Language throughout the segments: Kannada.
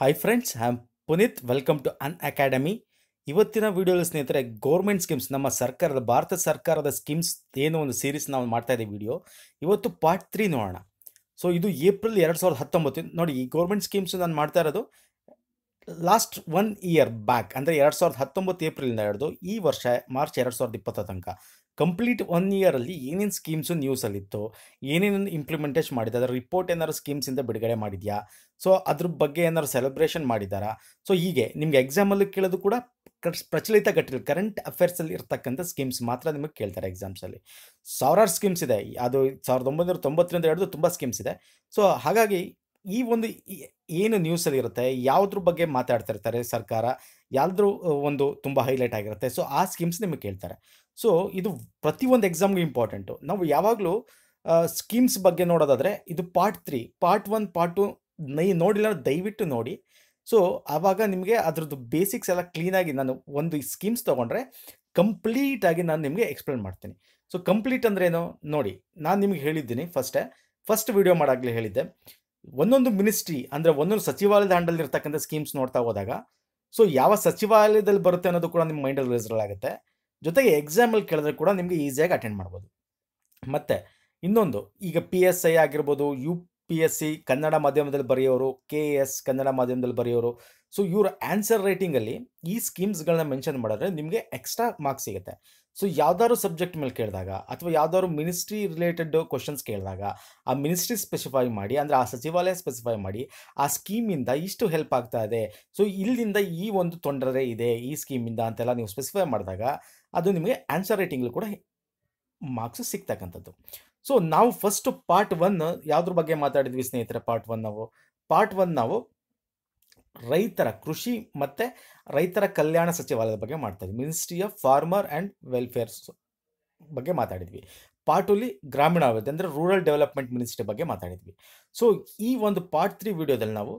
hi friends I'm Puneet welcome to Unacademy ಇವತ್ತಿನ ವೀಡಿಯೋದಲ್ಲಿ ಸ್ನೇಹಿತರೆ ಗೌರ್ಮೆಂಟ್ ಸ್ಕೀಮ್ಸ್ ನಮ್ಮ ಸರ್ಕಾರದ ಭಾರತ ಸರ್ಕಾರದ ಸ್ಕೀಮ್ಸ್ ಏನೋ ಒಂದು ಸೀರೀಸ್ ನಾವು ಮಾಡ್ತಾ ಇದ್ದೀವಿ ವಿಡಿಯೋ ಇವತ್ತು ಪಾರ್ಟ್ ತ್ರೀ ನೋಡೋಣ ಸೊ ಇದು ಏಪ್ರಿಲ್ ಎರಡು ಸಾವಿರದ ಹತ್ತೊಂಬತ್ತು ನೋಡಿ ಈ ಗೌರ್ಮೆಂಟ್ ಸ್ಕೀಮ್ಸ್ ನಾನು ಮಾಡ್ತಾ ಇರೋದು ಲಾಸ್ಟ್ ಒನ್ ಇಯರ್ ಬ್ಯಾಕ್ ಅಂದರೆ ಎರಡು ಸಾವಿರದ ಹತ್ತೊಂಬತ್ತು ಏಪ್ರಿಲಿಂದ ಹಿಡಿದು ಈ ವರ್ಷ ಮಾರ್ಚ್ ಎರಡು ಸಾವಿರದ ಇಪ್ಪತ್ತ ತನಕ ಕಂಪ್ಲೀಟ್ ಒನ್ ಇಯರಲ್ಲಿ ಏನೇನು ಸ್ಕೀಮ್ಸು ನ್ಯೂಸಲ್ಲಿತ್ತು ಏನೇನು ಇಂಪ್ಲಿಮೆಂಟೇಷನ್ ಮಾಡಿದೆ ಅದರ ರಿಪೋರ್ಟ್ ಏನಾದ್ರು ಸ್ಕೀಮ್ಸಿಂದ ಬಿಡುಗಡೆ ಮಾಡಿದ್ಯಾ ಸೊ ಅದ್ರ ಬಗ್ಗೆ ಏನಾದ್ರು ಸೆಲೆಬ್ರೇಷನ್ ಮಾಡಿದ್ದಾರಾ ಸೊ ಹೀಗೆ ನಿಮಗೆ ಎಕ್ಸಾಮಲ್ಲಿ ಕೇಳೋದು ಕೂಡ ಪ್ರಚಲಿತ ಘಟನೆ ಕರೆಂಟ್ ಅಫೇರ್ಸಲ್ಲಿ ಇರ್ತಕ್ಕಂಥ ಸ್ಕೀಮ್ಸ್ ಮಾತ್ರ ನಿಮಗೆ ಕೇಳ್ತಾರೆ ಎಕ್ಸಾಮ್ಸಲ್ಲಿ ಸಾವಿರಾರು ಸ್ಕೀಮ್ಸ್ ಇದೆ ಅದು ಸಾವಿರದ ಒಂಬೈನೂರ ತೊಂಬತ್ತರಿಂದ ಹಿಡಿದು ತುಂಬ ಸ್ಕೀಮ್ಸ್ ಇದೆ ಸೊ ಹಾಗಾಗಿ ಈ ಒಂದು ಏನು ನ್ಯೂಸಲ್ಲಿರುತ್ತೆ ಇರುತ್ತೆ ಯಾವುದ್ರ ಬಗ್ಗೆ ಮಾತಾಡ್ತಿರ್ತಾರೆ ಸರ್ಕಾರ ಯಾವ್ದಾದ್ರು ಒಂದು ತುಂಬ ಹೈಲೈಟ್ ಆಗಿರುತ್ತೆ ಸೊ ಆ ಸ್ಕೀಮ್ಸ್ ನಿಮಗೆ ಕೇಳ್ತಾರೆ ಸೊ ಇದು ಪ್ರತಿಯೊಂದು ಎಕ್ಸಾಮ್ಗೆ ಇಂಪಾರ್ಟೆಂಟು ನಾವು ಯಾವಾಗಲೂ ಸ್ಕೀಮ್ಸ್ ಬಗ್ಗೆ ನೋಡೋದಾದರೆ ಇದು part three part one part two ನೈ ನೋಡಿಲ್ಲ ದಯವಿಟ್ಟು ನೋಡಿ ಸೊ ಆವಾಗ ನಿಮಗೆ ಅದ್ರದ್ದು ಬೇಸಿಕ್ಸ್ ಎಲ್ಲ ಕ್ಲೀನಾಗಿ ನಾನು ಒಂದು ಸ್ಕೀಮ್ಸ್ ತೊಗೊಂಡ್ರೆ ಕಂಪ್ಲೀಟಾಗಿ ನಾನು ನಿಮಗೆ ಎಕ್ಸ್ಪ್ಲೇನ್ ಮಾಡ್ತೀನಿ ಸೊ ಕಂಪ್ಲೀಟ್ ಏನು ನೋಡಿ ನಾನು ನಿಮಗೆ ಹೇಳಿದ್ದೀನಿ ಫಸ್ಟೇ ಫಸ್ಟ್ ವಿಡಿಯೋ ಮಾಡಾಗಲೇ ಹೇಳಿದ್ದೆ ಒಂದೊಂದು ಮಿನಿಸ್ಟ್ರಿ ಅಂದರೆ ಒಂದೊಂದು ಸಚಿವಾಲಯದ ಹಂಡಲ್ಲಿರ್ತಕ್ಕಂಥ ಸ್ಕೀಮ್ಸ್ ನೋಡ್ತಾ ಹೋದಾಗ ಸೊ ಯಾವ ಸಚಿವಾಲಯದಲ್ಲಿ ಬರುತ್ತೆ ಅನ್ನೋದು ಕೂಡ ನಿಮ್ಮ ಮೈಂಡಲ್ಲಿ ರಿಸಲ್ಟ್ ಆಗುತ್ತೆ ಜೊತೆಗೆ ಎಕ್ಸಾಮಲ್ಲಿ ಕೇಳಿದ್ರೆ ಕೂಡ ನಿಮಗೆ ಈಸಿಯಾಗಿ ಅಟೆಂಡ್ ಮಾಡ್ಬೋದು ಮತ್ತು ಇನ್ನೊಂದು ಈಗ ಪಿ ಎಸ್ ಐ ಆಗಿರ್ಬೋದು U P S C Kannada ಮಾಧ್ಯಮದಲ್ಲಿ ಬರೆಯೋರು ಕೆ ಎಸ್ ಕನ್ನಡ ಮಾಧ್ಯಮದಲ್ಲಿ ಬರೆಯೋರು ಸೊ ಇವ್ರ ಆನ್ಸರ್ ರೈಟಿಂಗಲ್ಲಿ ಈ ಸ್ಕೀಮ್ಸ್ಗಳನ್ನ ಮೆನ್ಷನ್ ಮಾಡಿದ್ರೆ ನಿಮಗೆ ಎಕ್ಸ್ಟ್ರಾ ಮಾರ್ಕ್ಸ್ ಸಿಗುತ್ತೆ ಸೊ ಯಾವ್ದಾದ್ರು ಸಬ್ಜೆಕ್ಟ್ ಮೇಲೆ ಕೇಳಿದಾಗ ಅಥವಾ ಯಾವ್ದಾದ್ರು ಮಿನಿಸ್ಟ್ರಿ ರಿಲೇಟೆಡ್ ಕ್ವಶನ್ಸ್ ಕೇಳಿದಾಗ ಆ ಮಿನಿಸ್ಟ್ರಿ ಸ್ಪೆಸಿಫೈ ಮಾಡಿ ಅಂದರೆ ಆ ಸಚಿವಾಲಯ ಸ್ಪೆಸಿಫೈ ಮಾಡಿ ಆ ಸ್ಕೀಮಿಂದ ಇಷ್ಟು ಹೆಲ್ಪ್ ಆಗ್ತಾ ಇದೆ ಸೊ ಇಲ್ಲಿಂದ ಈ ಒಂದು ತೊಂದರೆ ಇದೆ ಈ ಸ್ಕೀಮಿಂದ ಅಂತೆಲ್ಲ ನೀವು ಸ್ಪೆಸಿಫೈ ಮಾಡಿದಾಗ ಅದು ನಿಮಗೆ ಆನ್ಸರ್ ರೈಟಿಂಗ್ಲು ಕೂಡ ಮಾರ್ಕ್ಸ್ ಸಿಗ್ತಕ್ಕಂಥದ್ದು ಸೊ ನಾವು ಫಸ್ಟ್ ಪಾರ್ಟ್ ಒನ್ ಯಾವುದ್ರ ಬಗ್ಗೆ ಮಾತಾಡಿದ್ವಿ ಸ್ನೇಹಿತರೆ ಪಾರ್ಟ್ ಒನ್ ನಾವು ಪಾರ್ಟ್ ಒನ್ ನಾವು ರೈತರ ಕೃಷಿ ಮತ್ತು ರೈತರ ಕಲ್ಯಾಣ ಸಚಿವಾಲಯದ ಬಗ್ಗೆ ಮಾಡ್ತಾಯಿದ್ವಿ ministry of farmer and welfares ಬಗ್ಗೆ ಮಾತಾಡಿದ್ವಿ ಪಾರ್ಟುಲಿ ಗ್ರಾಮೀಣಾಭಿವೃದ್ಧಿ ಅಂದರೆ ರೂರಲ್ ಡೆವಲಪ್ಮೆಂಟ್ ಮಿನಿಸ್ಟ್ರಿ ಬಗ್ಗೆ ಮಾತಾಡಿದ್ವಿ ಸೊ ಈ ಒಂದು ಪಾರ್ಟ್ ತ್ರೀ ವಿಡಿಯೋದಲ್ಲಿ ನಾವು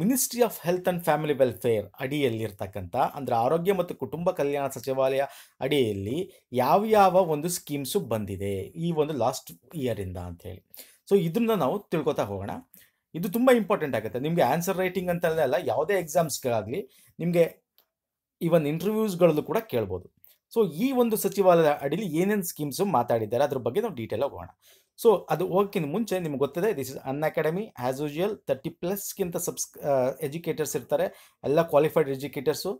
ministry of health and family welfare ಅಡಿಯಲ್ಲಿರ್ತಕ್ಕಂಥ ಅಂದರೆ ಆರೋಗ್ಯ ಮತ್ತು ಕುಟುಂಬ ಕಲ್ಯಾಣ ಸಚಿವಾಲಯ ಅಡಿಯಲ್ಲಿ ಯಾವ ಯಾವ ಒಂದು ಸ್ಕೀಮ್ಸು ಬಂದಿದೆ ಈ ಒಂದು ಲಾಸ್ಟ್ ಇಯರಿಂದ ಅಂಥೇಳಿ ಸೊ ಇದನ್ನ ನಾವು ತಿಳ್ಕೊತಾ ಹೋಗೋಣ ಇದು ತುಂಬ ಇಂಪಾರ್ಟೆಂಟ್ ಆಗುತ್ತೆ ನಿಮಗೆ ಆನ್ಸರ್ ರೈಟಿಂಗ್ ಅಂತಲ್ಲೇ ಅಲ್ಲ ಯಾವುದೇ ಎಕ್ಸಾಮ್ಸ್ಗಳಾಗಲಿ ನಿಮಗೆ ಇವನ್ ಇಂಟರ್ವ್ಯೂಸ್ಗಳಲ್ಲೂ ಕೂಡ ಕೇಳ್ಬೋದು ಸೊ ಈ ಒಂದು ಸಚಿವಾಲಯದ ಅಡಿಲಿ ಏನೇನು ಸ್ಕೀಮ್ಸ್ ಮಾತಾಡಿದ್ದಾರೆ ಅದ್ರ ಬಗ್ಗೆ ನಾವು ಡೀಟೇಲ್ ಹೋಗೋಣ ಸೊ ಅದು ಹೋಗಕ್ಕಿಂತ ಮುಂಚೆ ನಿಮ್ಗೆ ಗೊತ್ತಿದೆ this is Unacademy as usual thirty ಪ್ಲಸ್ಗಿಂತ ಸಬ್ಸ್ ಎಜುಕೇಟರ್ಸ್ ಇರ್ತಾರೆ ಎಲ್ಲ ಕ್ವಾಲಿಫೈಡ್ ಎಜುಕೇಟರ್ಸು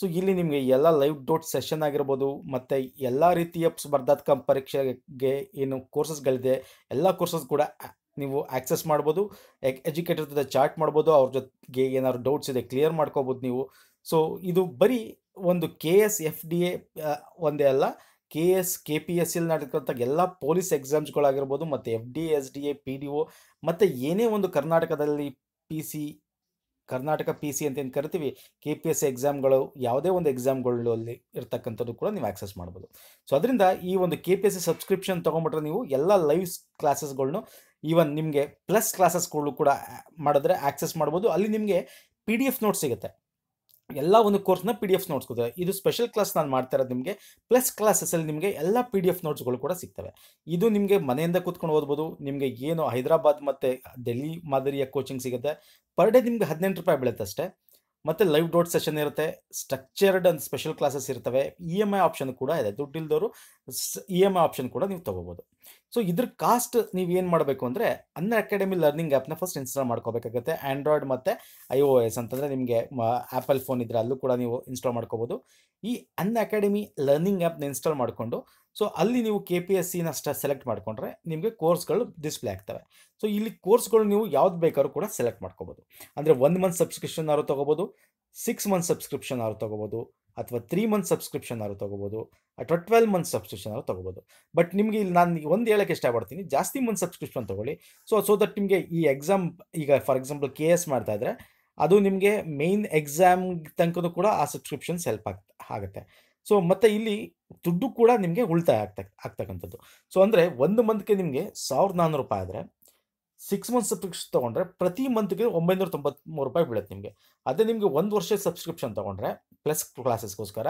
ಸೊ ಇಲ್ಲಿ ನಿಮಗೆ ಎಲ್ಲ ಲೈವ್ ಡೋಟ್ ಸೆಷನ್ ಆಗಿರ್ಬೋದು ಮತ್ತು ಎಲ್ಲ ರೀತಿಯ ಸ್ಪರ್ಧಾತ್ಮಕ ಪರೀಕ್ಷೆಗೆ ಏನು ಕೋರ್ಸಸ್ಗಳಿದೆ ಎಲ್ಲ ಕೋರ್ಸಸ್ ಕೂಡ ನೀವು ಆಕ್ಸೆಸ್ ಮಾಡ್ಬೋದು ಎಜುಕೇಟರ್ ಜೊತೆ ಚಾಟ್ ಮಾಡ್ಬೋದು ಅವ್ರ ಜೊತೆಗೆ ಏನಾದ್ರು ಡೌಟ್ಸ್ ಇದೆ ಕ್ಲಿಯರ್ ಮಾಡ್ಕೋಬೋದು ನೀವು ಸೊ ಇದು ಬರೀ ಒಂದು K S F D A ಒಂದೇ ಅಲ್ಲ K S K P S ಸಿಲ್ ನಡೆದಂಥ ಎಲ್ಲ ಪೊಲೀಸ್ ಎಕ್ಸಾಮ್ಸ್ಗಳಾಗಿರ್ಬೋದು ಮತ್ತು F D S D A P D O ಮತ್ತು ಏನೇ ಒಂದು ಕರ್ನಾಟಕದಲ್ಲಿ P C Karnataka P C ಅಂತ ಏನು ಕರಿತೀವಿ ಕೆ ಪಿ ಎಸ್ ಎಕ್ಸಾಮ್ಗಳು ಯಾವುದೇ ಒಂದು ಎಕ್ಸಾಮ್ಗಳಲ್ಲಿ ಇರ್ತಕ್ಕಂಥದ್ದು ಕೂಡ ನೀವು ಆಕ್ಸೆಸ್ ಮಾಡ್ಬೋದು ಸೊ ಅದರಿಂದ ಈ ಒಂದು K P S C subscription ತೊಗೊಂಬಿಟ್ರೆ ನೀವು ಎಲ್ಲ ಲೈವ್ ಕ್ಲಾಸಸ್ಗಳನ್ನೂ ಈವನ್ ನಿಮಗೆ ಪ್ಲಸ್ ಕ್ಲಾಸಸ್ಗಳು ಕೂಡ ಮಾಡಿದ್ರೆ ಆಕ್ಸೆಸ್ ಮಾಡ್ಬೋದು ಅಲ್ಲಿ ನಿಮಗೆ ಪಿ ಡಿ ಎಫ್ ನೋಟ್ಸ್ ಸಿಗುತ್ತೆ ಎಲ್ಲ ಒಂದು ಕೋರ್ಸ್ನ ಪಿ ಡಿ ಎಫ್ ನೋಟ್ಸ್ ಕೊಡ್ತಾರೆ ಇದು ಸ್ಪೆಷಲ್ ಕ್ಲಾಸ್ ನಾನು ಮಾಡ್ತಾ ಇರೋದು ನಿಮಗೆ ಪ್ಲಸ್ ಕ್ಲಾಸಸ್ಸಲ್ಲಿ ನಿಮಗೆ ಎಲ್ಲ ಪಿ ಡಿ ಎಫ್ ನೋಟ್ಸ್ಗಳು ಕೂಡ ಸಿಗ್ತವೆ ಇದು ನಿಮಗೆ ಮನೆಯಿಂದ ಕೂತ್ಕೊಂಡು ಓದ್ಬೋದು ನಿಮಗೆ ಏನು ಹೈದರಾಬಾದ್ ಮತ್ತು ಡೆಲ್ಲಿ ಮಾದರಿಯ ಕೋಚಿಂಗ್ ಸಿಗುತ್ತೆ ಪರ್ ಡೇ ನಿಮಗೆ ಹದಿನೆಂಟು ರೂಪಾಯಿ ಬೀಳುತ್ತೆ ಅಷ್ಟೇ ಮತ್ತು ಲೈವ್ ಡೋಟ್ ಸೆಷನ್ ಇರುತ್ತೆ ಸ್ಟ್ರಕ್ಚರ್ಡ್ ಅಂಡ್ ಸ್ಪೆಷಲ್ ಕ್ಲಾಸಸ್ ಇರ್ತವೆ ಇ ಎಮ್ ಐ ಆಪ್ಷನ್ ಕೂಡ ಇದೆ ದುಡ್ಡಿಲ್ದವರು E M I e option ಕೂಡ ನೀವು ತೊಗೋಬೋದು ಸೊ ಇದ್ರ ಕಾಸ್ಟ್ ನೀವು ಏನು ಮಾಡಬೇಕು ಅಂದರೆ ಅನ್ನ ಅಕಾಡೆಮಿ ಲರ್ನಿಂಗ್ ಆ್ಯಪ್ನ ಫಸ್ಟ್ ಇನ್ಸ್ಟಾಲ್ ಮಾಡ್ಕೋಬೇಕಾಗುತ್ತೆ ಆ್ಯಂಡ್ರಾಯ್ಡ್ ಮತ್ತು ಐ ಓ ಎಸ್ ಅಂತಂದರೆ ನಿಮಗೆ ಆ್ಯಪಲ್ ಫೋನ್ ಇದ್ದರೆ ಅಲ್ಲೂ ಕೂಡ ನೀವು ಇನ್ಸ್ಟಾಲ್ ಮಾಡ್ಕೋಬೋದು ಈ ಅನ್ ಅಕಾಡೆಮಿ ಲರ್ನಿಂಗ್ ಆ್ಯಪ್ನ ಇನ್ಸ್ಟಾಲ್ ಮಾಡಿಕೊಂಡು ಸೊ ಅಲ್ಲಿ ನೀವು ಕೆ ಪಿ ಎಸ್ ಸಿನ ಅಷ್ಟ ಸೆಲೆಕ್ಟ್ ಮಾಡಿಕೊಂಡ್ರೆ ನಿಮಗೆ ಕೋರ್ಸ್ಗಳು ಡಿಸ್ಪ್ಲೇ ಆಗ್ತವೆ ಸೊ ಇಲ್ಲಿ ಕೋರ್ಸ್ಗಳು ನೀವು ಯಾವ್ದು ಬೇಕಾದ್ರೂ ಕೂಡ ಸೆಲೆಕ್ಟ್ ಮಾಡ್ಕೋಬೋದು ಅಂದರೆ ಒಂದು ಮಂತ್ ಸಬ್ಸ್ಕ್ರಿಪ್ಷನ್ ಆರು ತೊಗೋಬೋದು ಸಿಕ್ಸ್ ಮಂತ್ ಸಬ್ಸ್ಕ್ರಿಪ್ಷನ್ ಆರು ತೊಗೋಬೋದು ಅಥವಾ ತ್ರೀ ಮಂತ್ ಸಬ್ಸ್ಕ್ರಿಪ್ಷನ್ ಆರು ತೊಗೋಬೋದು ಅಥವಾ ಟ್ವೆಲ್ ಮಂತ್ ಸಬ್ಸ್ಕ್ರಿಪ್ಷನ್ ಆರು ತೊಗೋಬೋದು ಬಟ್ ನಿಮಗೆ ಇಲ್ಲಿ ನಾನು ಒಂದು ಹೇಳೋಕ್ಕೆ ಇಷ್ಟಪಡ್ತೀನಿ ಜಾಸ್ತಿ ಮಂತ್ ಸಬ್ಸ್ಕ್ರಿಪ್ಷನ್ ತೊಗೊಳ್ಳಿ ಸೊ ಸೊ ದಟ್ ನಿಮಗೆ ಈ ಎಕ್ಸಾಮ್ ಈಗ ಫಾರ್ ಎಕ್ಸಾಂಪಲ್ ಕೆ ಎಸ್ ಮಾಡ್ತಾ ಇದ್ದರೆ ಅದು ನಿಮಗೆ ಮೇಯ್ನ್ ಎಕ್ಸಾಮ್ ತನಕನೂ ಕೂಡ ಆ ಸಬ್ಸ್ಕ್ರಿಪ್ಷನ್ಸ್ ಹೆಲ್ಪ್ ಆಗ್ ಆಗುತ್ತೆ ಸೊ ಮತ್ತು ಇಲ್ಲಿ ದುಡ್ಡು ಕೂಡ ನಿಮಗೆ ಉಳಿತಾಯ ಆಗ್ತಾ ಆಗ್ತಕ್ಕಂಥದ್ದು ಸೊ ಅಂದರೆ ಒಂದು ಮಂತ್ಗೆ ನಿಮಗೆ ಸಾವಿರದ ನಾನ್ನೂರು ರೂಪಾಯಿ ಆದರೆ ಸಿಕ್ಸ್ ಮಂತ್ ಸಬ್ಸ್ಕ್ರಿಪ್ಷನ್ ತೊಗೊಂಡ್ರೆ ಪ್ರತಿ ಮಂತ್ಗೆ ಒಂಬೈನೂರ ತೊಂಬತ್ತ್ಮೂರು ರೂಪಾಯಿ ಬೀಳುತ್ತೆ ನಿಮಗೆ ಅದೇ ನಿಮಗೆ ಒಂದು ವರ್ಷದ ಸಬ್ಸ್ಕ್ರಿಪ್ಷನ್ ತೊಗೊಂಡ್ರೆ ಪ್ಲಸ್ ಕ್ಲಾಸಸ್ಗೋಸ್ಕರ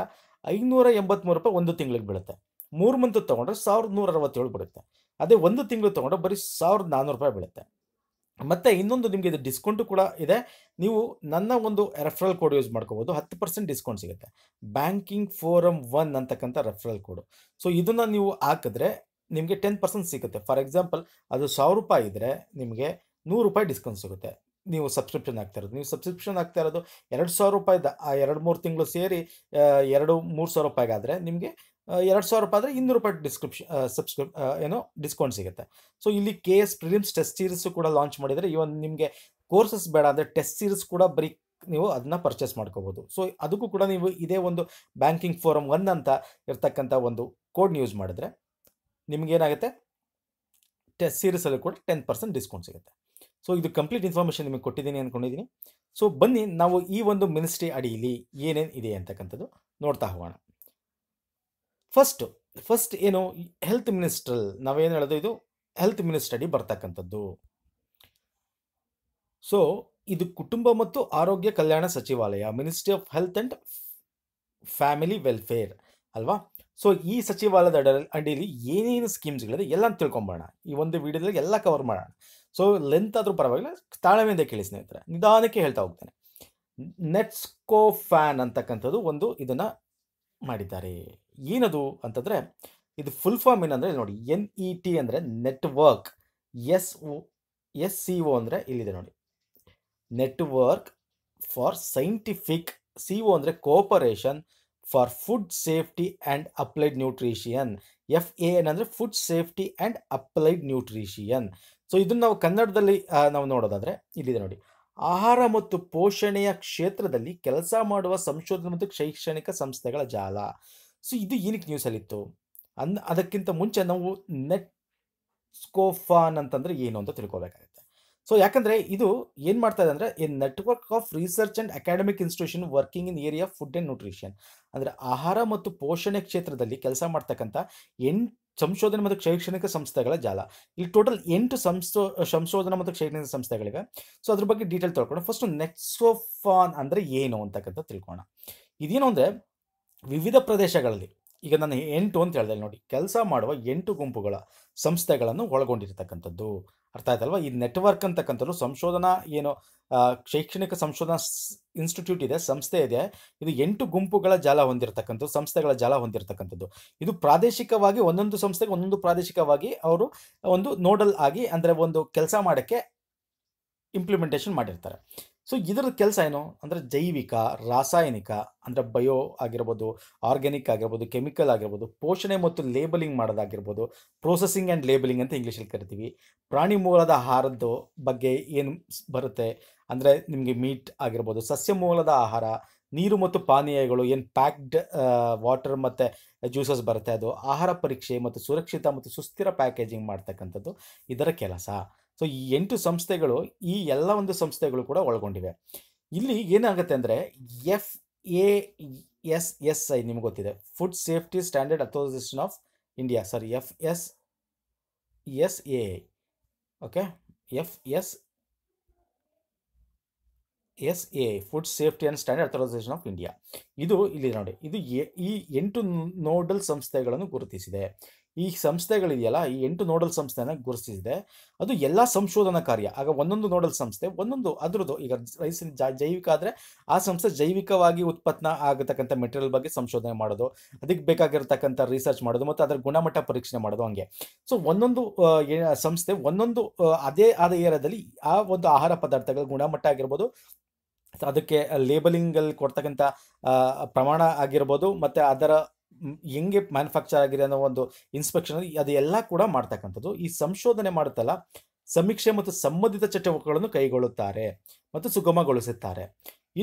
ಐನೂರ ಎಂಬತ್ತ್ಮೂರು ರೂಪಾಯಿ ಒಂದು ತಿಂಗಳಿಗೆ ಬೀಳುತ್ತೆ ಮೂರು ಮಂತ್ ತೊಗೊಂಡ್ರೆ ಸಾವಿರದ ನೂರ ಅರವತ್ತೇಳು ಬಿಡುತ್ತೆ ಅದೇ ಒಂದು ತಿಂಗಳು ತೊಗೊಂಡ್ರೆ ಬರೀ ಸಾವಿರದ ನಾನ್ನೂರು ರೂಪಾಯಿ ಬೀಳುತ್ತೆ ಮತ್ತು ಇನ್ನೊಂದು ನಿಮಗೆ ಇದು ಡಿಸ್ಕೌಂಟು ಕೂಡ ಇದೆ ನೀವು ನನ್ನ ಒಂದು ರೆಫರಲ್ ಕೋಡ್ ಯೂಸ್ ಮಾಡ್ಕೋಬೋದು ಹತ್ತು ಪರ್ಸೆಂಟ್ ಡಿಸ್ಕೌಂಟ್ ಸಿಗುತ್ತೆ ಬ್ಯಾಂಕಿಂಗ್ ಫೋರಮ್ ಒನ್ ಅಂತಕ್ಕಂಥ ರೆಫರಲ್ ಕೋಡು ಸೊ ಇದನ್ನು ನೀವು ಹಾಕಿದ್ರೆ ನಿಮಗೆ ಟೆನ್ ಪರ್ಸೆಂಟ್ ಸಿಗುತ್ತೆ ಫಾರ್ ಎಕ್ಸಾಂಪಲ್ ಅದು ಸಾವಿರ ರೂಪಾಯಿ ಇದ್ದರೆ ನಿಮಗೆ ನೂರು ರೂಪಾಯಿ ಡಿಸ್ಕೌಂಟ್ ಸಿಗುತ್ತೆ ನೀವು ಸಬ್ಸ್ಕ್ರಿಪ್ಷನ್ ಆಗ್ತಾ ಇರೋದು ನೀವು ಸಬ್ಸ್ಕ್ರಿಪ್ಷನ್ ಆಗ್ತಾ ಇರೋದು ಎರಡು ಸಾವಿರ ರೂಪಾಯಿದ ಎರಡು ಮೂರು ತಿಂಗಳು ಸೇರಿ ಎರಡು ಮೂರು ಸಾವಿರ ರೂಪಾಯಿಗಾದರೆ ನಿಮಗೆ ಎರಡು ಸಾವಿರ ರೂಪಾಯಿ ಆದರೆ ಇನ್ನೂರು ರೂಪಾಯಿ ಡಿಸ್ಕ್ರಿಪ್ಷನ್ ಸಬ್ಸ್ಕ್ರಿಪ್ ಏನೋ ಡಿಸ್ಕೌಂಟ್ ಸಿಗುತ್ತೆ ಸೊ ಇಲ್ಲಿ K S prelims test series ಕೂಡ ಲಾಂಚ್ ಮಾಡಿದರೆ ಇವನ್ ನಿಮಗೆ ಕೋರ್ಸಸ್ ಬೇಡ ಅಂದರೆ ಟೆಸ್ಟ್ ಸೀರೀಸ್ ಕೂಡ ಬರೀ ನೀವು ಅದನ್ನ ಪರ್ಚೇಸ್ ಮಾಡ್ಕೋಬೋದು ಸೊ ಅದಕ್ಕೂ ಕೂಡ ನೀವು ಇದೇ ಒಂದು ಬ್ಯಾಂಕಿಂಗ್ ಫೋರಮ್ ಒನ್ ಅಂತ ಇರ್ತಕ್ಕಂಥ ಒಂದು ಕೋಡ್ನ ಯೂಸ್ ಮಾಡಿದ್ರೆ ನಿಮಗೇನಾಗುತ್ತೆ ಟೆಸ್ಟ್ ಸೀರೀಸಲ್ಲಿ ಕೂಡ ಟೆನ್ ಪರ್ಸೆಂಟ್ ಡಿಸ್ಕೌಂಟ್ ಸಿಗುತ್ತೆ ಸೊ ಇದು ಕಂಪ್ಲೀಟ್ ಇನ್ಫಾರ್ಮೇಷನ್ ನಿಮಗೆ ಕೊಟ್ಟಿದ್ದೀನಿ ಅಂದ್ಕೊಂಡಿದ್ದೀನಿ ಸೊ ಬನ್ನಿ ನಾವು ಈ ಒಂದು ಮಿನಿಸ್ಟ್ರಿ ಅಡಿಯಲ್ಲಿ ಏನೇನು ಇದೆ ಅಂತಕ್ಕಂಥದ್ದು ನೋಡ್ತಾ ಹೋಗೋಣ ಫಸ್ಟ್ ಫಸ್ಟ್ ಏನು ಹೆಲ್ತ್ ಮಿನಿಸ್ಟ್ರಲ್ ನಾವೇನು ಹೇಳೋದು ಇದು ಹೆಲ್ತ್ ಮಿನಿಸ್ಟ್ರಡಿ ಬರ್ತಕ್ಕಂಥದ್ದು ಸೊ ಇದು ಕುಟುಂಬ ಮತ್ತು ಆರೋಗ್ಯ ಕಲ್ಯಾಣ ಸಚಿವಾಲಯ ministry of health and family welfare ಅಲ್ವಾ ಸೊ ಈ ಸಚಿವಾಲಯದ ಅಡಿಯಲ್ಲಿ ಏನೇನು ಸ್ಕೀಮ್ಸ್ಗಳಿದೆ ಎಲ್ಲ ತಿಳ್ಕೊಂಬೋಣ ಈ ಒಂದು ವಿಡಿಯೋದಲ್ಲಿ ಎಲ್ಲ ಕವರ್ ಮಾಡೋಣ ಸೊ ಲೆಂತ್ ಆದರೂ ಪರವಾಗಿಲ್ಲ ತಾಳ್ಮೆಯಿಂದ ಕೇಳಿ ಸ್ನೇಹಿತರೆ ನಿಧಾನಕ್ಕೆ ಹೇಳ್ತಾ ಹೋಗ್ತೇನೆ ನೆಟ್ಸ್ಕೋ ಫ್ಯಾನ್ ಅಂತಕ್ಕಂಥದ್ದು ಒಂದು ಇದನ್ನು ಮಾಡಿದ್ದಾರೆ ಏನದು ಅಂತಂದರೆ ಇದು ಫುಲ್ ಫಾರ್ಮ್ ಏನಂದರೆ ನೋಡಿ ಎನ್ ಇ ಟಿ ಅಂದರೆ network S S C O ಅಂದರೆ ಇಲ್ಲಿದೆ ನೋಡಿ network for scientific C O ಅಂದರೆ cooperation for food safety and applied nutrition F A N food safety and applied nutrition so ಇದನ್ನು ನಾವು ಕನ್ನಡದಲ್ಲಿ ನಾವು ನೋಡೋದಾದರೆ ಇಲ್ಲಿದೆ ನೋಡಿ ಆಹಾರ ಮತ್ತು ಪೋಷಣೆಯ ಕ್ಷೇತ್ರದಲ್ಲಿ ಕೆಲಸ ಮಾಡುವ ಸಂಶೋಧನೆ ಮತ್ತು ಶೈಕ್ಷಣಿಕ ಸಂಸ್ಥೆಗಳ ಜಾಲ ಸೊ ಇದು ಏನಕ್ಕೆ ನ್ಯೂಸಲ್ಲಿತ್ತು ಅನ್ ಅದಕ್ಕಿಂತ ಮುಂಚೆ ನಾವು ನೆಟ್ ಸ್ಕೋಫಾನ್ ಅಂತಂದರೆ ಏನು ಅಂತ ತಿಳ್ಕೊಬೇಕಾಗುತ್ತೆ ಸೊ ಯಾಕಂದರೆ ಇದು ಏನು ಮಾಡ್ತಾ ಇದೆ ಅಂದರೆ a network of research and academic institution working in area food and nutrition ಅಂದರೆ ಆಹಾರ ಮತ್ತು ಪೋಷಣೆ ಕ್ಷೇತ್ರದಲ್ಲಿ ಕೆಲಸ ಮಾಡ್ತಕ್ಕಂಥ ಎಂಟು ಸಂಶೋಧನೆ ಮತ್ತು ಶೈಕ್ಷಣಿಕ ಸಂಸ್ಥೆಗಳ ಜಾಲ ಇಲ್ಲಿ ಟೋಟಲ್ ಎಂಟು ಸಂಶೋ ಸಂಶೋಧನಾ ಮತ್ತು ಶೈಕ್ಷಣಿಕ ಸಂಸ್ಥೆಗಳಿವೆ ಸೊ ಅದ್ರ ಬಗ್ಗೆ ಡೀಟೇಲ್ ತಿಳ್ಕೊಂಡು ಫಸ್ಟ್ ನೆಕ್ಸೋಫಾನ್ ಅಂದರೆ ಏನು ಅಂತಕ್ಕಂಥ ತಿಳ್ಕೊಣ ಇದೇನು ಅಂದರೆ ವಿವಿಧ ಪ್ರದೇಶಗಳಲ್ಲಿ ಈಗ ನಾನು ಎಂಟು ಅಂತ ಹೇಳಿದೆ ನೋಡಿ ಕೆಲಸ ಮಾಡುವ ಎಂಟು ಗುಂಪುಗಳ ಸಂಸ್ಥೆಗಳನ್ನು ಒಳಗೊಂಡಿರ್ತಕ್ಕಂಥದ್ದು ಅರ್ಥ ಆಯ್ತಲ್ವ ಈ ನೆಟ್ವರ್ಕ್ ಅಂತಕ್ಕಂಥದ್ದು ಸಂಶೋಧನಾ ಏನು ಶೈಕ್ಷಣಿಕ ಸಂಶೋಧನಾ ಇನ್ಸ್ಟಿಟ್ಯೂಟ್ ಇದೆ ಸಂಸ್ಥೆ ಇದೆ ಇದು ಎಂಟು ಗುಂಪುಗಳ ಜಾಲ ಹೊಂದಿರತಕ್ಕಂಥದ್ದು ಸಂಸ್ಥೆಗಳ ಜಾಲ ಹೊಂದಿರತಕ್ಕಂಥದ್ದು ಇದು ಪ್ರಾದೇಶಿಕವಾಗಿ ಒಂದೊಂದು ಸಂಸ್ಥೆಗೆ ಒಂದೊಂದು ಪ್ರಾದೇಶಿಕವಾಗಿ ಅವರು ಒಂದು ನೋಡಲ್ ಆಗಿ ಅಂದರೆ ಒಂದು ಕೆಲಸ ಮಾಡೋಕ್ಕೆ ಇಂಪ್ಲಿಮೆಂಟೇಷನ್ ಮಾಡಿರ್ತಾರೆ ಸೊ ಇದರ ಕೆಲಸ ಏನು ಅಂದರೆ ಜೈವಿಕ ರಾಸಾಯನಿಕ ಅಂದರೆ ಬಯೋ ಆಗಿರ್ಬೋದು ಆರ್ಗ್ಯಾನಿಕ್ ಆಗಿರ್ಬೋದು ಕೆಮಿಕಲ್ ಆಗಿರ್ಬೋದು ಪೋಷಣೆ ಮತ್ತು ಲೇಬಲಿಂಗ್ ಮಾಡೋದಾಗಿರ್ಬೋದು ಪ್ರೋಸೆಸಿಂಗ್ ಆ್ಯಂಡ್ ಲೇಬಲಿಂಗ್ ಅಂತ ಇಂಗ್ಲೀಷಲ್ಲಿ ಕರಿತೀವಿ ಪ್ರಾಣಿ ಮೂಲದ ಆಹಾರದ್ದು ಬಗ್ಗೆ ಏನು ಬರುತ್ತೆ ಅಂದರೆ ನಿಮಗೆ ಮೀಟ್ ಆಗಿರ್ಬೋದು ಸಸ್ಯ ಮೂಲದ ಆಹಾರ ನೀರು ಮತ್ತು ಪಾನೀಯಗಳು ಏನು ಪ್ಯಾಕ್ಡ್ ವಾಟರ್ ಮತ್ತು ಜ್ಯೂಸಸ್ ಬರುತ್ತೆ ಅದು ಆಹಾರ ಪರೀಕ್ಷೆ ಮತ್ತು ಸುರಕ್ಷಿತ ಮತ್ತು ಸುಸ್ಥಿರ ಪ್ಯಾಕೇಜಿಂಗ್ ಮಾಡ್ತಕ್ಕಂಥದ್ದು ಇದರ ಕೆಲಸ ಸೊ ಈ ಎಂಟು ಸಂಸ್ಥೆಗಳು ಈ ಎಲ್ಲ ಒಂದು ಸಂಸ್ಥೆಗಳು ಕೂಡ ಒಳಗೊಂಡಿವೆ ಇಲ್ಲಿ ಏನಾಗುತ್ತೆ ಅಂದರೆ F A S S I ನಿಮ್ಗೆ ಗೊತ್ತಿದೆ food safety standard authorisation of India sorry F S S A okay F S S A food safety and standard authorisation of India ಇದು ಇಲ್ಲಿ ನೋಡಿ ಇದು ಈ ಎಂಟು ನೋಡಲ್ ಸಂಸ್ಥೆಗಳನ್ನು ಗುರುತಿಸಿದೆ ಈ ಸಂಸ್ಥೆಗಳಿದೆಯಲ್ಲ ಈ ಎಂಟು ನೋಡಲ್ ಸಂಸ್ಥೆನ ಗುರುತಿಸಿದೆ ಅದು ಎಲ್ಲ ಸಂಶೋಧನಾ ಕಾರ್ಯ ಆಗ ಒಂದೊಂದು ನೋಡಲ್ ಸಂಸ್ಥೆ ಒಂದೊಂದು ಅದರದ್ದು ಈಗ ರೈಸಿನ ಜೈವಿಕ ಆದರೆ ಆ ಸಂಸ್ಥೆ ಜೈವಿಕವಾಗಿ ಉತ್ಪತ್ತನ ಆಗತಕ್ಕಂಥ ಮೆಟೀರಿಯಲ್ ಬಗ್ಗೆ ಸಂಶೋಧನೆ ಮಾಡೋದು ಅದಕ್ಕೆ ಬೇಕಾಗಿರ್ತಕ್ಕಂಥ ರಿಸರ್ಚ್ ಮಾಡೋದು ಮತ್ತು ಅದರ ಗುಣಮಟ್ಟ ಪರೀಕ್ಷೆ ಮಾಡೋದು ಹಂಗೆ ಸೊ ಒಂದೊಂದು ಸಂಸ್ಥೆ ಒಂದೊಂದು ಅದೇ ಆದ ಏರಿಯಾದಲ್ಲಿ ಆ ಒಂದು ಆಹಾರ ಪದಾರ್ಥಗಳ ಗುಣಮಟ್ಟ ಆಗಿರ್ಬೋದು ಅದಕ್ಕೆ ಲೇಬಲಿಂಗಲ್ಲಿ ಕೊಡ್ತಕ್ಕಂಥ ಪ್ರಮಾಣ ಆಗಿರ್ಬೋದು ಮತ್ತು ಅದರ ಹೆಂಗೆ ಮ್ಯಾನುಫ್ಯಾಕ್ಚರ್ ಆಗಿದೆ ಅನ್ನೋ ಒಂದು ಇನ್ಸ್ಪೆಕ್ಷನ್ ಅದೆಲ್ಲ ಕೂಡ ಮಾಡ್ತಕ್ಕಂಥದ್ದು ಈ ಸಂಶೋಧನೆ ಮಾಡುತ್ತಲ್ಲ ಸಮೀಕ್ಷೆ ಮತ್ತು ಸಂಬಂಧಿತ ಚಟುವಟಿಕೆಗಳನ್ನು ಕೈಗೊಳ್ಳುತ್ತಾರೆ ಮತ್ತು ಸುಗಮಗೊಳಿಸುತ್ತಾರೆ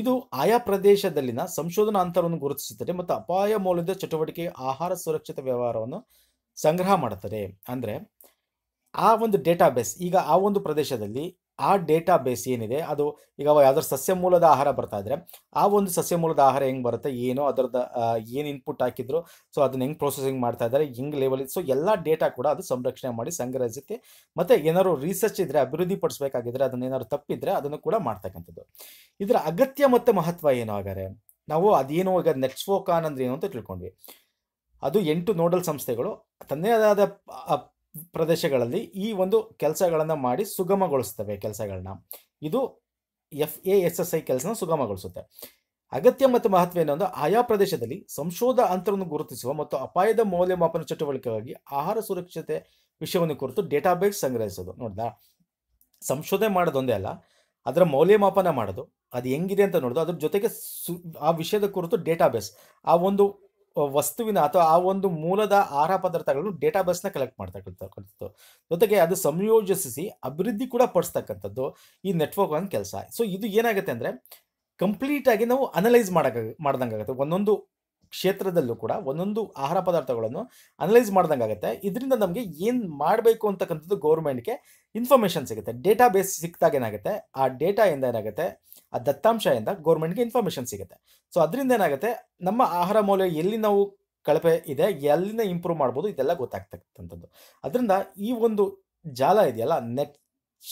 ಇದು ಆಯಾ ಪ್ರದೇಶದಲ್ಲಿನ ಸಂಶೋಧನಾ ಅಂತರವನ್ನು ಗುರುತಿಸುತ್ತದೆ ಮತ್ತು ಅಪಾಯ ಮೌಲ್ಯದ ಚಟುವಟಿಕೆ ಆಹಾರ ಸುರಕ್ಷಿತ ವ್ಯವಹಾರವನ್ನು ಸಂಗ್ರಹ ಮಾಡುತ್ತದೆ ಅಂದರೆ ಆ ಒಂದು ಡೇಟಾಬೇಸ್ ಈಗ ಆ ಒಂದು ಪ್ರದೇಶದಲ್ಲಿ ಆ ಡೇಟಾ ಬೇಸ್ ಏನಿದೆ ಅದು ಈಗ ಯಾವ್ದಾದ್ರು ಸಸ್ಯ ಮೂಲದ ಆಹಾರ ಬರ್ತಾ ಇದ್ರೆ ಆ ಒಂದು ಸಸ್ಯ ಮೂಲದ ಆಹಾರ ಹೆಂಗೆ ಬರುತ್ತೆ ಏನೋ ಅದರದ ಏನು ಇನ್ಪುಟ್ ಹಾಕಿದ್ರು ಸೊ ಅದನ್ನ ಹೆಂಗೆ ಪ್ರೊಸೆಸಿಂಗ್ ಮಾಡ್ತಾ ಇದ್ದಾರೆ ಹೆಂಗೆ ಲೆವೆಲ್ ಸೊ ಎಲ್ಲ ಡೇಟಾ ಕೂಡ ಅದು ಸಂರಕ್ಷಣೆ ಮಾಡಿ ಸಂಗ್ರಹಿಸುತ್ತೆ ಮತ್ತೆ ಏನಾದ್ರು ರಿಸರ್ಚ್ ಇದ್ರೆ ಅಭಿವೃದ್ಧಿ ಪಡಿಸಬೇಕಾಗಿದ್ರೆ ಅದನ್ನ ಏನಾದ್ರು ತಪ್ಪಿದ್ರೆ ಅದನ್ನು ಕೂಡ ಮಾಡ್ತಕ್ಕಂಥದ್ದು ಇದರ ಅಗತ್ಯ ಮತ್ತು ಮಹತ್ವ ಏನು ಆಗಾರೆ ನಾವು ಅದೇನು ಈಗ ನೆಟ್ಸ್ಫೋಕಾನ್ ಅಂದ್ರೆ ಏನು ಅಂತ ತಿಳ್ಕೊಂಡ್ವಿ ಅದು ಎಂಟು ನೋಡಲ್ ಸಂಸ್ಥೆಗಳು ತನ್ನದೇ ಆದ ಪ್ರದೇಶಗಳಲ್ಲಿ ಈ ಒಂದು ಕೆಲಸಗಳನ್ನು ಮಾಡಿ ಸುಗಮಗೊಳಿಸ್ತವೆ ಕೆಲಸಗಳನ್ನ ಇದು F A S S I ಕೆಲಸನ ಸುಗಮಗೊಳಿಸುತ್ತೆ ಅಗತ್ಯ ಮತ್ತು ಮಹತ್ವ ಏನಂದ್ರೆ ಆಯಾ ಪ್ರದೇಶದಲ್ಲಿ ಸಂಶೋಧ ಅಂತರವನ್ನು ಗುರುತಿಸುವ ಮತ್ತು ಅಪಾಯದ ಮೌಲ್ಯಮಾಪನ ಚಟುವಟಿಕೆಗಾಗಿ ಆಹಾರ ಸುರಕ್ಷತೆ ವಿಷಯವನ್ನು ಕುರಿತು ಡೇಟಾಬೇಸ್ ಸಂಗ್ರಹಿಸೋದು ನೋಡ್ದಾ ಸಂಶೋಧನೆ ಮಾಡೋದೊಂದೇ ಅಲ್ಲ ಅದರ ಮೌಲ್ಯಮಾಪನ ಮಾಡೋದು ಅದು ಹೆಂಗಿದೆ ಅಂತ ನೋಡೋದು ಅದ್ರ ಜೊತೆಗೆ ಸು ಆ ವಿಷಯದ ಕುರಿತು ಡೇಟಾಬೇಸ್ ಆ ಒಂದು ವಸ್ತುವಿನ ಅಥವಾ ಆ ಒಂದು ಮೂಲದ ಆಹಾರ ಪದಾರ್ಥಗಳನ್ನು ಡೇಟಾ ಬೇಸ್ನ ಕಲೆಕ್ಟ್ ಮಾಡ್ತಕ್ಕಂಥದ್ದು ಜೊತೆಗೆ ಅದು ಸಂಯೋಜಿಸಿ ಅಭಿವೃದ್ಧಿ ಕೂಡ ಪಡಿಸ್ತಕ್ಕಂಥದ್ದು ಈ ನೆಟ್ವರ್ಕ್ ಒಂದು ಕೆಲಸ ಸೊ ಇದು ಏನಾಗುತ್ತೆ ಅಂದರೆ ಆಗಿ ನಾವು ಅನಲೈಸ್ ಮಾಡಕ್ಕೆ ಮಾಡ್ದಂಗೆ ಆಗುತ್ತೆ ಒಂದೊಂದು ಕ್ಷೇತ್ರದಲ್ಲೂ ಕೂಡ ಒಂದೊಂದು ಆಹಾರ ಪದಾರ್ಥಗಳನ್ನು ಅನಲೈಸ್ ಮಾಡ್ದಂಗಾಗುತ್ತೆ ಇದರಿಂದ ನಮಗೆ ಏನು ಮಾಡಬೇಕು ಅಂತಕ್ಕಂಥದ್ದು ಗೌರ್ಮೆಂಟ್ಗೆ ಇನ್ಫಾರ್ಮೇಷನ್ ಸಿಗುತ್ತೆ ಡೇಟಾ ಬೇಸ್ ಸಿಕ್ಕಿದಾಗ ಏನಾಗುತ್ತೆ ಆ ಇಂದ ಏನಾಗುತ್ತೆ ಆ ದತ್ತಾಂಶದಿಂದ ಗೌರ್ಮೆಂಟ್ಗೆ ಇನ್ಫಾರ್ಮೇಶನ್ ಸಿಗುತ್ತೆ ಸೊ ಅದರಿಂದ ಏನಾಗುತ್ತೆ ನಮ್ಮ ಆಹಾರ ಮೌಲ್ಯ ಎಲ್ಲಿ ನಾವು ಕಳಪೆ ಇದೆ ಎಲ್ಲಿನ ಇಂಪ್ರೂವ್ ಮಾಡ್ಬೋದು ಇದೆಲ್ಲ ಗೊತ್ತಾಗ್ತಕ್ಕಂಥದ್ದು ಅದರಿಂದ ಈ ಒಂದು ಜಾಲ ಇದೆಯಲ್ಲ ನೆಟ್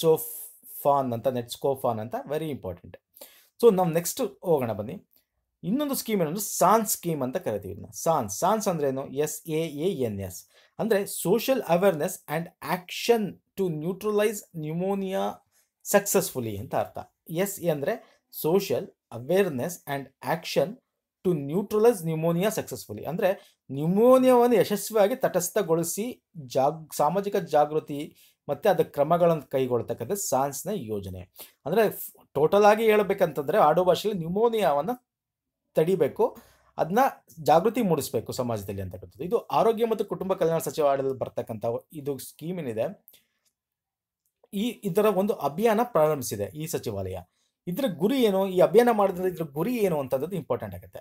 ಸೋಫಾನ್ ಅಂತ ನೆಟ್ ಸ್ಕೋಫಾನ್ ಅಂತ ವೆರಿ ಇಂಪಾರ್ಟೆಂಟ್ ಸೊ ನಾವು ನೆಕ್ಸ್ಟ್ ಹೋಗೋಣ ಬನ್ನಿ ಇನ್ನೊಂದು ಸ್ಕೀಮ್ ಏನಂದ್ರೆ ಸಾನ್ಸ್ ಸ್ಕೀಮ್ ಅಂತ ಕರಿತೀವಿ ಇದನ್ನ ಸಾನ್ಸ್ ಸಾನ್ಸ್ ಅಂದ್ರೆ ಏನು S A A N S ಅಂದರೆ social awareness and action to neutralise pneumonia successfully ಅಂತ ಅರ್ಥ ಎಸ್ ಎ ಅಂದರೆ social awareness and action to neutralise pneumonia successfully ಅಂದರೆ ನ್ಯೂಮೋನಿಯಾವನ್ನು ಯಶಸ್ವಿಯಾಗಿ ತಟಸ್ಥಗೊಳಿಸಿ ಜಾಗ್ ಸಾಮಾಜಿಕ ಜಾಗೃತಿ ಮತ್ತು ಅದರ ಕ್ರಮಗಳನ್ನು ಕೈಗೊಳ್ತಕ್ಕಂಥ ಸಾನ್ಸ್ನ ಯೋಜನೆ ಅಂದರೆ ಟೋಟಲ್ ಆಗಿ ಹೇಳ್ಬೇಕಂತಂದರೆ ಆಡು ಭಾಷೆಯಲ್ಲಿ ನ್ಯೂಮೋನಿಯಾವನ್ನು ತಡಿಬೇಕು ಅದನ್ನ ಜಾಗೃತಿ ಮೂಡಿಸಬೇಕು ಸಮಾಜದಲ್ಲಿ ಅಂತಕ್ಕಂಥದ್ದು ಇದು ಆರೋಗ್ಯ ಮತ್ತು ಕುಟುಂಬ ಕಲ್ಯಾಣ ಸಚಿವಾಲಯದಲ್ಲಿ ಬರ್ತಕ್ಕಂಥ ಇದು ಸ್ಕೀಮ್ ಏನಿದೆ ಈ ಇದರ ಒಂದು ಅಭಿಯಾನ ಪ್ರಾರಂಭಿಸಿದೆ ಈ ಸಚಿವಾಲಯ ಇದರ ಗುರಿ ಏನು ಈ ಅಭಿಯಾನ ಮಾಡಿದ್ರೆ ಇದ್ರ ಗುರಿ ಏನು ಅಂತದ್ದು ಇಂಪಾರ್ಟೆಂಟ್ ಆಗುತ್ತೆ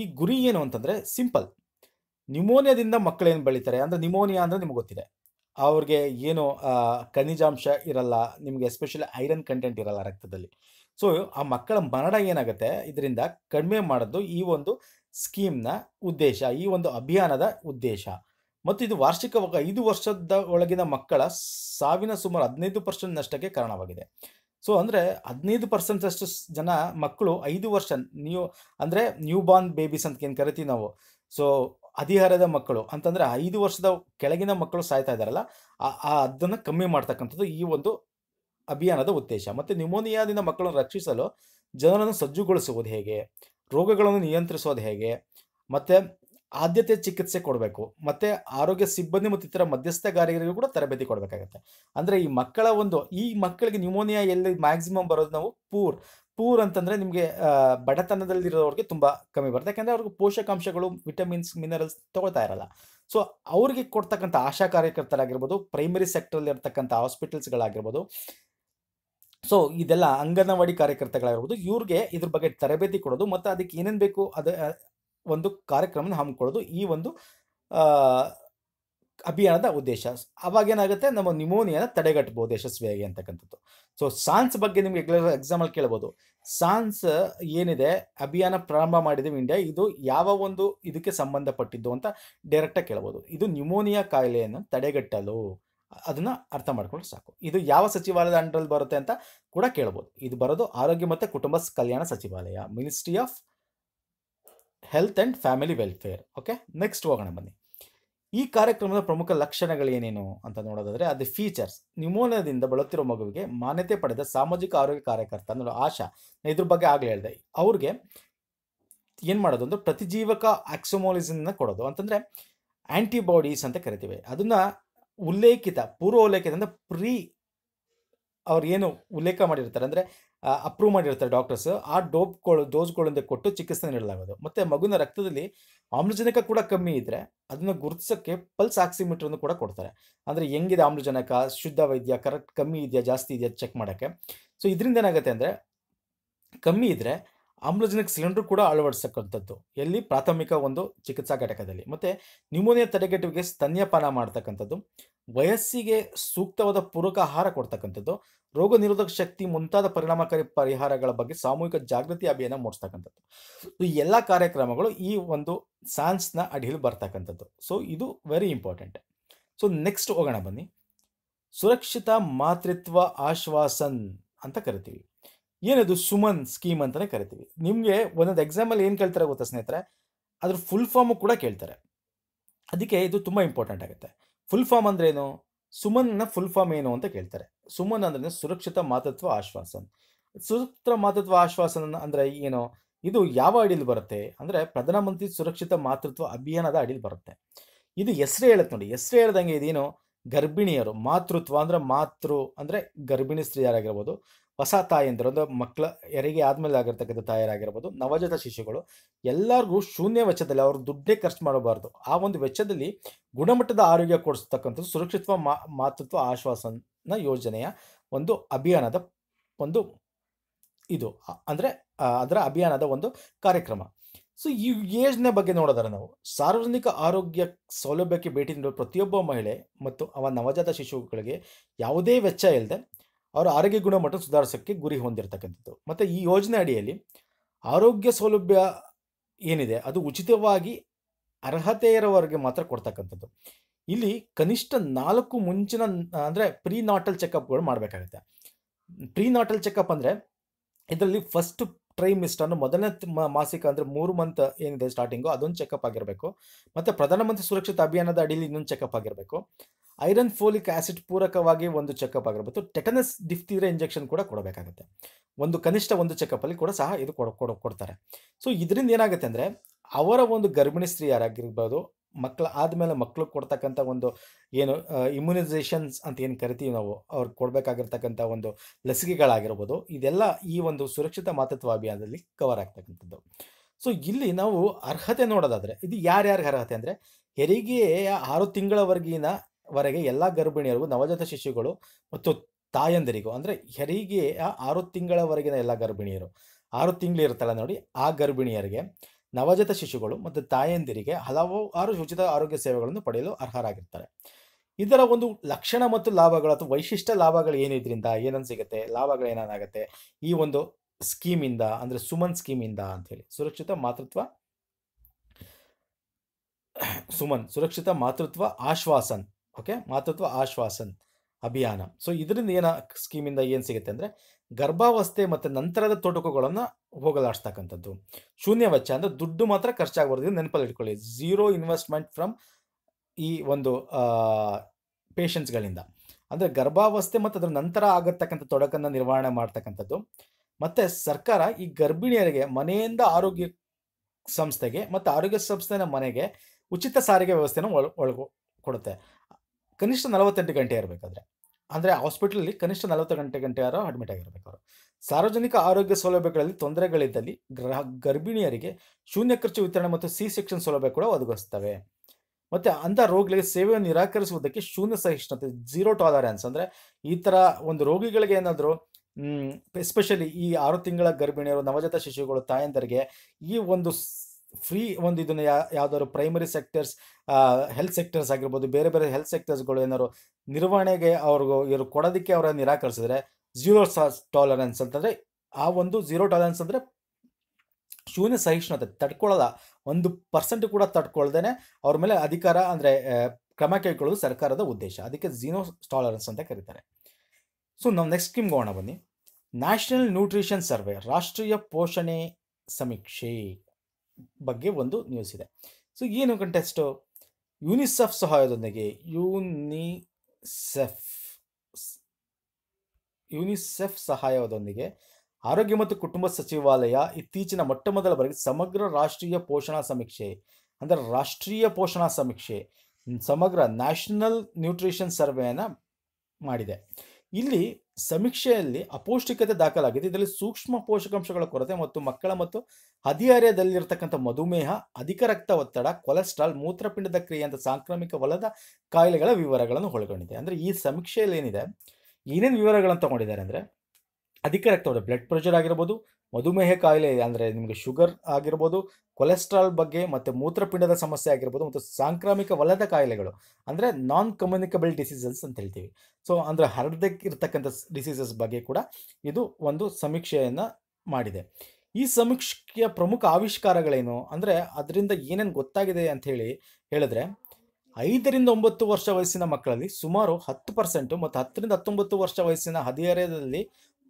ಈ ಗುರಿ ಏನು ಅಂತಂದರೆ ಸಿಂಪಲ್ ನಿಮೋನಿಯಾದಿಂದ ಮಕ್ಕಳೇನು ಬೆಳಿತಾರೆ ಅಂದರೆ ನಿಮೋನಿಯಾ ಅಂದರೆ ನಿಮ್ಗೆ ಗೊತ್ತಿದೆ ಅವ್ರಿಗೆ ಏನು ಖನಿಜಾಂಶ ಇರಲ್ಲ ನಿಮಗೆ ಎಸ್ಪೆಷಲಿ ಐರನ್ ಕಂಟೆಂಟ್ ಇರಲ್ಲ ರಕ್ತದಲ್ಲಿ ಸೊ ಆ ಮಕ್ಕಳ ಮರಣ ಏನಾಗುತ್ತೆ ಇದರಿಂದ ಕಡಿಮೆ ಮಾಡೋದು ಈ ಒಂದು ಸ್ಕೀಮ್ನ ಉದ್ದೇಶ ಈ ಒಂದು ಅಭಿಯಾನದ ಉದ್ದೇಶ ಮತ್ತು ಇದು ವಾರ್ಷಿಕವಾಗಿ ಐದು ವರ್ಷದ ಒಳಗಿನ ಮಕ್ಕಳ ಸಾವಿನ ಸುಮಾರು ಹದಿನೈದು ಪರ್ಸೆಂಟ್ ನಷ್ಟಕ್ಕೆ ಕಾರಣವಾಗಿದೆ ಸೊ ಅಂದರೆ ಹದಿನೈದು ಪರ್ಸೆಂಟ್ ಅಷ್ಟು ಜನ ಮಕ್ಕಳು ಐದು ವರ್ಷ ನ್ಯೂ ಅಂದರೆ ನ್ಯೂ ಬಾರ್ನ್ ಬೇಬೀಸ್ ಅಂತ ಏನು ಕರಿತೀವಿ ನಾವು ಸೊ ಹದಿಹರದ ಮಕ್ಕಳು ಅಂತಂದರೆ ಐದು ವರ್ಷದ ಕೆಳಗಿನ ಮಕ್ಕಳು ಸಾಯ್ತಾ ಇದ್ದಾರಲ್ಲ ಆ ಅದನ್ನು ಕಮ್ಮಿ ಮಾಡ್ತಕ್ಕಂಥದ್ದು ಈ ಒಂದು ಅಭಿಯಾನದ ಉದ್ದೇಶ ಮತ್ತು ನ್ಯೂಮೋನಿಯಾದಿಂದ ಮಕ್ಕಳನ್ನು ರಕ್ಷಿಸಲು ಜನರನ್ನು ಸಜ್ಜುಗೊಳಿಸುವುದು ಹೇಗೆ ರೋಗಗಳನ್ನು ನಿಯಂತ್ರಿಸೋದು ಹೇಗೆ ಮತ್ತು ಆದ್ಯತೆ ಚಿಕಿತ್ಸೆ ಕೊಡಬೇಕು ಮತ್ತೆ ಆರೋಗ್ಯ ಸಿಬ್ಬಂದಿ ಮತ್ತು ಇತರ ಮಧ್ಯಸ್ಥಗಾರರಿಗೂ ಕೂಡ ತರಬೇತಿ ಕೊಡಬೇಕಾಗತ್ತೆ ಅಂದ್ರೆ ಈ ಮಕ್ಕಳ ಒಂದು ಈ ಮಕ್ಕಳಿಗೆ ನ್ಯೂಮೋನಿಯಾ ಎಲ್ಲಿ ಮ್ಯಾಕ್ಸಿಮಮ್ ಬರೋದು ನಾವು ಪೂರ್ ಪೂರ್ ಅಂತಂದ್ರೆ ನಿಮಗೆ ಬಡತನದಲ್ಲಿರೋರಿಗೆ ತುಂಬಾ ಕಮ್ಮಿ ಬರುತ್ತೆ ಯಾಕಂದರೆ ಅವ್ರಿಗೆ ಪೋಷಕಾಂಶಗಳು ವಿಟಮಿನ್ಸ್ ಮಿನರಲ್ಸ್ ತೊಗೊಳ್ತಾ ಇರಲ್ಲ ಸೊ ಅವ್ರಿಗೆ ಕೊಡ್ತಕ್ಕಂಥ ಆಶಾ ಕಾರ್ಯಕರ್ತರಾಗಿರ್ಬೋದು ಪ್ರೈಮರಿ ಸೆಕ್ಟರಲ್ಲಿ ಇರ್ತಕ್ಕಂಥ ಹಾಸ್ಪಿಟಲ್ಸ್ಗಳಾಗಿರ್ಬೋದು ಸೊ ಇದೆಲ್ಲ ಅಂಗನವಾಡಿ ಕಾರ್ಯಕರ್ತಗಳಾಗಿರ್ಬೋದು ಇವ್ರಿಗೆ ಇದ್ರ ಬಗ್ಗೆ ತರಬೇತಿ ಕೊಡೋದು ಮತ್ತು ಅದಕ್ಕೆ ಏನೇನು ಬೇಕು ಅದು ಒಂದು ಕಾರ್ಯಕ್ರಮ ಹಮ್ಮಿಕೊಳ್ಳೋದು ಈ ಒಂದು ಅಭಿಯಾನದ ಉದ್ದೇಶ ಏನಾಗುತ್ತೆ ನಮ್ಮ ನಿಮೋನಿಯಾನ ತಡೆಗಟ್ಟಬಹುದು ಯಶಸ್ವಿಯಾಗಿ ಅಂತಕ್ಕಂಥದ್ದು ಸೊ ಸಾನ್ಸ್ ಬಗ್ಗೆ ನಿಮ್ಗೆ ಎಕ್ಸಾಂಪಲ್ ಕೇಳ್ಬೋದು ಸಾನ್ಸ್ ಏನಿದೆ ಅಭಿಯಾನ ಪ್ರಾರಂಭ ಮಾಡಿದ ಇಂಡಿಯಾ ಇದು ಯಾವ ಒಂದು ಇದಕ್ಕೆ ಸಂಬಂಧಪಟ್ಟಿದ್ದು ಅಂತ ಡೈರೆಕ್ಟಾಗಿ ಕೇಳ್ಬೋದು ಇದು ನ್ಯೂಮೋನಿಯಾ ಕಾಯಿಲೆಯನ್ನು ತಡೆಗಟ್ಟಲು ಅದನ್ನ ಅರ್ಥ ಮಾಡ್ಕೊಂಡ್ರೆ ಸಾಕು ಇದು ಯಾವ ಸಚಿವಾಲಯದ ಅಂಡ್ರಲ್ಲಿ ಬರುತ್ತೆ ಅಂತ ಕೂಡ ಕೇಳ್ಬೋದು ಇದು ಬರೋದು ಆರೋಗ್ಯ ಮತ್ತು ಕುಟುಂಬ ಕಲ್ಯಾಣ ಸಚಿವಾಲಯ ministry of health and family welfare okay next ಹೋಗೋಣ ಬನ್ನಿ ಈ ಕಾರ್ಯಕ್ರಮದ ಪ್ರಮುಖ ಲಕ್ಷಣಗಳು ಅಂತ ನೋಡೋದಾದರೆ ಅದು ಫೀಚರ್ಸ್ ನ್ಯೂಮೋನಿಯಾದಿಂದ ಬಳಲುತ್ತಿರೋ ಮಗುವಿಗೆ ಮಾನ್ಯತೆ ಪಡೆದ ಸಾಮಾಜಿಕ ಆರೋಗ್ಯ ಕಾರ್ಯಕರ್ತ ಅಂದ್ರೆ ಆಶಾ ಇದ್ರ ಬಗ್ಗೆ ಆಗಲೇ ಹೇಳಿದೆ ಅವ್ರಿಗೆ ಏನು ಮಾಡೋದು ಅಂದರೆ ಪ್ರತಿಜೀವಕ ಆಕ್ಸೋಮೋಲಿಸನ್ನ ಕೊಡೋದು ಅಂತಂದರೆ ಆ್ಯಂಟಿಬಾಡೀಸ್ ಅಂತ ಕರಿತೀವಿ ಅದನ್ನು ಉಲ್ಲೇಖಿತ ಪೂರ್ವ ಉಲ್ಲೇಖಿತ ಅಂದರೆ ಪ್ರೀ ಅವ್ರು ಏನು ಉಲ್ಲೇಖ ಮಾಡಿರ್ತಾರೆ ಅಂದರೆ ಅಪ್ರೂವ್ ಮಾಡಿರ್ತಾರೆ ಡಾಕ್ಟರ್ಸ್ ಆ ಡೋಪ್ಗಳು ಡೋಸ್ಗಳಿಂದ ಕೊಟ್ಟು ಚಿಕಿತ್ಸೆ ನೀಡಲಾಗೋದು ಮತ್ತು ಮಗುವಿನ ರಕ್ತದಲ್ಲಿ ಆಮ್ಲಜನಕ ಕೂಡ ಕಮ್ಮಿ ಇದ್ದರೆ ಅದನ್ನು ಗುರುತಿಸೋಕ್ಕೆ ಪಲ್ಸ್ ಆಕ್ಸಿಮೀಟ್ರನ್ನು ಕೂಡ ಕೊಡ್ತಾರೆ ಅಂದರೆ ಹೆಂಗಿದೆ ಆಮ್ಲಜನಕ ಶುದ್ಧ ವೈದ್ಯ ಕರೆಕ್ಟ್ ಕಮ್ಮಿ ಇದೆಯಾ ಜಾಸ್ತಿ ಇದೆಯಾ ಚೆಕ್ ಮಾಡೋಕ್ಕೆ ಸೊ ಇದರಿಂದ ಏನಾಗುತ್ತೆ ಅಂದರೆ ಕಮ್ಮಿ ಇದ್ದರೆ ಆಮ್ಲಜನಕ ಸಿಲಿಂಡರ್ ಕೂಡ ಅಳವಡಿಸಕ್ಕಂಥದ್ದು ಎಲ್ಲಿ ಪ್ರಾಥಮಿಕ ಒಂದು ಚಿಕಿತ್ಸಾ ಘಟಕದಲ್ಲಿ ಮತ್ತು ನ್ಯೂಮೋನಿಯಾ ತಡೆಗಟ್ಟುವಿಗೆ ಸ್ತನ್ಯಪಾನ ಮಾಡ್ತಕ್ಕಂಥದ್ದು ವಯಸ್ಸಿಗೆ ಸೂಕ್ತವಾದ ಪೂರಕ ಆಹಾರ ಕೊಡ್ತಕ್ಕಂಥದ್ದು ರೋಗ ನಿರೋಧಕ ಶಕ್ತಿ ಮುಂತಾದ ಪರಿಣಾಮಕಾರಿ ಪರಿಹಾರಗಳ ಬಗ್ಗೆ ಸಾಮೂಹಿಕ ಜಾಗೃತಿ ಅಭಿಯಾನ ಮೂಡಿಸ್ತಕ್ಕಂಥದ್ದು ಸೊ ಎಲ್ಲ ಕಾರ್ಯಕ್ರಮಗಳು ಈ ಒಂದು ಸಾನ್ಸ್ನ ಅಡಿಯಲ್ಲಿ ಬರ್ತಕ್ಕಂಥದ್ದು ಸೊ ಇದು ವೆರಿ ಇಂಪಾರ್ಟೆಂಟ್ ಸೊ ನೆಕ್ಸ್ಟ್ ಹೋಗೋಣ ಬನ್ನಿ ಸುರಕ್ಷಿತ ಮಾತೃತ್ವ ಆಶ್ವಾಸನ್ ಅಂತ ಕರಿತೀವಿ ಏನದು ಸುಮನ್ ಸ್ಕೀಮ್ ಅಂತಲೇ ಕರಿತೀವಿ ನಿಮಗೆ ಒಂದೊಂದು ಎಕ್ಸಾಮಲ್ಲಿ ಏನು ಕೇಳ್ತಾರೆ ಗೊತ್ತಾ ಸ್ನೇಹಿತರೆ ಅದ್ರ ಫುಲ್ ಫಾರ್ಮು ಕೂಡ ಕೇಳ್ತಾರೆ ಅದಕ್ಕೆ ಇದು ತುಂಬ ಇಂಪಾರ್ಟೆಂಟ್ ಆಗುತ್ತೆ ಫುಲ್ ಫಾರ್ಮ್ ಅಂದ್ರೇನು ಸುಮನ್ನ ಫುಲ್ ಫಾರ್ಮ್ ಏನು ಅಂತ ಕೇಳ್ತಾರೆ ಸುಮನ್ ಅಂದ್ರೆ ಸುರಕ್ಷಿತ ಮಾತೃತ್ವ ಆಶ್ವಾಸನ್ ಸುರಕ್ಷಿತ ಮಾತೃತ್ವ ಆಶ್ವಾಸನ ಅಂದ್ರೆ ಏನು ಇದು ಯಾವ ಅಡಿಲಿ ಬರುತ್ತೆ ಅಂದ್ರೆ ಪ್ರಧಾನಮಂತ್ರಿ ಸುರಕ್ಷಿತ ಮಾತೃತ್ವ ಅಭಿಯಾನದ ಅಡಿಲಿ ಬರುತ್ತೆ ಇದು ಹೆಸರು ಹೇಳುತ್ತೆ ನೋಡಿ ಹೆಸರು ಹೇಳ್ದಂಗೆ ಇದೇನು ಗರ್ಭಿಣಿಯರು ಮಾತೃತ್ವ ಅಂದ್ರೆ ಮಾತೃ ಅಂದ್ರೆ ಗರ್ಭಿಣಿ ಸ್ತ್ರೀಯರಾಗಿರ್ಬೋದು ಹೊಸ ತಾಯಿ ಅಂದರೆ ಮಕ್ಕಳ ಹೆರಿಗೆ ಆದಮೇಲೆ ಆಗಿರ್ತಕ್ಕಂಥ ತಾಯಿಯರಾಗಿರ್ಬೋದು ನವಜಾತ ಶಿಶುಗಳು ಎಲ್ಲರಿಗೂ ಶೂನ್ಯ ವೆಚ್ಚದಲ್ಲಿ ಅವರು ದುಡ್ಡೇ ಖರ್ಚು ಮಾಡಬಾರ್ದು ಆ ಒಂದು ವೆಚ್ಚದಲ್ಲಿ ಗುಣಮಟ್ಟದ ಆರೋಗ್ಯ ಕೊಡಿಸ್ತಕ್ಕಂಥದ್ದು ಸುರಕ್ಷಿತ ಮಾ ಮಾತೃತ್ವ ಆಶ್ವಾಸನ ಯೋಜನೆಯ ಒಂದು ಅಭಿಯಾನದ ಒಂದು ಇದು ಅಂದರೆ ಅದರ ಅಭಿಯಾನದ ಒಂದು ಕಾರ್ಯಕ್ರಮ ಸೊ ಈ ಯೋಜನೆ ಬಗ್ಗೆ ನೋಡಿದ್ರೆ ನಾವು ಸಾರ್ವಜನಿಕ ಆರೋಗ್ಯ ಸೌಲಭ್ಯಕ್ಕೆ ಭೇಟಿ ನೀಡುವ ಪ್ರತಿಯೊಬ್ಬ ಮಹಿಳೆ ಮತ್ತು ಅವ ನವಜಾತ ಶಿಶುಗಳಿಗೆ ಯಾವುದೇ ವೆಚ್ಚ ಇಲ್ಲದೆ ಅವರ ಆರೋಗ್ಯ ಗುಣಮಟ್ಟ ಸುಧಾರಿಸೋಕ್ಕೆ ಗುರಿ ಹೊಂದಿರತಕ್ಕಂಥದ್ದು ಮತ್ತು ಈ ಯೋಜನೆ ಅಡಿಯಲ್ಲಿ ಆರೋಗ್ಯ ಸೌಲಭ್ಯ ಏನಿದೆ ಅದು ಉಚಿತವಾಗಿ ಅರ್ಹತೆಯರವರೆಗೆ ಮಾತ್ರ ಕೊಡ್ತಕ್ಕಂಥದ್ದು ಇಲ್ಲಿ ಕನಿಷ್ಠ ನಾಲ್ಕು ಮುಂಚಿನ ಅಂದರೆ ಪ್ರೀ ನಾಟಲ್ ಚೆಕಪ್ಗಳು ಮಾಡಬೇಕಾಗುತ್ತೆ ಪ್ರೀ ನಾಟಲ್ ಚೆಕಪ್ ಅಂದರೆ ಇದರಲ್ಲಿ ಫಸ್ಟ್ ಟ್ರೈಮಿಸ್ಟ್ ಅನ್ನು ಮೊದಲನೇ ಮಾಸಿಕ ಅಂದರೆ ಮೂರು ಮಂತ್ ಏನಿದೆ ಸ್ಟಾರ್ಟಿಂಗು ಅದೊಂದು ಚೆಕಪ್ ಆಗಿರಬೇಕು ಮತ್ತು ಪ್ರಧಾನಮಂತ್ರಿ ಸುರಕ್ಷಿತ ಅಭಿಯಾನದ ಅಡಿಯಲ್ಲಿ ಇನ್ನೊಂದು ಚೆಕಪ್ ಆಗಿರಬೇಕು ಐರನ್ ಫೋಲಿಕ್ ಆ್ಯಸಿಡ್ ಪೂರಕವಾಗಿ ಒಂದು ಚೆಕಪ್ ಆಗಿರ್ಬೋದು ಟೆಟನಸ್ ಡಿಫ್ತೀರ ಇಂಜೆಕ್ಷನ್ ಕೂಡ ಕೊಡಬೇಕಾಗುತ್ತೆ ಒಂದು ಕನಿಷ್ಠ ಒಂದು ಚೆಕಪ್ಪಲ್ಲಿ ಕೂಡ ಸಹ ಇದು ಕೊಡ ಕೊಡ್ತಾರೆ ಸೊ ಇದರಿಂದ ಏನಾಗುತ್ತೆ ಅಂದರೆ ಅವರ ಒಂದು ಗರ್ಭಿಣಿ ಸ್ತ್ರೀ ಯಾರಾಗಿರ್ಬೋದು ಮಕ್ಳು ಆದಮೇಲೆ ಮಕ್ಕಳು ಕೊಡ್ತಕ್ಕಂಥ ಒಂದು ಏನು ಇಮ್ಯುನೈಸೇಷನ್ಸ್ ಅಂತ ಏನು ಕರಿತೀವಿ ನಾವು ಅವ್ರಿಗೆ ಕೊಡಬೇಕಾಗಿರ್ತಕ್ಕಂಥ ಒಂದು ಲಸಿಕೆಗಳಾಗಿರ್ಬೋದು ಇದೆಲ್ಲ ಈ ಒಂದು ಸುರಕ್ಷಿತ ಮಾತೃತ್ವ ಅಭಿಯಾನದಲ್ಲಿ ಕವರ್ ಆಗ್ತಕ್ಕಂಥದ್ದು ಸೊ ಇಲ್ಲಿ ನಾವು ಅರ್ಹತೆ ನೋಡೋದಾದರೆ ಇದು ಯಾರ್ಯಾರಿಗೆ ಅರ್ಹತೆ ಅಂದರೆ ಹೆರಿಗೆ ಆರು ತಿಂಗಳವರೆಗಿನ ವರೆಗೆ ಎಲ್ಲ ಗರ್ಭಿಣಿಯರಿಗೂ ನವಜಾತ ಶಿಶುಗಳು ಮತ್ತು ತಾಯಂದಿರಿಗೂ ಅಂದರೆ ಹೆರಿಗೆ ಆರು ತಿಂಗಳವರೆಗಿನ ಎಲ್ಲ ಗರ್ಭಿಣಿಯರು ಆರು ತಿಂಗಳು ಇರ್ತಾರೆ ನೋಡಿ ಆ ಗರ್ಭಿಣಿಯರಿಗೆ ನವಜಾತ ಶಿಶುಗಳು ಮತ್ತು ತಾಯಂದಿರಿಗೆ ಹಲವಾರು ಉಚಿತ ಆರೋಗ್ಯ ಸೇವೆಗಳನ್ನು ಪಡೆಯಲು ಅರ್ಹರಾಗಿರ್ತಾರೆ ಇದರ ಒಂದು ಲಕ್ಷಣ ಮತ್ತು ಲಾಭಗಳು ಅಥವಾ ವೈಶಿಷ್ಟ್ಯ ಲಾಭಗಳು ಏನಿದ್ರಿಂದ ಇದರಿಂದ ಏನನ್ನು ಸಿಗುತ್ತೆ ಲಾಭಗಳು ಏನಾಗುತ್ತೆ ಈ ಒಂದು ಸ್ಕೀಮಿಂದ ಅಂದರೆ ಸುಮನ್ ಸ್ಕೀಮಿಂದ ಹೇಳಿ ಸುರಕ್ಷಿತ ಮಾತೃತ್ವ ಸುಮನ್ ಸುರಕ್ಷಿತ ಮಾತೃತ್ವ ಆಶ್ವಾಸನ್ ಓಕೆ ಮಾತೃತ್ವ ಆಶ್ವಾಸನ್ ಅಭಿಯಾನ ಸೊ ಇದರಿಂದ ಏನ ಸ್ಕೀಮಿಂದ ಏನು ಸಿಗುತ್ತೆ ಅಂದರೆ ಗರ್ಭಾವಸ್ಥೆ ಮತ್ತು ನಂತರದ ತೊಡಕುಗಳನ್ನು ಹೋಗಲಾಡಿಸ್ತಕ್ಕಂಥದ್ದು ಶೂನ್ಯ ವೆಚ್ಚ ಅಂದರೆ ದುಡ್ಡು ಮಾತ್ರ ಖರ್ಚಾಗಬಾರ್ದು ನೆನಪಲ್ಲಿ ಇಟ್ಕೊಳ್ಳಿ ಝೀರೋ ಇನ್ವೆಸ್ಟ್ಮೆಂಟ್ ಫ್ರಮ್ ಈ ಒಂದು ಗಳಿಂದ ಅಂದರೆ ಗರ್ಭಾವಸ್ಥೆ ಮತ್ತು ಅದರ ನಂತರ ಆಗತಕ್ಕಂಥ ತೊಡಕನ್ನು ನಿರ್ವಹಣೆ ಮಾಡ್ತಕ್ಕಂಥದ್ದು ಮತ್ತು ಸರ್ಕಾರ ಈ ಗರ್ಭಿಣಿಯರಿಗೆ ಮನೆಯಿಂದ ಆರೋಗ್ಯ ಸಂಸ್ಥೆಗೆ ಮತ್ತು ಆರೋಗ್ಯ ಸಂಸ್ಥೆನ ಮನೆಗೆ ಉಚಿತ ಸಾರಿಗೆ ವ್ಯವಸ್ಥೆನ ಒಳ ಒಳಗೊ ಕೊಡುತ್ತೆ ಕನಿಷ್ಠ ನಲವತ್ತೆಂಟು ಗಂಟೆ ಇರಬೇಕಾದ್ರೆ ಅಂದರೆ ಹಾಸ್ಪಿಟ್ಲಲ್ಲಿ ಕನಿಷ್ಠ ನಲವತ್ತು ಗಂಟೆ ಗಂಟೆ ಯಾರೋ ಅಡ್ಮಿಟ್ ಅವರು ಸಾರ್ವಜನಿಕ ಆರೋಗ್ಯ ಸೌಲಭ್ಯಗಳಲ್ಲಿ ತೊಂದರೆಗಳಿದ್ದಲ್ಲಿ ಗ್ರಹ ಗರ್ಭಿಣಿಯರಿಗೆ ಶೂನ್ಯ ಖರ್ಚು ವಿತರಣೆ ಮತ್ತು ಸಿ ಸೆಕ್ಷನ್ ಸೌಲಭ್ಯ ಕೂಡ ಒದಗಿಸ್ತವೆ ಮತ್ತು ಅಂಥ ರೋಗಿಗಳಿಗೆ ಸೇವೆಯನ್ನು ನಿರಾಕರಿಸುವುದಕ್ಕೆ ಶೂನ್ಯ ಸಹಿಷ್ಣುತೆ ಜೀರೋ ಟಾಲರೆನ್ಸ್ ಅಂದರೆ ಈ ಥರ ಒಂದು ರೋಗಿಗಳಿಗೆ ಏನಾದರೂ ಎಸ್ಪೆಷಲಿ ಈ ಆರು ತಿಂಗಳ ಗರ್ಭಿಣಿಯರು ನವಜಾತ ಶಿಶುಗಳು ತಾಯಂದರಿಗೆ ಈ ಒಂದು ಫ್ರೀ ಒಂದು ಇದನ್ನು ಯಾವ್ದಾದ್ರು ಪ್ರೈಮರಿ ಸೆಕ್ಟರ್ಸ್ ಹೆಲ್ತ್ ಸೆಕ್ಟರ್ಸ್ ಆಗಿರ್ಬೋದು ಬೇರೆ ಬೇರೆ ಹೆಲ್ತ್ ಸೆಕ್ಟರ್ಸ್ಗಳು ಏನಾದ್ರು ನಿರ್ವಹಣೆಗೆ ಅವ್ರಿಗೂ ಇವರು ಕೊಡೋದಕ್ಕೆ ಅವರ ನಿರಾಕರಿಸಿದ್ರೆ ಝೀರೋ ಟಾಲರೆನ್ಸ್ ಅಂತಂದರೆ ಆ ಒಂದು ಝೀರೋ ಟಾಲರೆನ್ಸ್ ಅಂದರೆ ಶೂನ್ಯ ಸಹಿಷ್ಣುತೆ ತಡ್ಕೊಳ್ಳಲ್ಲ ಒಂದು ಪರ್ಸೆಂಟ್ ಕೂಡ ತಡ್ಕೊಳ್ದೇನೆ ಅವ್ರ ಮೇಲೆ ಅಧಿಕಾರ ಅಂದರೆ ಕ್ರಮ ಕೈಗೊಳ್ಳೋದು ಸರ್ಕಾರದ ಉದ್ದೇಶ ಅದಕ್ಕೆ ಝೀರೋ ಟಾಲರೆನ್ಸ್ ಅಂತ ಕರೀತಾರೆ ಸೊ ನಾವು ನೆಕ್ಸ್ಟ್ ಸ್ಕೀಮ್ಗೆ ಹೋಗೋಣ ಬನ್ನಿ ನ್ಯಾಷನಲ್ ನ್ಯೂಟ್ರಿಷನ್ ಸರ್ವೆ ರಾಷ್ಟ್ರೀಯ ಪೋಷಣೆ ಸಮೀಕ್ಷೆ ಬಗ್ಗೆ ಒಂದು ನ್ಯೂಸ್ ಇದೆ ಸೊ ಏನು ಕಂಟೆಸ್ಟು ಯೂನಿಸೆಫ್ ಸಹಾಯದೊಂದಿಗೆ ಯೂನಿಸೆಫ್ ಯುನಿಸೆಫ್ ಸಹಾಯದೊಂದಿಗೆ ಆರೋಗ್ಯ ಮತ್ತು ಕುಟುಂಬ ಸಚಿವಾಲಯ ಇತ್ತೀಚಿನ ಮೊಟ್ಟ ಮೊದಲ ಬಾರಿಗೆ ಸಮಗ್ರ ರಾಷ್ಟ್ರೀಯ ಪೋಷಣಾ ಸಮೀಕ್ಷೆ ಅಂದರೆ ರಾಷ್ಟ್ರೀಯ ಪೋಷಣಾ ಸಮೀಕ್ಷೆ ಸಮಗ್ರ ನ್ಯಾಷನಲ್ ನ್ಯೂಟ್ರಿಷನ್ ಸರ್ವೆಯನ್ನು ಮಾಡಿದೆ ಇಲ್ಲಿ ಸಮೀಕ್ಷೆಯಲ್ಲಿ ಅಪೌಷ್ಟಿಕತೆ ದಾಖಲಾಗಿದೆ ಇದರಲ್ಲಿ ಸೂಕ್ಷ್ಮ ಪೋಷಕಾಂಶಗಳ ಕೊರತೆ ಮತ್ತು ಮಕ್ಕಳ ಮತ್ತು ಹದಿಹರೆಯದಲ್ಲಿರ್ತಕ್ಕಂಥ ಮಧುಮೇಹ ಅಧಿಕ ರಕ್ತ ಒತ್ತಡ ಕೊಲೆಸ್ಟ್ರಾಲ್ ಮೂತ್ರಪಿಂಡದ ಸಾಂಕ್ರಾಮಿಕ ವಲದ ಕಾಯಿಲೆಗಳ ವಿವರಗಳನ್ನು ಒಳಗೊಂಡಿದೆ ಅಂದರೆ ಈ ಸಮೀಕ್ಷೆಯಲ್ಲಿ ಏನಿದೆ ಏನೇನು ವಿವರಗಳನ್ನು ತಗೊಂಡಿದ್ದಾರೆ ಅಂದರೆ ಅಧಿಕ ರಕ್ತ ಒತ್ತಡ ಬ್ಲಡ್ ಪ್ರೆಷರ್ ಆಗಿರ್ಬೋದು ಮಧುಮೇಹ ಕಾಯಿಲೆ ಅಂದರೆ ನಿಮಗೆ ಶುಗರ್ ಆಗಿರ್ಬೋದು ಕೊಲೆಸ್ಟ್ರಾಲ್ ಬಗ್ಗೆ ಮತ್ತು ಮೂತ್ರಪಿಂಡದ ಸಮಸ್ಯೆ ಆಗಿರ್ಬೋದು ಮತ್ತು ಸಾಂಕ್ರಾಮಿಕ ಸಾಂಕ್ರಾಮಿಕವಲ್ಲದ ಕಾಯಿಲೆಗಳು ಅಂದರೆ ನಾನ್ ಕಮ್ಯುನಿಕಬಲ್ ಡಿಸೀಸಸ್ ಅಂತ ಹೇಳ್ತೀವಿ ಸೊ ಅಂದರೆ ಇರ್ತಕ್ಕಂಥ ಡಿಸೀಸಸ್ ಬಗ್ಗೆ ಕೂಡ ಇದು ಒಂದು ಸಮೀಕ್ಷೆಯನ್ನು ಮಾಡಿದೆ ಈ ಸಮೀಕ್ಷೆಯ ಪ್ರಮುಖ ಆವಿಷ್ಕಾರಗಳೇನು ಅಂದರೆ ಅದರಿಂದ ಏನೇನು ಗೊತ್ತಾಗಿದೆ ಅಂತ ಹೇಳಿ ಹೇಳಿದ್ರೆ ಐದರಿಂದ ಒಂಬತ್ತು ವರ್ಷ ವಯಸ್ಸಿನ ಮಕ್ಕಳಲ್ಲಿ ಸುಮಾರು ಹತ್ತು ಪರ್ಸೆಂಟು ಮತ್ತು ಹತ್ತರಿಂದ ಹತ್ತೊಂಬತ್ತು ವರ್ಷ ವಯಸ್ಸಿನ ಹದಿಹರೆಯದಲ್ಲಿ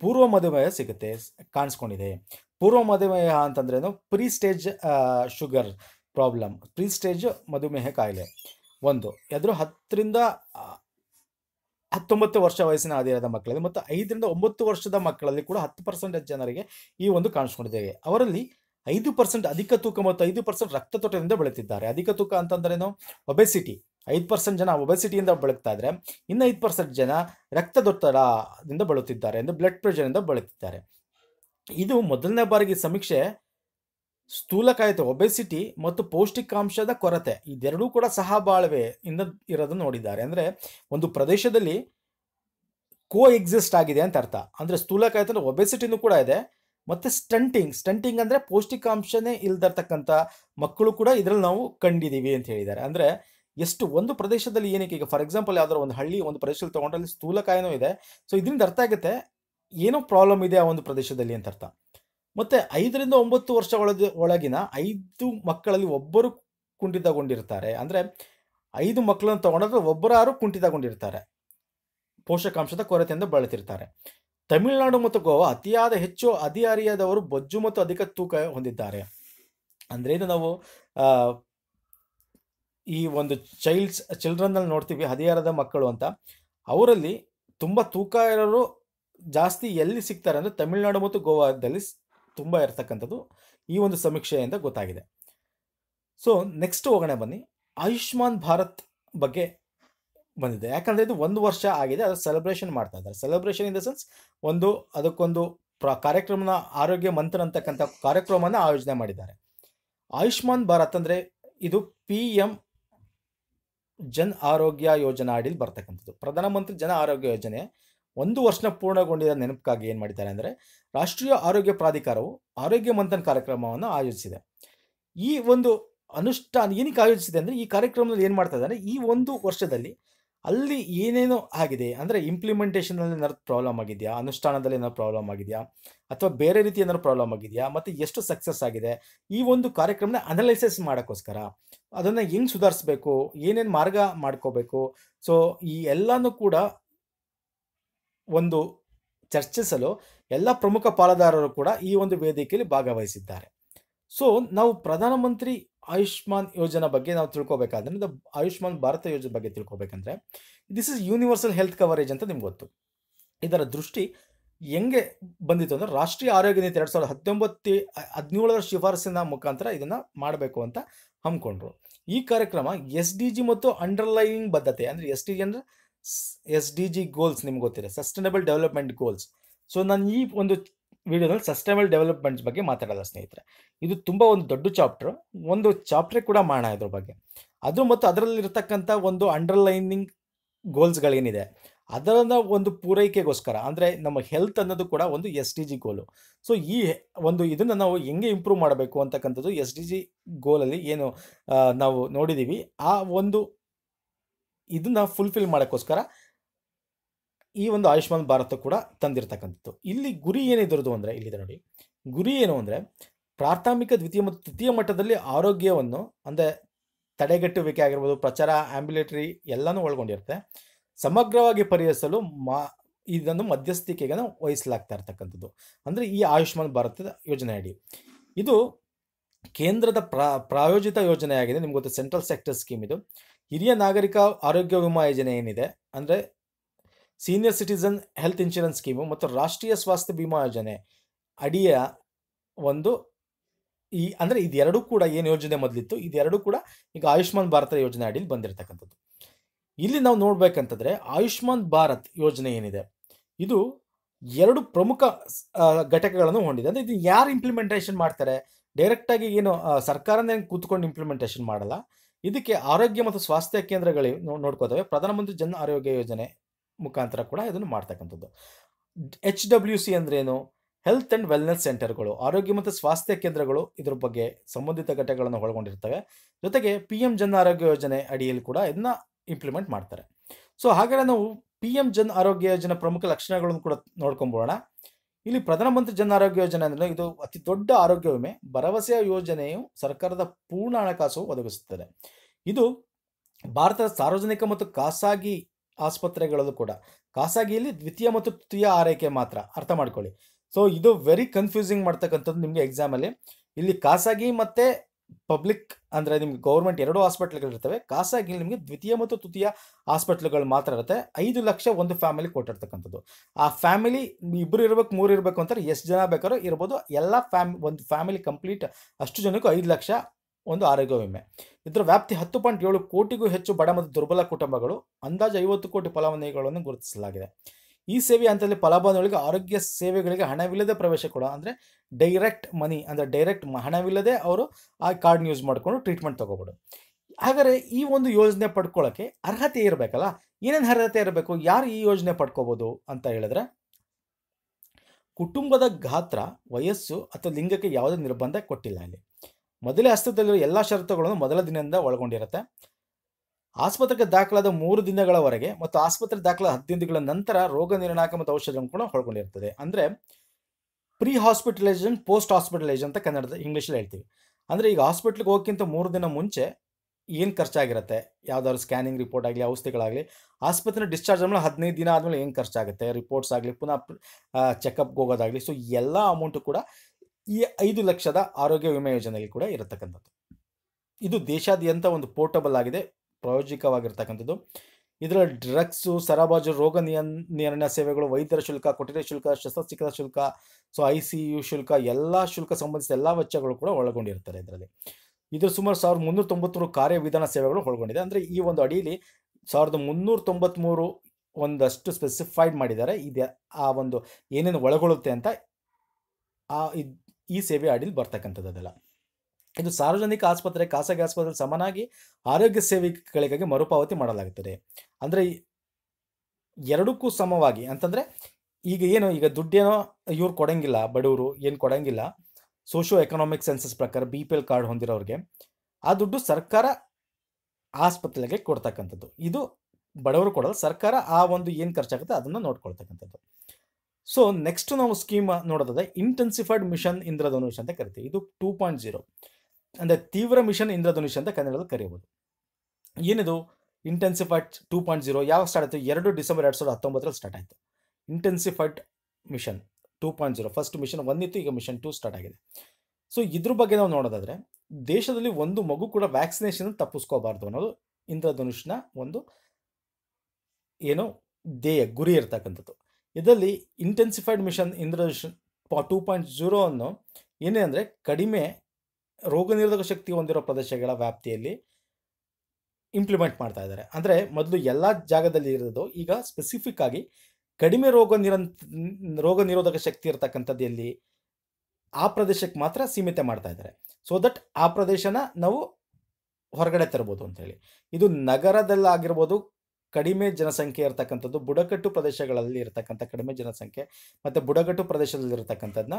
ಪೂರ್ವ ಮಧುಮೇಹ ಸಿಗುತ್ತೆ ಕಾಣಿಸ್ಕೊಂಡಿದೆ ಪೂರ್ವ ಮಧುಮೇಹ ಅಂತಂದ್ರೇನು pre stage sugar problem pre stage ಮಧುಮೇಹ ಕಾಯಿಲೆ ಒಂದು ಎದುರು ಹತ್ತರಿಂದ ಹತ್ತೊಂಬತ್ತು ವರ್ಷ ವಯಸ್ಸಿನ ಆದಿರದ ಮಕ್ಕಳಲ್ಲಿ ಮತ್ತು ಐದರಿಂದ ಒಂಬತ್ತು ವರ್ಷದ ಮಕ್ಕಳಲ್ಲಿ ಕೂಡ ಹತ್ತು ಪರ್ಸೆಂಟ್ ಜನರಿಗೆ ಈ ಒಂದು ಕಾಣಿಸ್ಕೊಂಡಿದ್ದೇವೆ ಅವರಲ್ಲಿ ಐದು ಪರ್ಸೆಂಟ್ ಅಧಿಕ ತೂಕ ಮತ್ತು ಐದು ಪರ್ಸೆಂಟ್ ರಕ್ತತೋಟದಿಂದ ಬೆಳೆತಿದ್ದಾರೆ ಅಧಿಕ ತೂಕ ಅಂತಂದ್ರೇನು ಒಬೆಸಿಟಿ ಐದು ಪರ್ಸೆಂಟ್ ಜನ ಒಬೆಸಿಟಿಯಿಂದ ಬೆಳಗ್ತಾ ಇದ್ರೆ ಇನ್ನು ಐದು ಪರ್ಸೆಂಟ್ ಜನ ರಕ್ತದೊತ್ತಡದಿಂದ ಬಳುತ್ತಿದ್ದಾರೆ ಅಂದರೆ ಬ್ಲಡ್ ಪ್ರೆಷರಿಂದ ಬಳುತ್ತಿದ್ದಾರೆ ಇದು ಮೊದಲನೇ ಬಾರಿಗೆ ಸಮೀಕ್ಷೆ ಸ್ಥೂಲಕಾಯಿತ ಒಬೆಸಿಟಿ ಮತ್ತು ಪೌಷ್ಟಿಕಾಂಶದ ಕೊರತೆ ಇದೆರಡೂ ಕೂಡ ಸಹ ಬಾಳ್ವೆ ಇಂದ ಇರೋದನ್ನು ನೋಡಿದ್ದಾರೆ ಅಂದರೆ ಒಂದು ಪ್ರದೇಶದಲ್ಲಿ ಕೋ ಎಕ್ಸಿಸ್ಟ್ ಆಗಿದೆ ಅಂತ ಅರ್ಥ ಅಂದರೆ ಸ್ಥೂಲಕಾಯಿತ ಅಂದರೆ ಒಬೆಸಿಟಿನೂ ಕೂಡ ಇದೆ ಮತ್ತು ಸ್ಟಂಟಿಂಗ್ ಸ್ಟಂಟಿಂಗ್ ಅಂದರೆ ಪೌಷ್ಟಿಕಾಂಶನೇ ಇಲ್ದಿರ್ತಕ್ಕಂಥ ಮಕ್ಕಳು ಕೂಡ ಇದರಲ್ಲಿ ನಾವು ಕಂಡಿದ್ದೀವಿ ಅಂತ ಹೇಳಿದ್ದಾರೆ ಅಂದರೆ ಎಷ್ಟು ಒಂದು ಪ್ರದೇಶದಲ್ಲಿ ಏನಕ್ಕೆ ಈಗ ಫಾರ್ ಎಕ್ಸಾಂಪಲ್ ಯಾವ್ದಾದ್ರು ಒಂದು ಹಳ್ಳಿ ಒಂದು ಪ್ರದೇಶದಲ್ಲಿ ತೊಗೊಂಡ್ರೆ ಅಲ್ಲಿ ಸ್ಥೂಲಕಾಯನೂ ಇದೆ ಸೊ ಇದರಿಂದ ಅರ್ಥ ಆಗುತ್ತೆ ಏನೋ ಪ್ರಾಬ್ಲಮ್ ಇದೆ ಆ ಒಂದು ಪ್ರದೇಶದಲ್ಲಿ ಅಂತ ಅರ್ಥ ಮತ್ತೆ ಐದರಿಂದ ಒಂಬತ್ತು ವರ್ಷ ಒಳಗೆ ಒಳಗಿನ ಐದು ಮಕ್ಕಳಲ್ಲಿ ಒಬ್ಬರು ಕುಂಠಿತಗೊಂಡಿರ್ತಾರೆ ಅಂದರೆ ಐದು ಮಕ್ಕಳನ್ನು ತಗೊಂಡ್ರೆ ಒಬ್ಬರಾರು ಕುಂಠಿತಗೊಂಡಿರ್ತಾರೆ ಪೋಷಕಾಂಶದ ಕೊರತೆಯಿಂದ ಬಳತಿರ್ತಾರೆ ತಮಿಳುನಾಡು ಮತ್ತು ಗೋವಾ ಅತಿಯಾದ ಹೆಚ್ಚು ಹದಿಹಾರಿಯಾದವರು ಬೊಜ್ಜು ಮತ್ತು ಅಧಿಕ ತೂಕ ಹೊಂದಿದ್ದಾರೆ ಇದು ನಾವು ಈ ಒಂದು ಚೈಲ್ಡ್ಸ್ ಚಿಲ್ಡ್ರನ್ನಲ್ಲಿ ನೋಡ್ತೀವಿ ಹದಿಹಾರದ ಮಕ್ಕಳು ಅಂತ ಅವರಲ್ಲಿ ತುಂಬ ತೂಕ ಇರೋರು ಜಾಸ್ತಿ ಎಲ್ಲಿ ಸಿಗ್ತಾರೆ ಅಂದರೆ ತಮಿಳುನಾಡು ಮತ್ತು ಗೋವಾದಲ್ಲಿ ತುಂಬ ಇರ್ತಕ್ಕಂಥದ್ದು ಈ ಒಂದು ಸಮೀಕ್ಷೆಯಿಂದ ಗೊತ್ತಾಗಿದೆ ಸೊ ನೆಕ್ಸ್ಟ್ ಹೋಗೋಣ ಬನ್ನಿ ಆಯುಷ್ಮಾನ್ ಭಾರತ್ ಬಗ್ಗೆ ಬಂದಿದೆ ಯಾಕಂದರೆ ಇದು ಒಂದು ವರ್ಷ ಆಗಿದೆ ಅದು ಸೆಲೆಬ್ರೇಷನ್ ಮಾಡ್ತಾ ಇದ್ದಾರೆ ಸೆಲೆಬ್ರೇಷನ್ ಇನ್ ದ ಸೆನ್ಸ್ ಒಂದು ಅದಕ್ಕೊಂದು ಪ್ರ ಕಾರ್ಯಕ್ರಮನ ಆರೋಗ್ಯ ಮಂತ್ರ ಅಂತಕ್ಕಂಥ ಕಾರ್ಯಕ್ರಮನ ಆಯೋಜನೆ ಮಾಡಿದ್ದಾರೆ ಆಯುಷ್ಮಾನ್ ಭಾರತ್ ಅಂದರೆ ಇದು ಪಿ ಎಂ ಜನ್ ಆರೋಗ್ಯ ಯೋಜನಾ ಅಡಿಯಲ್ಲಿ ಬರ್ತಕ್ಕಂಥದ್ದು ಪ್ರಧಾನಮಂತ್ರಿ ಜನ ಆರೋಗ್ಯ ಯೋಜನೆ ಒಂದು ವರ್ಷ ಪೂರ್ಣಗೊಂಡಿದ್ದ ನೆನಪಿಗಾಗಿ ಏನು ಮಾಡಿದ್ದಾರೆ ಅಂದರೆ ರಾಷ್ಟ್ರೀಯ ಆರೋಗ್ಯ ಪ್ರಾಧಿಕಾರವು ಆರೋಗ್ಯ ಮಂಥನ್ ಕಾರ್ಯಕ್ರಮವನ್ನು ಆಯೋಜಿಸಿದೆ ಈ ಒಂದು ಅನುಷ್ಠಾನ ಏನಕ್ಕೆ ಆಯೋಜಿಸಿದೆ ಅಂದರೆ ಈ ಕಾರ್ಯಕ್ರಮದಲ್ಲಿ ಏನು ಮಾಡ್ತಾ ಇದ್ದಾರೆ ಈ ಒಂದು ವರ್ಷದಲ್ಲಿ ಅಲ್ಲಿ ಏನೇನು ಆಗಿದೆ ಅಂದರೆ ಇಂಪ್ಲಿಮೆಂಟೇಷನಲ್ಲಿ ಏನಾದ್ರು ಪ್ರಾಬ್ಲಮ್ ಆಗಿದೆಯಾ ಅನುಷ್ಠಾನದಲ್ಲಿ ಏನಾದ್ರು ಪ್ರಾಬ್ಲಮ್ ಆಗಿದೆಯಾ ಅಥವಾ ಬೇರೆ ರೀತಿ ಏನಾದ್ರು ಪ್ರಾಬ್ಲಮ್ ಆಗಿದೆಯಾ ಮತ್ತು ಎಷ್ಟು ಸಕ್ಸಸ್ ಆಗಿದೆ ಈ ಒಂದು ಕಾರ್ಯಕ್ರಮನ ಅನಲೈಸಿಸ್ ಮಾಡೋಕ್ಕೋಸ್ಕರ ಅದನ್ನು ಹೆಂಗೆ ಸುಧಾರಿಸ್ಬೇಕು ಏನೇನು ಮಾರ್ಗ ಮಾಡ್ಕೋಬೇಕು ಸೊ ಈ ಎಲ್ಲನೂ ಕೂಡ ಒಂದು ಚರ್ಚಿಸಲು ಎಲ್ಲ ಪ್ರಮುಖ ಪಾಲುದಾರರು ಕೂಡ ಈ ಒಂದು ವೇದಿಕೆಯಲ್ಲಿ ಭಾಗವಹಿಸಿದ್ದಾರೆ ಸೊ ನಾವು ಪ್ರಧಾನಮಂತ್ರಿ ಆಯುಷ್ಮಾನ್ ಯೋಜನೆ ಬಗ್ಗೆ ನಾವು ತಿಳ್ಕೊಬೇಕಾದ್ರೆ ಆಯುಷ್ಮಾನ್ ಭಾರತ ಯೋಜನೆ ಬಗ್ಗೆ ತಿಳ್ಕೊಬೇಕಂದ್ರೆ this is universal health coverage ಅಂತ ನಿಮ್ಗೆ ಗೊತ್ತು ಇದರ ದೃಷ್ಟಿ ಹೆಂಗೆ ಬಂದಿತ್ತು ಅಂದ್ರೆ ರಾಷ್ಟ್ರೀಯ ಆರೋಗ್ಯ ನೀತಿ ಎರಡು ಸಾವಿರದ ಹತ್ತೊಂಬತ್ತು ಹದಿನೇಳರ ಶಿಫಾರಸಿನ ಮುಖಾಂತರ ಇದನ್ನು ಮಾಡಬೇಕು ಅಂತ ಹಮ್ಮಿಕೊಂಡ್ರು ಈ ಕಾರ್ಯಕ್ರಮ ಎಸ್ ಡಿ ಜಿ ಮತ್ತು ಅಂಡರ್ಲೈನಿಂಗ್ ಬದ್ಧತೆ ಅಂದರೆ ಎಸ್ ಡಿ ಜಿ ಅಂದ್ರೆ ಎಸ್ ಡಿ ಜಿ ಗೋಲ್ಸ್ ನಿಮ್ಗೆ ಗೊತ್ತಿದೆ ಸಸ್ಟೈನಬಲ್ ಡೆವಲಪ್ಮೆಂಟ್ ಗೋಲ್ಸ್ ಸೊ ನಾನು ಈ ಒಂದು ವಿಡಿಯೋದಲ್ಲಿ ಸಸ್ಟೈನಬಲ್ ಡೆವಲಪ್ಮೆಂಟ್ಸ್ ಬಗ್ಗೆ ಮಾತಾಡೋಲ್ಲ ಸ್ನೇಹಿತರೆ ಇದು ತುಂಬ ಒಂದು ದೊಡ್ಡ ಚಾಪ್ಟ್ರು ಒಂದು ಚಾಪ್ಟ್ರೇ ಕೂಡ ಮಾಡೋಣ ಇದ್ರ ಬಗ್ಗೆ ಅದು ಮತ್ತು ಅದರಲ್ಲಿರ್ತಕ್ಕಂಥ ಒಂದು ಅಂಡರ್ಲೈನಿಂಗ್ ಗೋಲ್ಸ್ಗಳೇನಿದೆ ಅದರ ಒಂದು ಪೂರೈಕೆಗೋಸ್ಕರ ಅಂದರೆ ನಮ್ಮ ಹೆಲ್ತ್ ಅನ್ನೋದು ಕೂಡ ಒಂದು S D G goal so ಈ ಒಂದು ಇದನ್ನು ನಾವು ಹೆಂಗೆ ಇಂಪ್ರೂವ್ ಮಾಡಬೇಕು ಅಂತಕ್ಕಂಥದ್ದು ಎಸ್ ಡಿ ಜಿ ಗೋಲಲ್ಲಿ ಏನು ನಾವು ನೋಡಿದ್ದೀವಿ ಆ ಒಂದು ಇದನ್ನು ಫುಲ್ಫಿಲ್ ಮಾಡೋಕ್ಕೋಸ್ಕರ ಈ ಒಂದು ಆಯುಷ್ಮಾನ್ ಭಾರತ ಕೂಡ ತಂದಿರತಕ್ಕಂಥದ್ದು ಇಲ್ಲಿ ಗುರಿ ಏನಿದ್ರದ್ದು ಅಂದರೆ ಇಲ್ಲಿದೆ ನೋಡಿ ಗುರಿ ಏನು ಅಂದರೆ ಪ್ರಾಥಮಿಕ ದ್ವಿತೀಯ ಮತ್ತು ತೃತೀಯ ಮಟ್ಟದಲ್ಲಿ ಆರೋಗ್ಯವನ್ನು ಅಂದರೆ ತಡೆಗಟ್ಟುವಿಕೆ ಆಗಿರ್ಬೋದು ಪ್ರಚಾರ ಆಂಬ್ಯುಲೇಟರಿ ಎಲ್ಲನೂ ಒಳಗೊಂಡಿರುತ್ತೆ ಸಮಗ್ರವಾಗಿ ಪರಿಹರಿಸಲು ಮಾ ಇದನ್ನು ಮಧ್ಯಸ್ಥಿಕೆಗೆ ವಹಿಸಲಾಗ್ತಾ ಇರ್ತಕ್ಕಂಥದ್ದು ಅಂದರೆ ಈ ಆಯುಷ್ಮಾನ್ ಭಾರತದ ಯೋಜನೆ ಅಡಿ ಇದು ಕೇಂದ್ರದ ಪ್ರಾ ಪ್ರಾಯೋಜಿತ ಯೋಜನೆಯಾಗಿದೆ ನಿಮ್ಗೆ ಗೊತ್ತು ಸೆಂಟ್ರಲ್ ಸೆಕ್ಟರ್ ಸ್ಕೀಮ್ ಇದು ಹಿರಿಯ ನಾಗರಿಕ ಆರೋಗ್ಯ ವಿಮಾ ಯೋಜನೆ ಏನಿದೆ ಅಂದರೆ senior citizen health insurance scheme ಮತ್ತು ರಾಷ್ಟ್ರೀಯ ಸ್ವಾಸ್ಥ್ಯ ಬಿಮಾ ಯೋಜನೆ ಅಡಿಯ ಒಂದು ಈ ಅಂದರೆ ಇದೆರಡೂ ಕೂಡ ಏನು ಯೋಜನೆ ಮೊದಲಿತ್ತು ಇದೆರಡೂ ಕೂಡ ಈಗ ಆಯುಷ್ಮಾನ್ ಭಾರತ ಯೋಜನೆ ಅಡಿಯಲ್ಲಿ ಬಂದಿರತಕ್ಕಂಥದ್ದು ಇಲ್ಲಿ ನಾವು ನೋಡಬೇಕಂತಂದರೆ ಆಯುಷ್ಮಾನ್ ಭಾರತ್ ಯೋಜನೆ ಏನಿದೆ ಇದು ಎರಡು ಪ್ರಮುಖ ಘಟಕಗಳನ್ನು ಹೊಂದಿದೆ ಅಂದರೆ ಇದು ಯಾರು ಇಂಪ್ಲಿಮೆಂಟೇಷನ್ ಮಾಡ್ತಾರೆ ಡೈರೆಕ್ಟಾಗಿ ಏನು ಸರ್ಕಾರನೇ ಕೂತ್ಕೊಂಡು ಇಂಪ್ಲಿಮೆಂಟೇಷನ್ ಮಾಡಲ್ಲ ಇದಕ್ಕೆ ಆರೋಗ್ಯ ಮತ್ತು ಸ್ವಾಸ್ಥ್ಯ ಕೇಂದ್ರಗಳು ನೋಡ್ಕೋತವೆ ಪ್ರಧಾನಮಂತ್ರಿ ಜನ ಆರೋಗ್ಯ ಯೋಜನೆ ಮುಖಾಂತರ ಕೂಡ ಇದನ್ನು ಮಾಡ್ತಕ್ಕಂಥದ್ದು ಎಚ್ ಡಬ್ಲ್ಯೂ ಸಿ ಅಂದ್ರೇನು ಹೆಲ್ತ್ ಆ್ಯಂಡ್ ವೆಲ್ನೆಸ್ ಸೆಂಟರ್ಗಳು ಆರೋಗ್ಯ ಮತ್ತು ಸ್ವಾಸ್ಥ್ಯ ಕೇಂದ್ರಗಳು ಇದ್ರ ಬಗ್ಗೆ ಸಂಬಂಧಿತ ಘಟಕಗಳನ್ನು ಒಳಗೊಂಡಿರ್ತವೆ ಜೊತೆಗೆ ಪಿ ಎಂ ಜನ್ ಆರೋಗ್ಯ ಯೋಜನೆ ಅಡಿಯಲ್ಲಿ ಕೂಡ ಇದನ್ನ ಇಂಪ್ಲಿಮೆಂಟ್ ಮಾಡ್ತಾರೆ ಸೊ ಹಾಗೆ ನಾವು ಪಿ ಎಂ ಜನ್ ಆರೋಗ್ಯ ಯೋಜನೆ ಪ್ರಮುಖ ಲಕ್ಷಣಗಳನ್ನು ಕೂಡ ನೋಡ್ಕೊಂಬೋಣ ಇಲ್ಲಿ ಪ್ರಧಾನಮಂತ್ರಿ ಜನ ಆರೋಗ್ಯ ಯೋಜನೆ ಅಂದರೆ ಇದು ಅತಿ ದೊಡ್ಡ ಆರೋಗ್ಯ ವಿಮೆ ಭರವಸೆಯ ಯೋಜನೆಯು ಸರ್ಕಾರದ ಪೂರ್ಣ ಹಣಕಾಸು ಒದಗಿಸುತ್ತದೆ ಇದು ಭಾರತದ ಸಾರ್ವಜನಿಕ ಮತ್ತು ಖಾಸಗಿ ಆಸ್ಪತ್ರೆಗಳಲ್ಲೂ ಕೂಡ ಖಾಸಗಿಯಲ್ಲಿ ದ್ವಿತೀಯ ಮತ್ತು ತೃತೀಯ ಆರೈಕೆ ಮಾತ್ರ ಅರ್ಥ ಮಾಡ್ಕೊಳ್ಳಿ ಸೊ ಇದು ವೆರಿ ಕನ್ಫ್ಯೂಸಿಂಗ್ ಮಾಡ್ತಕ್ಕಂಥದ್ದು ನಿಮಗೆ ಎಕ್ಸಾಮಲ್ಲಿ ಇಲ್ಲಿ ಖಾಸಗಿ ಮತ್ತು ಪಬ್ಲಿಕ್ ಅಂದರೆ ನಿಮ್ಗೆ ಗೌರ್ಮೆಂಟ್ ಎರಡು ಇರ್ತವೆ ಖಾಸಗಿ ನಿಮಗೆ ದ್ವಿತೀಯ ಮತ್ತು ತೃತೀಯ ಹಾಸ್ಪಿಟ್ಲ್ಗಳು ಮಾತ್ರ ಇರುತ್ತೆ ಐದು ಲಕ್ಷ ಒಂದು ಫ್ಯಾಮಿಲಿ ಕೊಟ್ಟಿರ್ತಕ್ಕಂಥದ್ದು ಆ ಫ್ಯಾಮಿಲಿ ಇಬ್ಬರು ಇರಬೇಕು ಮೂರು ಇರಬೇಕು ಅಂತಾರೆ ಎಷ್ಟು ಜನ ಬೇಕಾದ್ರೂ ಇರ್ಬೋದು ಎಲ್ಲ ಫ್ಯಾಮ್ ಒಂದು ಫ್ಯಾಮಿಲಿ ಕಂಪ್ಲೀಟ್ ಅಷ್ಟು ಜನಕ್ಕೂ ಐದು ಲಕ್ಷ ಒಂದು ಆರೋಗ್ಯ ವಿಮೆ ಇದರ ವ್ಯಾಪ್ತಿ ಹತ್ತು ಪಾಯಿಂಟ್ ಏಳು ಕೋಟಿಗೂ ಹೆಚ್ಚು ಬಡ ಮತ್ತು ದುರ್ಬಲ ಕುಟುಂಬಗಳು ಅಂದಾಜು ಐವತ್ತು ಕೋಟಿ ಫಲಾನುಭವಿಗಳನ್ನು ಗುರುತಿಸಲಾಗಿದೆ ಈ ಸೇವೆ ಹಂತದಲ್ಲಿ ಫಲಾನುಭವಿಗಳಿಗೆ ಆರೋಗ್ಯ ಸೇವೆಗಳಿಗೆ ಹಣವಿಲ್ಲದೆ ಪ್ರವೇಶ ಕೊಡ ಅಂದರೆ ಡೈರೆಕ್ಟ್ ಮನಿ ಅಂದರೆ ಡೈರೆಕ್ಟ್ ಹಣವಿಲ್ಲದೆ ಅವರು ಆ ಕಾರ್ಡ್ನ ಯೂಸ್ ಮಾಡಿಕೊಂಡು ಟ್ರೀಟ್ಮೆಂಟ್ ತೊಗೋಬೋದು ಹಾಗಾದರೆ ಈ ಒಂದು ಯೋಜನೆ ಪಡ್ಕೊಳ್ಳೋಕ್ಕೆ ಅರ್ಹತೆ ಇರಬೇಕಲ್ಲ ಏನೇನು ಅರ್ಹತೆ ಇರಬೇಕು ಯಾರು ಈ ಯೋಜನೆ ಪಡ್ಕೋಬೋದು ಅಂತ ಹೇಳಿದ್ರೆ ಕುಟುಂಬದ ಗಾತ್ರ ವಯಸ್ಸು ಅಥವಾ ಲಿಂಗಕ್ಕೆ ಯಾವುದೇ ನಿರ್ಬಂಧ ಕೊಟ್ಟಿಲ್ಲ ಇಲ್ಲಿ ಮೊದಲೇ ಅಸ್ತಿತ್ವದಲ್ಲಿರುವ ಎಲ್ಲ ಷರತ್ತುಗಳನ್ನು ಮೊದಲ ದಿನದಿಂದ ಒಳಗೊಂಡಿರುತ್ತೆ ಆಸ್ಪತ್ರೆಗೆ ದಾಖಲಾದ ಮೂರು ದಿನಗಳವರೆಗೆ ಮತ್ತು ಆಸ್ಪತ್ರೆ ದಾಖಲಾದ ಹದಿನೈದು ದಿನಗಳ ನಂತರ ರೋಗ ನಿರ್ಣಾಯಕ ಮತ್ತು ಔಷಧ ಕೂಡ ಹೊಳ್ಕೊಂಡಿರ್ತದೆ ಅಂದರೆ ಪ್ರೀ ಹಾಸ್ಪಿಟಲೈಸೇಷನ್ ಪೋಸ್ಟ್ ಹಾಸ್ಪಿಟಲೈಸ್ ಅಂತ ಕನ್ನಡದ ಇಂಗ್ಲೀಷಲ್ಲಿ ಹೇಳ್ತೀವಿ ಅಂದರೆ ಈಗ ಹಾಸ್ಪಿಟ್ಲಿಗೆ ಹೋಗೋಕ್ಕಿಂತ ಮೂರು ದಿನ ಮುಂಚೆ ಏನು ಖರ್ಚಾಗಿರುತ್ತೆ ಯಾವ್ದಾದ್ರು ಸ್ಕ್ಯಾನಿಂಗ್ ರಿಪೋರ್ಟ್ ಆಗಲಿ ಔಷಧಿಗಳಾಗಲಿ ಆಸ್ಪತ್ರೆ ಡಿಸ್ಚಾರ್ಜ್ ಆದ್ಮೇಲೆ ಹದಿನೈದು ದಿನ ಆದಮೇಲೆ ಏನು ಖರ್ಚಾಗುತ್ತೆ ರಿಪೋರ್ಟ್ಸ್ ಆಗಲಿ ಪುನಃ ಚೆಕಪ್ಗೆ ಹೋಗೋದಾಗಲಿ ಸೊ ಎಲ್ಲ ಅಮೌಂಟು ಕೂಡ ಈ ಐದು ಲಕ್ಷದ ಆರೋಗ್ಯ ವಿಮೆ ಯೋಜನೆಯಲ್ಲಿ ಕೂಡ ಇರತಕ್ಕಂಥದ್ದು ಇದು ದೇಶಾದ್ಯಂತ ಒಂದು ಪೋರ್ಟಬಲ್ ಆಗಿದೆ ಪ್ರಾಯೋಜಿಕವಾಗಿರ್ತಕ್ಕಂಥದ್ದು ಇದರಲ್ಲಿ ಡ್ರಗ್ಸು ಸರಬಾಜು ರೋಗ ನಿಯಂತ್ರಣ ಸೇವೆಗಳು ವೈದ್ಯರ ಶುಲ್ಕ ಕೊಠಡಿ ಶುಲ್ಕ ಶಸ್ತ್ರಚಿಕಿತ್ಸಾ ಶುಲ್ಕ ಸೊ ಐ ಸಿ ಯು ಶುಲ್ಕ ಎಲ್ಲ ಶುಲ್ಕ ಸಂಬಂಧಿಸಿದ ಎಲ್ಲ ವೆಚ್ಚಗಳು ಕೂಡ ಒಳಗೊಂಡಿರ್ತಾರೆ ಇದರಲ್ಲಿ ಇದ್ರ ಸುಮಾರು ಸಾವಿರದ ಮುನ್ನೂರ ತೊಂಬತ್ತ್ಮೂರು ಕಾರ್ಯವಿಧಾನ ಸೇವೆಗಳು ಒಳಗೊಂಡಿದೆ ಅಂದರೆ ಈ ಒಂದು ಅಡಿಯಲ್ಲಿ ಸಾವಿರದ ಮುನ್ನೂರ ತೊಂಬತ್ತ್ಮೂರು ಒಂದಷ್ಟು ಸ್ಪೆಸಿಫೈಡ್ ಮಾಡಿದ್ದಾರೆ ಇದೆ ಆ ಒಂದು ಏನೇನು ಒಳಗೊಳ್ಳುತ್ತೆ ಅಂತ ಆ ಈ ಸೇವೆ ಅಡಿಲಿ ಬರ್ತಕ್ಕಂಥದ್ದು ಅದೆಲ್ಲ ಇದು ಸಾರ್ವಜನಿಕ ಆಸ್ಪತ್ರೆ ಖಾಸಗಿ ಆಸ್ಪತ್ರೆ ಸಮನಾಗಿ ಆರೋಗ್ಯ ಸೇವೆಗಳಿಗಾಗಿ ಮರುಪಾವತಿ ಮಾಡಲಾಗುತ್ತದೆ ಅಂದರೆ ಎರಡಕ್ಕೂ ಸಮವಾಗಿ ಅಂತಂದರೆ ಈಗ ಏನು ಈಗ ದುಡ್ಡೇನೋ ಇವ್ರು ಕೊಡೋಂಗಿಲ್ಲ ಬಡವರು ಏನು ಕೊಡೋಂಗಿಲ್ಲ ಸೋಷಿಯೋ ಎಕನಾಮಿಕ್ ಸೆನ್ಸಸ್ ಪ್ರಕಾರ ಬಿ ಪಿ ಎಲ್ ಕಾರ್ಡ್ ಹೊಂದಿರೋರಿಗೆ ಆ ದುಡ್ಡು ಸರ್ಕಾರ ಆಸ್ಪತ್ರೆಗೆ ಕೊಡ್ತಕ್ಕಂಥದ್ದು ಇದು ಬಡವರು ಕೊಡಲ್ಲ ಸರ್ಕಾರ ಆ ಒಂದು ಏನು ಖರ್ಚಾಗುತ್ತೆ ಅದನ್ನು ನೋಡ್ಕೊಳ್ತಕ್ಕಂಥದ್ದು ಸೊ ನೆಕ್ಸ್ಟ್ ನಾವು ಸ್ಕೀಮ್ ನೋಡೋದಾದ್ರೆ ಇಂಟೆನ್ಸಿಫೈಡ್ ಮಿಷನ್ ಇಂದ್ರಧನುಷ್ ಅಂತ ಕರಿತೀವಿ ಇದು ಟೂ ಪಾಯಿಂಟ್ ಜೀರೋ ಅಂದರೆ ತೀವ್ರ ಮಿಷನ್ ಇಂದ್ರಧನುಷ್ ಅಂತ ಕನ್ನಡದಲ್ಲಿ ಕರೆಯಬಹುದು ಏನಿದು ಇಂಟೆನ್ಸಿಫೈಡ್ ಟೂ ಪಾಯಿಂಟ್ ಜೀರೋ ಯಾವಾಗ ಸ್ಟಾರ್ಟ್ ಆಯಿತು ಎರಡು ಡಿಸೆಂಬರ್ ಎರಡು ಸಾವಿರದ ಹತ್ತೊಂಬತ್ತರಲ್ಲಿ ಸ್ಟಾರ್ಟ್ ಆಯಿತು intensified mission two point zero first mission one ಇತ್ತು ಈಗ ಮಿಷನ್ ಟೂ ಸ್ಟಾರ್ಟ್ ಆಗಿದೆ ಸೊ ಇದ್ರ ಬಗ್ಗೆ ನಾವು ನೋಡೋದಾದರೆ ದೇಶದಲ್ಲಿ ಒಂದು ಮಗು ಕೂಡ ವ್ಯಾಕ್ಸಿನೇಷನ್ ತಪ್ಪಿಸ್ಕೋಬಾರ್ದು ಅನ್ನೋದು ಇಂದ್ರಧನುಷ್ನ ಒಂದು ಏನು ಧ್ಯೇಯ ಗುರಿ ಇರ್ತಕ್ಕಂಥದ್ದು ಇದರಲ್ಲಿ intensified mission Indradhanush two point zero ಅನ್ನು ಏನೇ ಅಂದರೆ ಕಡಿಮೆ ರೋಗ ನಿರೋಧಕ ಶಕ್ತಿ ಹೊಂದಿರೋ ಪ್ರದೇಶಗಳ ವ್ಯಾಪ್ತಿಯಲ್ಲಿ ಇಂಪ್ಲಿಮೆಂಟ್ ಮಾಡ್ತಾ ಇದ್ದಾರೆ ಅಂದರೆ ಮೊದಲು ಎಲ್ಲ ಜಾಗದಲ್ಲಿ ಇರೋದು ಈಗ ಸ್ಪೆಸಿಫಿಕ್ ಆಗಿ ಕಡಿಮೆ ರೋಗ ರೋಗ ನಿರೋಧಕ ಶಕ್ತಿ ಇರತಕ್ಕಂಥದ್ದು ಎಲ್ಲಿ ಆ ಪ್ರದೇಶಕ್ಕೆ ಮಾತ್ರ ಸೀಮಿತ ಮಾಡ್ತಾ ಇದ್ದಾರೆ ಸೊ ದಟ್ ಆ ಪ್ರದೇಶನ ನಾವು ಹೊರಗಡೆ ತರ್ಬೋದು ಅಂತೇಳಿ ಇದು ನಗರದಲ್ಲಾಗಿರ್ಬೋದು ಕಡಿಮೆ ಜನಸಂಖ್ಯೆ ಇರತಕ್ಕಂಥದ್ದು ಬುಡಕಟ್ಟು ಪ್ರದೇಶಗಳಲ್ಲಿ ಇರತಕ್ಕಂಥ ಕಡಿಮೆ ಜನಸಂಖ್ಯೆ ಮತ್ತು ಬುಡಕಟ್ಟು ಪ್ರದೇಶದಲ್ಲಿ ಇರತಕ್ಕಂಥದ್ದನ್ನ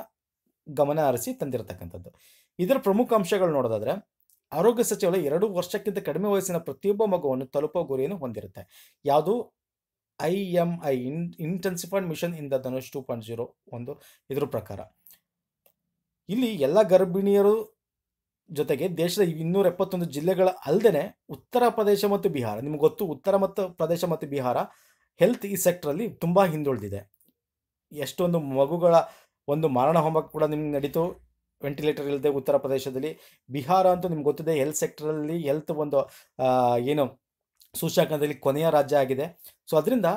ಗಮನ ಹರಿಸಿ ತಂದಿರತಕ್ಕಂಥದ್ದು ಇದರ ಪ್ರಮುಖ ಅಂಶಗಳು ನೋಡೋದಾದ್ರೆ ಆರೋಗ್ಯ ಸಚಿವಾಲಯ ಎರಡು ವರ್ಷಕ್ಕಿಂತ ಕಡಿಮೆ ವಯಸ್ಸಿನ ಪ್ರತಿಯೊಬ್ಬ ಮಗುವನ್ನು ತಲುಪೋ ಗುರಿಯನ್ನು ಹೊಂದಿರುತ್ತೆ ಯಾವುದು I M I in intensified mission Indradhanush two point zero ಒಂದು ಇದ್ರ ಪ್ರಕಾರ ಇಲ್ಲಿ ಎಲ್ಲ ಗರ್ಭಿಣಿಯರು ಜೊತೆಗೆ ದೇಶದ ಇನ್ನೂರ ಎಪ್ಪತ್ತೊಂದು ಜಿಲ್ಲೆಗಳ ಅಲ್ಲದೆ ಉತ್ತರ ಪ್ರದೇಶ ಮತ್ತು ಬಿಹಾರ ನಿಮ್ಗೆ ಗೊತ್ತು ಉತ್ತರ ಮತ್ತು ಪ್ರದೇಶ ಮತ್ತು ಬಿಹಾರ ಹೆಲ್ತ್ ಈ ಸೆಕ್ಟ್ರಲ್ಲಿ ತುಂಬ ಹಿಂದುಳಿದಿದೆ ಎಷ್ಟೊಂದು ಮಗುಗಳ ಒಂದು ಮಾರಣ ಹೋಮ ಕೂಡ ನಿಮ್ಗೆ ನಡೀತು ವೆಂಟಿಲೇಟರ್ ಇಲ್ಲದೆ ಉತ್ತರ ಪ್ರದೇಶದಲ್ಲಿ ಬಿಹಾರ ಅಂತೂ ನಿಮ್ಗೆ ಗೊತ್ತಿದೆ ಹೆಲ್ತ್ ಸೆಕ್ಟರಲ್ಲಿ ಹೆಲ್ತ್ ಒಂದು ಏನು ಸೂಚ್ಯಾಂಕದಲ್ಲಿ ಕೊನೆಯ ರಾಜ್ಯ ಆಗಿದೆ ಸೊ ಅದರಿಂದ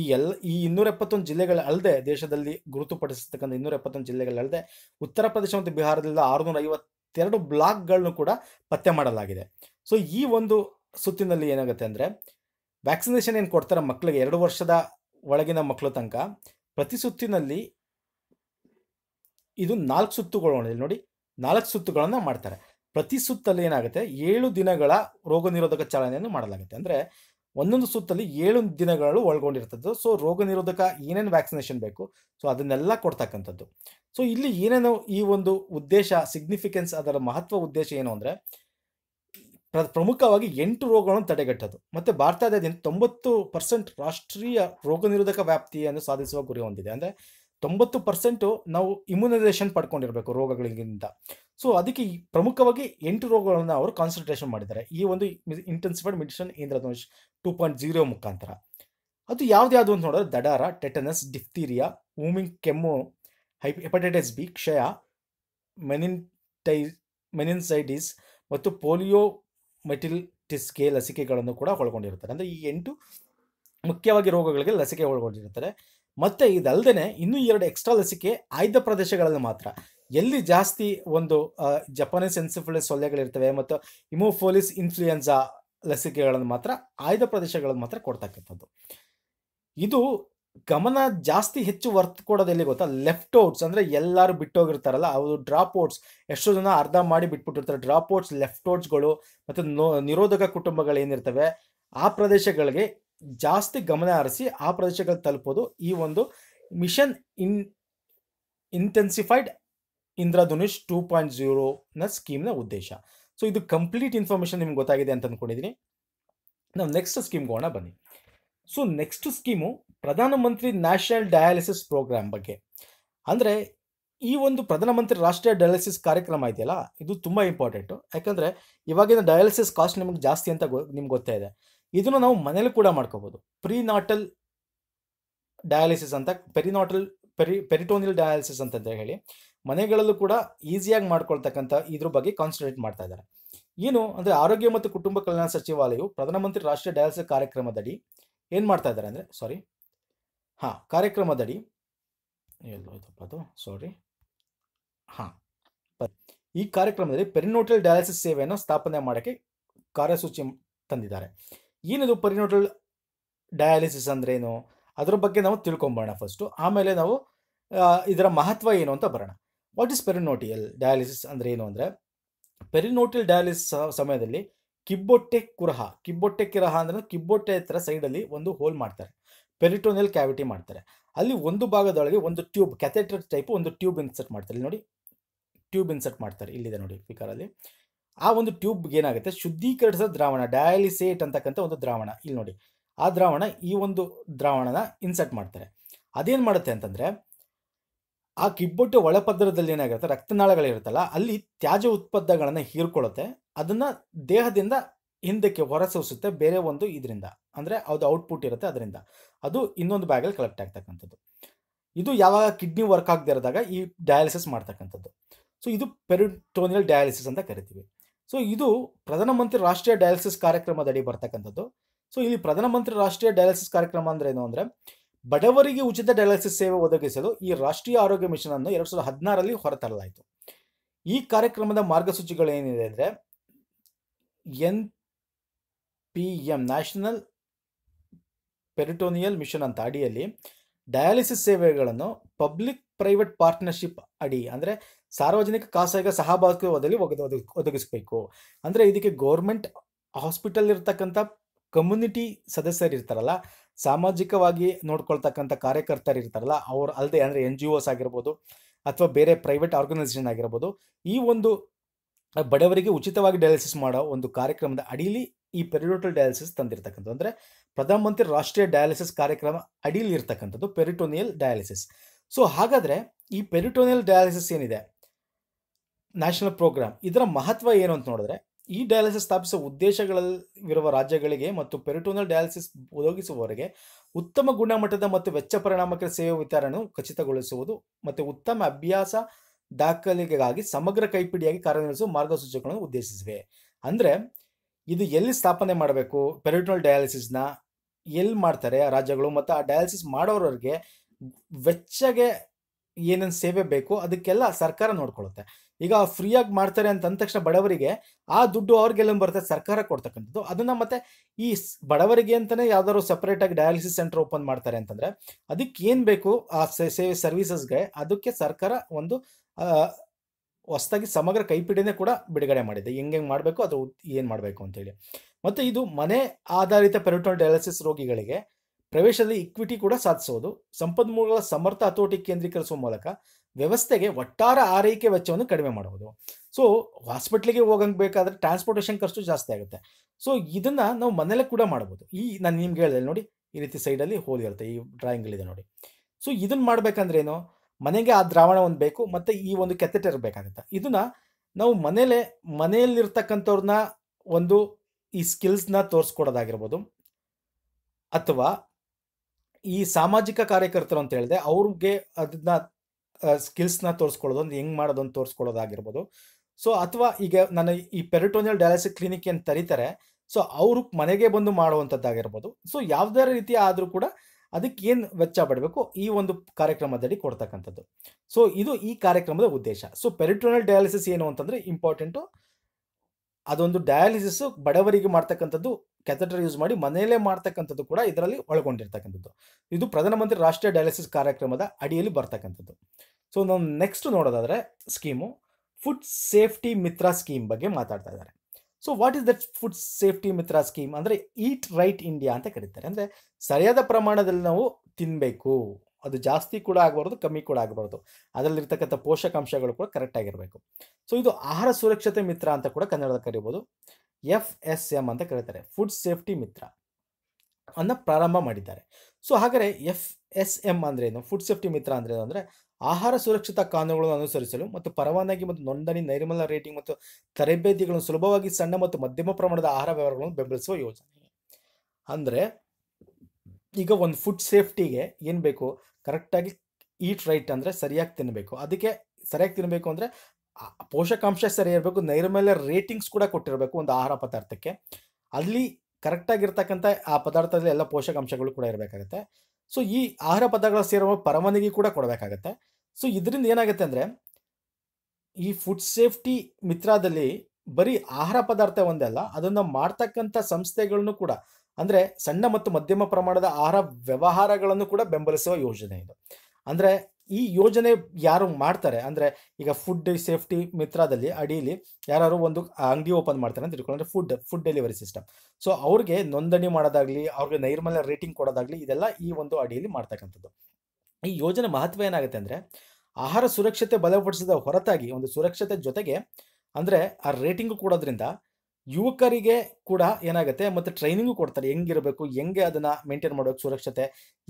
ಈ ಎಲ್ ಈ ಇನ್ನೂರ ಎಪ್ಪತ್ತೊಂದು ಅಲ್ಲದೆ ದೇಶದಲ್ಲಿ ಗುರುತುಪಡಿಸತಕ್ಕಂಥ ಇನ್ನೂರ ಎಪ್ಪತ್ತೊಂದು ಜಿಲ್ಲೆಗಳಲ್ಲದೆ ಉತ್ತರ ಪ್ರದೇಶ ಮತ್ತು ಬಿಹಾರದಿಂದ ಆರುನೂರ ಐವತ್ತೆರಡು ಬ್ಲಾಕ್ಗಳನ್ನು ಕೂಡ ಪತ್ತೆ ಮಾಡಲಾಗಿದೆ ಸೊ ಈ ಒಂದು ಸುತ್ತಿನಲ್ಲಿ ಏನಾಗುತ್ತೆ ಅಂದರೆ ವ್ಯಾಕ್ಸಿನೇಷನ್ ಏನು ಕೊಡ್ತಾರೆ ಮಕ್ಕಳಿಗೆ ಎರಡು ವರ್ಷದ ಒಳಗಿನ ಮಕ್ಕಳು ತನಕ ಪ್ರತಿ ಸುತ್ತಿನಲ್ಲಿ ಇದು ನಾಲ್ಕು ಸುತ್ತುಗಳು ನೋಡಿ ನಾಲ್ಕು ಸುತ್ತುಗಳನ್ನು ಮಾಡ್ತಾರೆ ಪ್ರತಿ ಸುತ್ತಲ್ಲಿ ಏನಾಗುತ್ತೆ ಏಳು ದಿನಗಳ ರೋಗ ನಿರೋಧಕ ಚಾಲನೆಯನ್ನು ಮಾಡಲಾಗುತ್ತೆ ಅಂದರೆ ಒಂದೊಂದು ಸುತ್ತಲ್ಲಿ ಏಳು ದಿನಗಳು ಒಳಗೊಂಡಿರ್ತದ್ದು ಸೊ ರೋಗ ನಿರೋಧಕ ಏನೇನು ವ್ಯಾಕ್ಸಿನೇಷನ್ ಬೇಕು ಸೊ ಅದನ್ನೆಲ್ಲ ಕೊಡ್ತಕ್ಕಂಥದ್ದು ಸೊ ಇಲ್ಲಿ ಏನೇನು ಈ ಒಂದು ಉದ್ದೇಶ ಸಿಗ್ನಿಫಿಕೆನ್ಸ್ ಅದರ ಮಹತ್ವ ಉದ್ದೇಶ ಏನು ಅಂದರೆ ಪ್ರಮುಖವಾಗಿ ಎಂಟು ರೋಗಗಳನ್ನು ತಡೆಗಟ್ಟೋದು ಮತ್ತು ಭಾರತದಾದ್ಯಂತ ತೊಂಬತ್ತು ಪರ್ಸೆಂಟ್ ರಾಷ್ಟ್ರೀಯ ರೋಗ ನಿರೋಧಕ ವ್ಯಾಪ್ತಿಯನ್ನು ಸಾಧಿಸುವ ಗುರಿ ಹೊಂದಿದೆ ಅಂದರೆ ತೊಂಬತ್ತು ಪರ್ಸೆಂಟು ನಾವು ಇಮ್ಯುನೈಸೇಷನ್ ಪಡ್ಕೊಂಡಿರಬೇಕು ರೋಗಗಳಿಗಿಂತ ಸೊ ಅದಕ್ಕೆ ಪ್ರಮುಖವಾಗಿ ಎಂಟು ರೋಗಗಳನ್ನು ಅವರು ಕಾನ್ಸಂಟ್ರೇಷನ್ ಮಾಡಿದ್ದಾರೆ ಈ ಒಂದು intensified mission Indradhanush two point zero ಮುಖಾಂತರ ಅದು ಯಾವ್ದ್ಯಾವುದು ಅಂತ ನೋಡಿದ್ರೆ ದಡಾರ ಟೆಟನಸ್ ಡಿಫ್ತೀರಿಯಾ ವೂಮಿಂಗ್ ಕೆಮ್ಮು ಹೈ ಹೆಪಟೈಟಿಸ್ ಬಿ ಕ್ಷಯ ಮೆನಿನ್ಟೈ ಮೆನಿನ್ಸೈಟಿಸ್ ಮತ್ತು ಪೋಲಿಯೋ ಮೆಟಿಲ್ಟಿಸ್ಗೆ ಲಸಿಕೆಗಳನ್ನು ಕೂಡ ಒಳಗೊಂಡಿರುತ್ತಾರೆ ಅಂದರೆ ಈ ಎಂಟು ಮುಖ್ಯವಾಗಿ ರೋಗಗಳಿಗೆ ಲಸಿಕೆ ಒಳಗೊಂಡಿರುತ್ತಾರೆ ಮತ್ತೆ ಇದಲ್ಲದೆ ಇನ್ನೂ ಎರಡು ಎಕ್ಸ್ಟ್ರಾ ಲಸಿಕೆ ಆಯ್ದ ಪ್ರದೇಶಗಳಲ್ಲಿ ಮಾತ್ರ ಎಲ್ಲಿ ಜಾಸ್ತಿ ಒಂದು ಜಪಾನೀಸ್ ಎನ್ಸಿಫಿಲಿಸ್ ಸೊಳ್ಳೆಗಳಿರ್ತವೆ ಮತ್ತು ಇಮೋಫೋಲಿಸ್ ಇನ್ಫ್ಲೂಯೆನ್ಸಾ ಲಸಿಕೆಗಳನ್ನು ಮಾತ್ರ ಆಯ್ದ ಪ್ರದೇಶಗಳನ್ನು ಮಾತ್ರ ಕೊಡ್ತಕ್ಕಂಥದ್ದು ಇದು ಗಮನ ಜಾಸ್ತಿ ಹೆಚ್ಚು ವರ್ತ್ ಕೊಡೋದು ಎಲ್ಲಿ ಗೊತ್ತಾ ಲೆಫ್ಟ್ ಔಟ್ಸ್ ಅಂದರೆ ಎಲ್ಲರೂ ಬಿಟ್ಟೋಗಿರ್ತಾರಲ್ಲ ಅವರು ಡ್ರಾಪ್ ಔಟ್ಸ್ ಎಷ್ಟೋ ಜನ ಅರ್ಧ ಮಾಡಿ ಬಿಟ್ಬಿಟ್ಟಿರ್ತಾರೆ ಡ್ರಾಪ್ ಔಟ್ಸ್ ಲೆಫ್ಟ್ ಔಟ್ಸ್ಗಳು ಮತ್ತು ನಿರೋಧಕ ಕುಟುಂಬಗಳು ಏನಿರ್ತವೆ ಆ ಪ್ರದೇಶಗಳಿಗೆ ಜಾಸ್ತಿ ಗಮನ ಹರಿಸಿ ಆ ಪ್ರದೇಶಗಳ ತಲುಪೋದು ಈ ಒಂದು mission in intensified Indradhanush two point scheme ಸ್ಕೀಮ್ನ ಉದ್ದೇಶ ಸೊ ಇದು ಕಂಪ್ಲೀಟ್ ಇನ್ಫಾರ್ಮೇಷನ್ ನಿಮ್ಗೆ ಗೊತ್ತಾಗಿದೆ ಅಂತ ಅಂದ್ಕೊಂಡಿದ್ದೀನಿ ನಾವು ನೆಕ್ಸ್ಟ್ ಸ್ಕೀಮ್ ಹೋಗೋಣ ಬನ್ನಿ ಸೊ ನೆಕ್ಸ್ಟ್ ಸ್ಕೀಮು ಪ್ರಧಾನಮಂತ್ರಿ ನ್ಯಾಷನಲ್ ಡಯಾಲಿಸಿಸ್ ಪ್ರೋಗ್ರಾಮ್ ಬಗ್ಗೆ ಅಂದರೆ ಈ ಒಂದು ಪ್ರಧಾನಮಂತ್ರಿ ರಾಷ್ಟ್ರೀಯ ಡಯಾಲಿಸಿಸ್ ಕಾರ್ಯಕ್ರಮ ಇದೆಯಲ್ಲ ಇದು ತುಂಬ ಇಂಪಾರ್ಟೆಂಟು ಯಾಕಂದರೆ ಇವಾಗಿನ ಡಯಾಲಿಸಿಸ್ ಕಾಸ್ಟ್ ನಿಮಗೆ ಜಾಸ್ತಿ ಅಂತ ಗೊ ನಿಮ್ಗೆ ಗೊತ್ತೇ ಇದೆ ಇದನ್ನು ನಾವು ಮನೇಲಿ ಕೂಡ ಮಾಡ್ಕೋಬೋದು ಪ್ರಿನಾಟಲ್ ಡಯಾಲಿಸಿಸ್ ಅಂತ ಪೆರಿನಾಟಲ್ ಪೆರಿ ಪೆರಿಟೋನಿಯಲ್ ಡಯಾಲಿಸಿಸ್ ಅಂತ ಹೇಳಿ ಮನೆಗಳಲ್ಲೂ ಕೂಡ ಈಸಿಯಾಗಿ ಮಾಡ್ಕೊಳ್ತಕ್ಕಂಥ ಇದ್ರ ಬಗ್ಗೆ ಕಾನ್ಸಂಟ್ರೇಟ್ ಮಾಡ್ತಾ ಇದ್ದಾರೆ ಏನು ಅಂದರೆ ಆರೋಗ್ಯ ಮತ್ತು ಕುಟುಂಬ ಕಲ್ಯಾಣ ಸಚಿವಾಲಯವು ಪ್ರಧಾನಮಂತ್ರಿ ರಾಷ್ಟ್ರೀಯ ಡಯಾಲಿಸಿಸ್ ಕಾರ್ಯಕ್ರಮದಡಿ ಏನು ಮಾಡ್ತಾ ಇದ್ದಾರೆ ಅಂದರೆ ಸಾರಿ ಹಾಂ ಕಾರ್ಯಕ್ರಮದಡಿ ಅದು ಸಾರಿ ಹಾಂ ಈ ಕಾರ್ಯಕ್ರಮದಲ್ಲಿ ಪೆರಿನೋಟಲ್ ಡಯಾಲಿಸಿಸ್ ಸೇವೆಯನ್ನು ಸ್ಥಾಪನೆ ಮಾಡೋಕ್ಕೆ ಕಾರ್ಯಸೂಚಿ ತಂದಿದ್ದಾರೆ ಏನಿದು ಪೆರಿನೋಟಲ್ ಡಯಾಲಿಸಿಸ್ ಏನು ಅದರ ಬಗ್ಗೆ ನಾವು ತಿಳ್ಕೊಂಬೋಣ ಫಸ್ಟು ಆಮೇಲೆ ನಾವು ಇದರ ಮಹತ್ವ ಏನು ಅಂತ ಬರೋಣ ವಾಟ್ ಇಸ್ ಪೆರಿನೋಟಿಯಲ್ ಡಯಾಲಿಸಿಸ್ ಅಂದರೆ ಏನು ಅಂದರೆ ಪೆರಿನೋಟಿಯಲ್ ಡಯಾಲಿಸಿಸ್ ಸಮಯದಲ್ಲಿ ಕಿಬ್ಬೊಟ್ಟೆ ಕುರಹ ಕಿಬ್ಬೊಟ್ಟೆ ಕಿರಹ ಅಂದ್ರೆ ಕಿಬ್ಬೊಟ್ಟೆ ಹತ್ರ ಸೈಡಲ್ಲಿ ಒಂದು ಹೋಲ್ ಮಾಡ್ತಾರೆ ಪೆರಿಟೋನಿಯಲ್ ಕ್ಯಾವಿಟಿ ಮಾಡ್ತಾರೆ ಅಲ್ಲಿ ಒಂದು ಭಾಗದೊಳಗೆ ಒಂದು ಟ್ಯೂಬ್ ಕ್ಯಾಥೆಟರ್ ಟೈಪ್ ಒಂದು ಟ್ಯೂಬ್ ಇನ್ಸರ್ಟ್ ಮಾಡ್ತಾರೆ ನೋಡಿ ಟ್ಯೂಬ್ ಇನ್ಸರ್ಟ್ ಮಾಡ್ತಾರೆ ಇಲ್ಲಿದೆ ನೋಡಿ ಅಲ್ಲಿ ಆ ಒಂದು ಟ್ಯೂಬ್ಗೆ ಏನಾಗುತ್ತೆ ಶುದ್ಧೀಕರಿಸಿದ ದ್ರಾವಣ ಡಯಾಲಿಸೇಟ್ ಅಂತಕ್ಕಂಥ ಒಂದು ದ್ರಾವಣ ಇಲ್ಲಿ ನೋಡಿ ಆ ದ್ರಾವಣ ಈ ಒಂದು ದ್ರಾವಣನ ಇನ್ಸರ್ಟ್ ಮಾಡ್ತಾರೆ ಅದೇನು ಮಾಡುತ್ತೆ ಅಂತಂದರೆ ಆ ಕಿಬ್ಬೊಟ್ಟು ಒಳಪದ್ರದಲ್ಲಿ ಏನಾಗಿರುತ್ತೆ ರಕ್ತನಾಳಗಳಿರುತ್ತಲ್ಲ ಅಲ್ಲಿ ತ್ಯಾಜ್ಯ ಉತ್ಪನ್ನಗಳನ್ನು ಹೀರ್ಕೊಳ್ಳುತ್ತೆ ಅದನ್ನು ದೇಹದಿಂದ ಹಿಂದಕ್ಕೆ ಹೊರಸೂಸುತ್ತೆ ಬೇರೆ ಒಂದು ಇದರಿಂದ ಅಂದರೆ ಅದು ಔಟ್ಪುಟ್ ಇರುತ್ತೆ ಅದರಿಂದ ಅದು ಇನ್ನೊಂದು ಬ್ಯಾಗಲ್ಲಿ ಕಲೆಕ್ಟ್ ಆಗ್ತಕ್ಕಂಥದ್ದು ಇದು ಯಾವಾಗ ಕಿಡ್ನಿ ವರ್ಕ್ ಆಗದೆ ಇರದಾಗ ಈ ಡಯಾಲಿಸಿಸ್ ಮಾಡ್ತಕ್ಕಂಥದ್ದು ಸೊ ಇದು ಪೆರಿಟೋನಿಯಲ್ ಡಯಾಲಿಸಿಸ್ ಅಂತ ಕರಿತೀವಿ ಸೊ ಇದು ಪ್ರಧಾನಮಂತ್ರಿ ರಾಷ್ಟ್ರೀಯ ಡಯಾಲಿಸಿಸ್ ಕಾರ್ಯಕ್ರಮದಡಿ ಬರ್ತಕ್ಕಂಥದ್ದು ಸೊ ಇಲ್ಲಿ ಪ್ರಧಾನಮಂತ್ರಿ ರಾಷ್ಟ್ರೀಯ ಡಯಾಲಿಸಿಸ್ ಕಾರ್ಯಕ್ರಮ ಅಂದ್ರೆ ಏನು ಅಂದ್ರೆ ಬಡವರಿಗೆ ಉಚಿತ ಡಯಾಲಿಸಿಸ್ ಸೇವೆ ಒದಗಿಸಲು ಈ ರಾಷ್ಟ್ರೀಯ ಆರೋಗ್ಯ ಮಿಷನ್ ಅನ್ನು ಎರಡ್ ಸಾವಿರದ ಹದಿನಾರಲ್ಲಿ ಹೊರತರಲಾಯಿತು ಈ ಕಾರ್ಯಕ್ರಮದ ಮಾರ್ಗಸೂಚಿಗಳು ಏನಿದೆ ಅಂದ್ರೆ N P M national peritoneal mission ಅಂತ ಅಡಿಯಲ್ಲಿ ಡಯಾಲಿಸಿಸ್ ಸೇವೆಗಳನ್ನು ಪಬ್ಲಿಕ್ ಪ್ರೈವೇಟ್ ಪಾರ್ಟ್ನರ್ಶಿಪ್ ಅಡಿ ಅಂದರೆ ಸಾರ್ವಜನಿಕ ಖಾಸಗಿ ಸಹಭಾಗಿತ್ವದಲ್ಲಿ ಒದಗ ಒದಗಿಸಬೇಕು ಅಂದರೆ ಇದಕ್ಕೆ ಗೌರ್ಮೆಂಟ್ ಹಾಸ್ಪಿಟಲ್ ಇರ್ತಕ್ಕಂಥ ಕಮ್ಯುನಿಟಿ ಸದಸ್ಯರು ಇರ್ತಾರಲ್ಲ ಸಾಮಾಜಿಕವಾಗಿ ನೋಡ್ಕೊಳ್ತಕ್ಕಂಥ ಕಾರ್ಯಕರ್ತರು ಇರ್ತಾರಲ್ಲ ಅವ್ರು ಅಲ್ಲದೆ ಅಂದರೆ ಎನ್ ಜಿ ಓಸ್ ಆಗಿರ್ಬೋದು ಅಥವಾ ಬೇರೆ ಪ್ರೈವೇಟ್ ಆರ್ಗನೈಸೇಷನ್ ಆಗಿರ್ಬೋದು ಈ ಒಂದು ಬಡವರಿಗೆ ಉಚಿತವಾಗಿ ಡಯಾಲಿಸಿಸ್ ಮಾಡೋ ಒಂದು ಕಾರ್ಯಕ್ರಮದ ಅಡಿಯಲ್ಲಿ ಈ ಪೆರಿಟೋಟಲ್ ಡಯಾಲಿಸಿಸ್ ತಂದಿರತಕ್ಕಂಥದ್ದು ಅಂದರೆ ಪ್ರಧಾನಮಂತ್ರಿ ರಾಷ್ಟ್ರೀಯ ಡಯಾಲಿಸಿಸ್ ಕಾರ್ಯಕ್ರಮ ಅಡಿಯಲ್ಲಿ ಇರ್ತಕ್ಕಂಥದ್ದು ಪೆರಿಟೋನಿಯಲ್ ಡಯಾಲಿಸಿಸ್ ಸೊ ಹಾಗಾದರೆ ಈ ಪೆರಿಟೋನಿಯಲ್ ಡಯಾಲಿಸಿಸ್ ಏನಿದೆ ನ್ಯಾಷನಲ್ ಪ್ರೋಗ್ರಾಮ್ ಇದರ ಮಹತ್ವ ಏನು ಅಂತ ನೋಡಿದ್ರೆ ಈ ಡಯಾಲಿಸಿಸ್ ಸ್ಥಾಪಿಸುವ ಉದ್ದೇಶಗಳಲ್ಲಿರುವ ರಾಜ್ಯಗಳಿಗೆ ಮತ್ತು ಪೆರಿಟೋನಲ್ ಡಯಾಲಿಸಿಸ್ ಒದಗಿಸುವವರಿಗೆ ಉತ್ತಮ ಗುಣಮಟ್ಟದ ಮತ್ತು ವೆಚ್ಚ ಪರಿಣಾಮಕಾರಿ ಸೇವೆ ವಿತರಣೆಯನ್ನು ಖಚಿತಗೊಳಿಸುವುದು ಮತ್ತು ಉತ್ತಮ ಅಭ್ಯಾಸ ದಾಖಲೆಗಾಗಿ ಸಮಗ್ರ ಕೈಪಿಡಿಯಾಗಿ ಕಾರ್ಯನಿರ್ವಹಿಸುವ ಮಾರ್ಗಸೂಚಿಗಳನ್ನು ಉದ್ದೇಶಿಸಿವೆ ಅಂದರೆ ಇದು ಎಲ್ಲಿ ಸ್ಥಾಪನೆ ಮಾಡಬೇಕು ಪೆರಿಟೋನಲ್ ಡಯಾಲಿಸಿಸ್ನ ಎಲ್ಲಿ ಮಾಡ್ತಾರೆ ಆ ರಾಜ್ಯಗಳು ಮತ್ತು ಆ ಡಯಾಲಿಸಿಸ್ ಮಾಡೋರವ್ರಿಗೆ ವೆಚ್ಚಗೆ ಏನೇನು ಸೇವೆ ಬೇಕು ಅದಕ್ಕೆಲ್ಲ ಸರ್ಕಾರ ನೋಡ್ಕೊಳ್ಳುತ್ತೆ ಈಗ ಫ್ರೀಯಾಗಿ ಮಾಡ್ತಾರೆ ಅಂತ ಅಂದ ತಕ್ಷಣ ಬಡವರಿಗೆ ಆ ದುಡ್ಡು ಅವ್ರಿಗೆಲ್ಲ ಬರುತ್ತೆ ಸರ್ಕಾರ ಕೊಡ್ತಕ್ಕಂಥದ್ದು ಅದನ್ನು ಮತ್ತೆ ಈ ಬಡವರಿಗೆ ಅಂತಲೇ ಯಾವ್ದಾದ್ರು ಸಪ್ರೇಟಾಗಿ ಡಯಾಲಿಸಿಸ್ ಸೆಂಟರ್ ಓಪನ್ ಮಾಡ್ತಾರೆ ಅಂತಂದರೆ ಅದಕ್ಕೆ ಏನು ಬೇಕು ಆ ಸೇವೆ ಸರ್ವಿಸಸ್ಗೆ ಅದಕ್ಕೆ ಸರ್ಕಾರ ಒಂದು ಹೊಸದಾಗಿ ಸಮಗ್ರ ಕೈಪಿಡಿನೇ ಕೂಡ ಬಿಡುಗಡೆ ಮಾಡಿದೆ ಹೆಂಗೆ ಮಾಡಬೇಕು ಅದು ಏನು ಮಾಡಬೇಕು ಅಂತೇಳಿ ಮತ್ತು ಇದು ಮನೆ ಆಧಾರಿತ ಪೆರಿಟೋನ್ ಡಯಾಲಿಸಿಸ್ ರೋಗಿಗಳಿಗೆ ಪ್ರವೇಶದಲ್ಲಿ ಇಕ್ವಿಟಿ ಕೂಡ ಸಾಧಿಸೋದು ಸಂಪನ್ಮೂಲಗಳ ಸಮರ್ಥ ಹತೋಟಿ ಕೇಂದ್ರೀಕರಿಸುವ ಮೂಲಕ ವ್ಯವಸ್ಥೆಗೆ ಒಟ್ಟಾರ ಆರೈಕೆ ವೆಚ್ಚವನ್ನು ಕಡಿಮೆ ಮಾಡುವುದು ಸೊ ಹಾಸ್ಪಿಟ್ಲಿಗೆ ಹೋಗಂಗೆ ಬೇಕಾದ್ರೆ ಟ್ರಾನ್ಸ್ಪೋರ್ಟೇಷನ್ ಖರ್ಚು ಜಾಸ್ತಿ ಆಗುತ್ತೆ ಸೊ ಇದನ್ನ ನಾವು ಮನೇಲೆ ಕೂಡ ಮಾಡಬಹುದು ಈ ನಾನು ನಿಮ್ಗೆ ಹೇಳಿದೆ ನೋಡಿ ಈ ರೀತಿ ಸೈಡಲ್ಲಿ ಹೋಲ್ ಇರುತ್ತೆ ಈ ಡ್ರಾಯಿಂಗಲ್ಲಿದೆ ನೋಡಿ ಸೊ ಇದನ್ನ ಮಾಡಬೇಕಂದ್ರೆ ಏನು ಮನೆಗೆ ಆ ದ್ರಾವಣ ಒಂದು ಬೇಕು ಮತ್ತು ಈ ಒಂದು ಕೆಥೆಟರ್ ಬೇಕಾಗುತ್ತೆ ಇದನ್ನ ನಾವು ಮನೇಲೆ ಮನೆಯಲ್ಲಿರ್ತಕ್ಕಂಥವ್ರನ್ನ ಒಂದು ಈ ಸ್ಕಿಲ್ಸ್ನ ತೋರಿಸ್ಕೊಡೋದಾಗಿರ್ಬೋದು ಅಥವಾ ಈ ಸಾಮಾಜಿಕ ಕಾರ್ಯಕರ್ತರು ಅಂತ ಹೇಳಿದೆ ಅವ್ರಿಗೆ ಅದನ್ನ ಸ್ಕಿಲ್ಸ್ನ ತೋರಿಸ್ಕೊಳ್ಳೋದು ಒಂದು ಹೆಂಗ್ ಮಾಡೋದು ಅಂತ ತೋರಿಸ್ಕೊಳ್ಳೋದಾಗಿರ್ಬೋದು ಸೊ ಅಥವಾ ಈಗ ನನ್ನ ಈ ಪೆರಿಟೋನಿಯಲ್ ಡಯಾಲಿಸಿಸ್ ಕ್ಲಿನಿಕ್ ಅಂತ ತರೀತಾರೆ ಸೊ ಅವರು ಮನೆಗೆ ಬಂದು ಮಾಡುವಂಥದ್ದಾಗಿರ್ಬೋದು ಸೊ ಯಾವುದೇ ರೀತಿ ಆದರೂ ಕೂಡ ಅದಕ್ಕೆ ಏನು ವೆಚ್ಚ ಪಡಬೇಕು ಈ ಒಂದು ಕಾರ್ಯಕ್ರಮದಲ್ಲಿ ಕೊಡ್ತಕ್ಕಂಥದ್ದು ಸೊ ಇದು ಈ ಕಾರ್ಯಕ್ರಮದ ಉದ್ದೇಶ ಸೊ ಪೆರಿಟೋನಿಯಲ್ ಡಯಾಲಿಸಿಸ್ ಏನು ಅಂತಂದರೆ ಇಂಪಾರ್ಟೆಂಟು ಅದೊಂದು ಡಯಾಲಿಸಿಸ್ ಬಡವರಿಗೆ ಮಾಡ್ತಕ್ಕಂಥದ್ದು ಕ್ಯಾಥೆಟರ್ ಯೂಸ್ ಮಾಡಿ ಮನೆಯಲ್ಲೇ ಮಾಡ್ತಕ್ಕಂಥದ್ದು ಕೂಡ ಇದರಲ್ಲಿ ಒಳಗೊಂಡಿರ್ತಕ್ಕಂಥದ್ದು ಇದು ಪ್ರಧಾನಮಂತ್ರಿ ರಾಷ್ಟ್ರೀಯ ಡಯಾಲಿಸಿಸ್ ಕಾರ್ಯಕ್ರಮದ ಅಡಿಯಲ್ಲಿ ಬರ್ತಕ್ಕಂಥದ್ದು ಸೊ ನಾನು ನೆಕ್ಸ್ಟ್ ನೋಡೋದಾದರೆ scheme food safety Mitra scheme ಬಗ್ಗೆ ಮಾತಾಡ್ತಾ ಇದ್ದಾರೆ so what is that food safety Mitra scheme ಅಂದರೆ ಈಟ್ ರೈಟ್ ಇಂಡಿಯಾ ಅಂತ ಕರೀತಾರೆ ಅಂದರೆ ಸರಿಯಾದ ಪ್ರಮಾಣದಲ್ಲಿ ನಾವು ತಿನ್ನಬೇಕು ಅದು ಜಾಸ್ತಿ ಕೂಡ ಆಗಬಾರ್ದು ಕಮ್ಮಿ ಕೂಡ ಆಗಬಾರ್ದು ಅದರಲ್ಲಿರ್ತಕ್ಕಂಥ ಪೋಷಕಾಂಶಗಳು ಕೂಡ ಕರೆಕ್ಟಾಗಿರಬೇಕು ಸೊ ಇದು ಆಹಾರ ಸುರಕ್ಷತೆ ಮಿತ್ರ ಅಂತ ಕೂಡ ಕನ್ನಡದಲ್ಲಿ ಕರಿಬೋದು ಎಫ್ ಎಸ್ ಎಮ್ ಅಂತ ಕರೀತಾರೆ ಫುಡ್ ಸೇಫ್ಟಿ ಮಿತ್ರ ಅನ್ನ ಪ್ರಾರಂಭ ಮಾಡಿದ್ದಾರೆ ಸೊ ಹಾಗಾದರೆ ಎಫ್ ಎಸ್ ಎಂ ಏನು ಫುಡ್ ಸೇಫ್ಟಿ ಮಿತ್ರ ಏನು ಅಂದರೆ ಆಹಾರ ಸುರಕ್ಷತಾ ಕಾನೂನುಗಳನ್ನು ಅನುಸರಿಸಲು ಮತ್ತು ಪರವಾನಗಿ ಮತ್ತು ನೋಂದಣಿ ನೈರ್ಮಲ್ಯ ರೇಟಿಂಗ್ ಮತ್ತು ತರಬೇತಿಗಳನ್ನು ಸುಲಭವಾಗಿ ಸಣ್ಣ ಮತ್ತು ಮಧ್ಯಮ ಪ್ರಮಾಣದ ಆಹಾರ ವ್ಯವಹಾರಗಳನ್ನು ಬೆಂಬಲಿಸುವ ಯೋಜನೆ ಅಂದರೆ ಈಗ ಒಂದು ಫುಡ್ ಸೇಫ್ಟಿಗೆ ಏನು ಬೇಕು ಕರೆಕ್ಟಾಗಿ ಈಟ್ ರೈಟ್ ಅಂದರೆ ಸರಿಯಾಗಿ ತಿನ್ನಬೇಕು ಅದಕ್ಕೆ ಸರಿಯಾಗಿ ತಿನ್ನಬೇಕು ಅಂದರೆ ಪೋಷಕಾಂಶ ಸರಿ ಇರಬೇಕು ನೈರ್ಮಲ್ಯ ರೇಟಿಂಗ್ಸ್ ಕೂಡ ಕೊಟ್ಟಿರಬೇಕು ಒಂದು ಆಹಾರ ಪದಾರ್ಥಕ್ಕೆ ಅಲ್ಲಿ ಕರೆಕ್ಟಾಗಿರ್ತಕ್ಕಂಥ ಆ ಪದಾರ್ಥದಲ್ಲಿ ಎಲ್ಲ ಪೋಷಕಾಂಶಗಳು ಕೂಡ ಇರಬೇಕಾಗುತ್ತೆ ಸೊ ಈ ಆಹಾರ ಪದಾರ್ಥಗಳ ಸೇರುವ ಪರವಾನಗಿ ಕೂಡ ಕೊಡಬೇಕಾಗತ್ತೆ ಸೊ ಇದರಿಂದ ಏನಾಗುತ್ತೆ ಅಂದರೆ ಈ ಫುಡ್ ಸೇಫ್ಟಿ ಮಿತ್ರದಲ್ಲಿ ಬರೀ ಆಹಾರ ಪದಾರ್ಥ ಒಂದೇ ಅಲ್ಲ ಅದನ್ನು ಮಾಡ್ತಕ್ಕಂಥ ಸಂಸ್ಥೆಗಳನ್ನು ಕೂಡ ಅಂದರೆ ಸಣ್ಣ ಮತ್ತು ಮಧ್ಯಮ ಪ್ರಮಾಣದ ಆಹಾರ ವ್ಯವಹಾರಗಳನ್ನು ಕೂಡ ಬೆಂಬಲಿಸುವ ಯೋಜನೆ ಇದು ಅಂದರೆ ಈ ಯೋಜನೆ ಯಾರು ಮಾಡ್ತಾರೆ ಅಂದರೆ ಈಗ ಫುಡ್ ಸೇಫ್ಟಿ ಮಿತ್ರದಲ್ಲಿ ಅಡಿಯಲ್ಲಿ ಯಾರು ಒಂದು ಅಂಗಡಿ ಓಪನ್ ಮಾಡ್ತಾರೆ ಅಂತ ಇಟ್ಕೊಂಡ್ರೆ food food delivery system so ಅವ್ರಿಗೆ ನೋಂದಣಿ ಮಾಡೋದಾಗಲಿ ಅವ್ರಿಗೆ ನೈರ್ಮಲ್ಯ ರೇಟಿಂಗ್ ಕೊಡೋದಾಗಲಿ ಇದೆಲ್ಲ ಈ ಒಂದು ಅಡಿಯಲ್ಲಿ ಮಾಡ್ತಕ್ಕಂಥದ್ದು ಈ ಯೋಜನೆ ಮಹತ್ವ ಏನಾಗುತ್ತೆ ಅಂದರೆ ಆಹಾರ ಸುರಕ್ಷತೆ ಬಲಪಡಿಸಿದ ಹೊರತಾಗಿ ಒಂದು ಸುರಕ್ಷತೆ ಜೊತೆಗೆ ಅಂದರೆ ಆ ರೇಟಿಂಗು ಕೊಡೋದ್ರಿಂದ ಯುವಕರಿಗೆ ಕೂಡ ಏನಾಗುತ್ತೆ ಮತ್ತು ಟ್ರೈನಿಂಗು ಕೊಡ್ತಾರೆ ಹೆಂಗಿರಬೇಕು ಹೆಂಗೆ ಅದನ್ನು ಮೇಂಟೈನ್ ಮಾಡೋಕೆ ಸುರಕ್ಷತೆ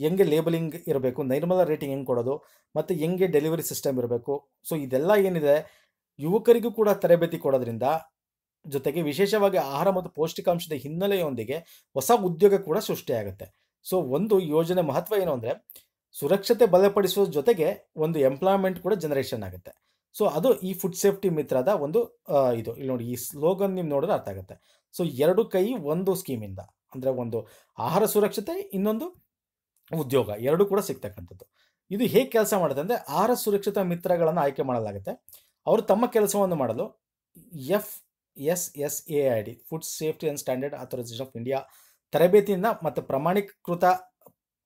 ಹೆಂಗೆ ಲೇಬಲಿಂಗ್ ಇರಬೇಕು ನೈರ್ಮಲ ರೇಟಿಂಗ್ ಹೆಂಗೆ ಕೊಡೋದು ಮತ್ತು ಹೆಂಗೆ ಡೆಲಿವರಿ ಸಿಸ್ಟಮ್ ಇರಬೇಕು ಸೊ ಇದೆಲ್ಲ ಏನಿದೆ ಯುವಕರಿಗೂ ಕೂಡ ತರಬೇತಿ ಕೊಡೋದ್ರಿಂದ ಜೊತೆಗೆ ವಿಶೇಷವಾಗಿ ಆಹಾರ ಮತ್ತು ಪೌಷ್ಟಿಕಾಂಶದ ಹಿನ್ನೆಲೆಯೊಂದಿಗೆ ಹೊಸ ಉದ್ಯೋಗ ಕೂಡ ಸೃಷ್ಟಿಯಾಗುತ್ತೆ ಸೊ ಒಂದು ಯೋಜನೆ ಮಹತ್ವ ಏನು ಅಂದರೆ ಸುರಕ್ಷತೆ ಬಲಪಡಿಸುವ ಜೊತೆಗೆ ಒಂದು ಎಂಪ್ಲಾಯ್ಮೆಂಟ್ ಕೂಡ ಜನರೇಷನ್ ಆಗುತ್ತೆ ಸೊ ಅದು ಈ ಫುಡ್ ಸೇಫ್ಟಿ ಮಿತ್ರದ ಒಂದು ಇದು ಇಲ್ಲಿ ನೋಡಿ ಈ ಸ್ಲೋಗನ್ ನಿಮ್ಗೆ ನೋಡಿದ್ರೆ ಅರ್ಥ ಆಗುತ್ತೆ ಸೊ ಎರಡು ಕೈ ಒಂದು ಸ್ಕೀಮಿಂದ ಅಂದರೆ ಒಂದು ಆಹಾರ ಸುರಕ್ಷತೆ ಇನ್ನೊಂದು ಉದ್ಯೋಗ ಎರಡು ಕೂಡ ಸಿಗ್ತಕ್ಕಂಥದ್ದು ಇದು ಹೇಗೆ ಕೆಲಸ ಮಾಡುತ್ತೆ ಅಂದರೆ ಆಹಾರ ಸುರಕ್ಷತಾ ಮಿತ್ರಗಳನ್ನು ಆಯ್ಕೆ ಮಾಡಲಾಗುತ್ತೆ ಅವರು ತಮ್ಮ ಕೆಲಸವನ್ನು ಮಾಡಲು F S S A I D food safety and standard ಅಥಾರೈಸೇಷನ್ of India ತರಬೇತಿಯಿಂದ ಮತ್ತು ಪ್ರಮಾಣೀಕೃತ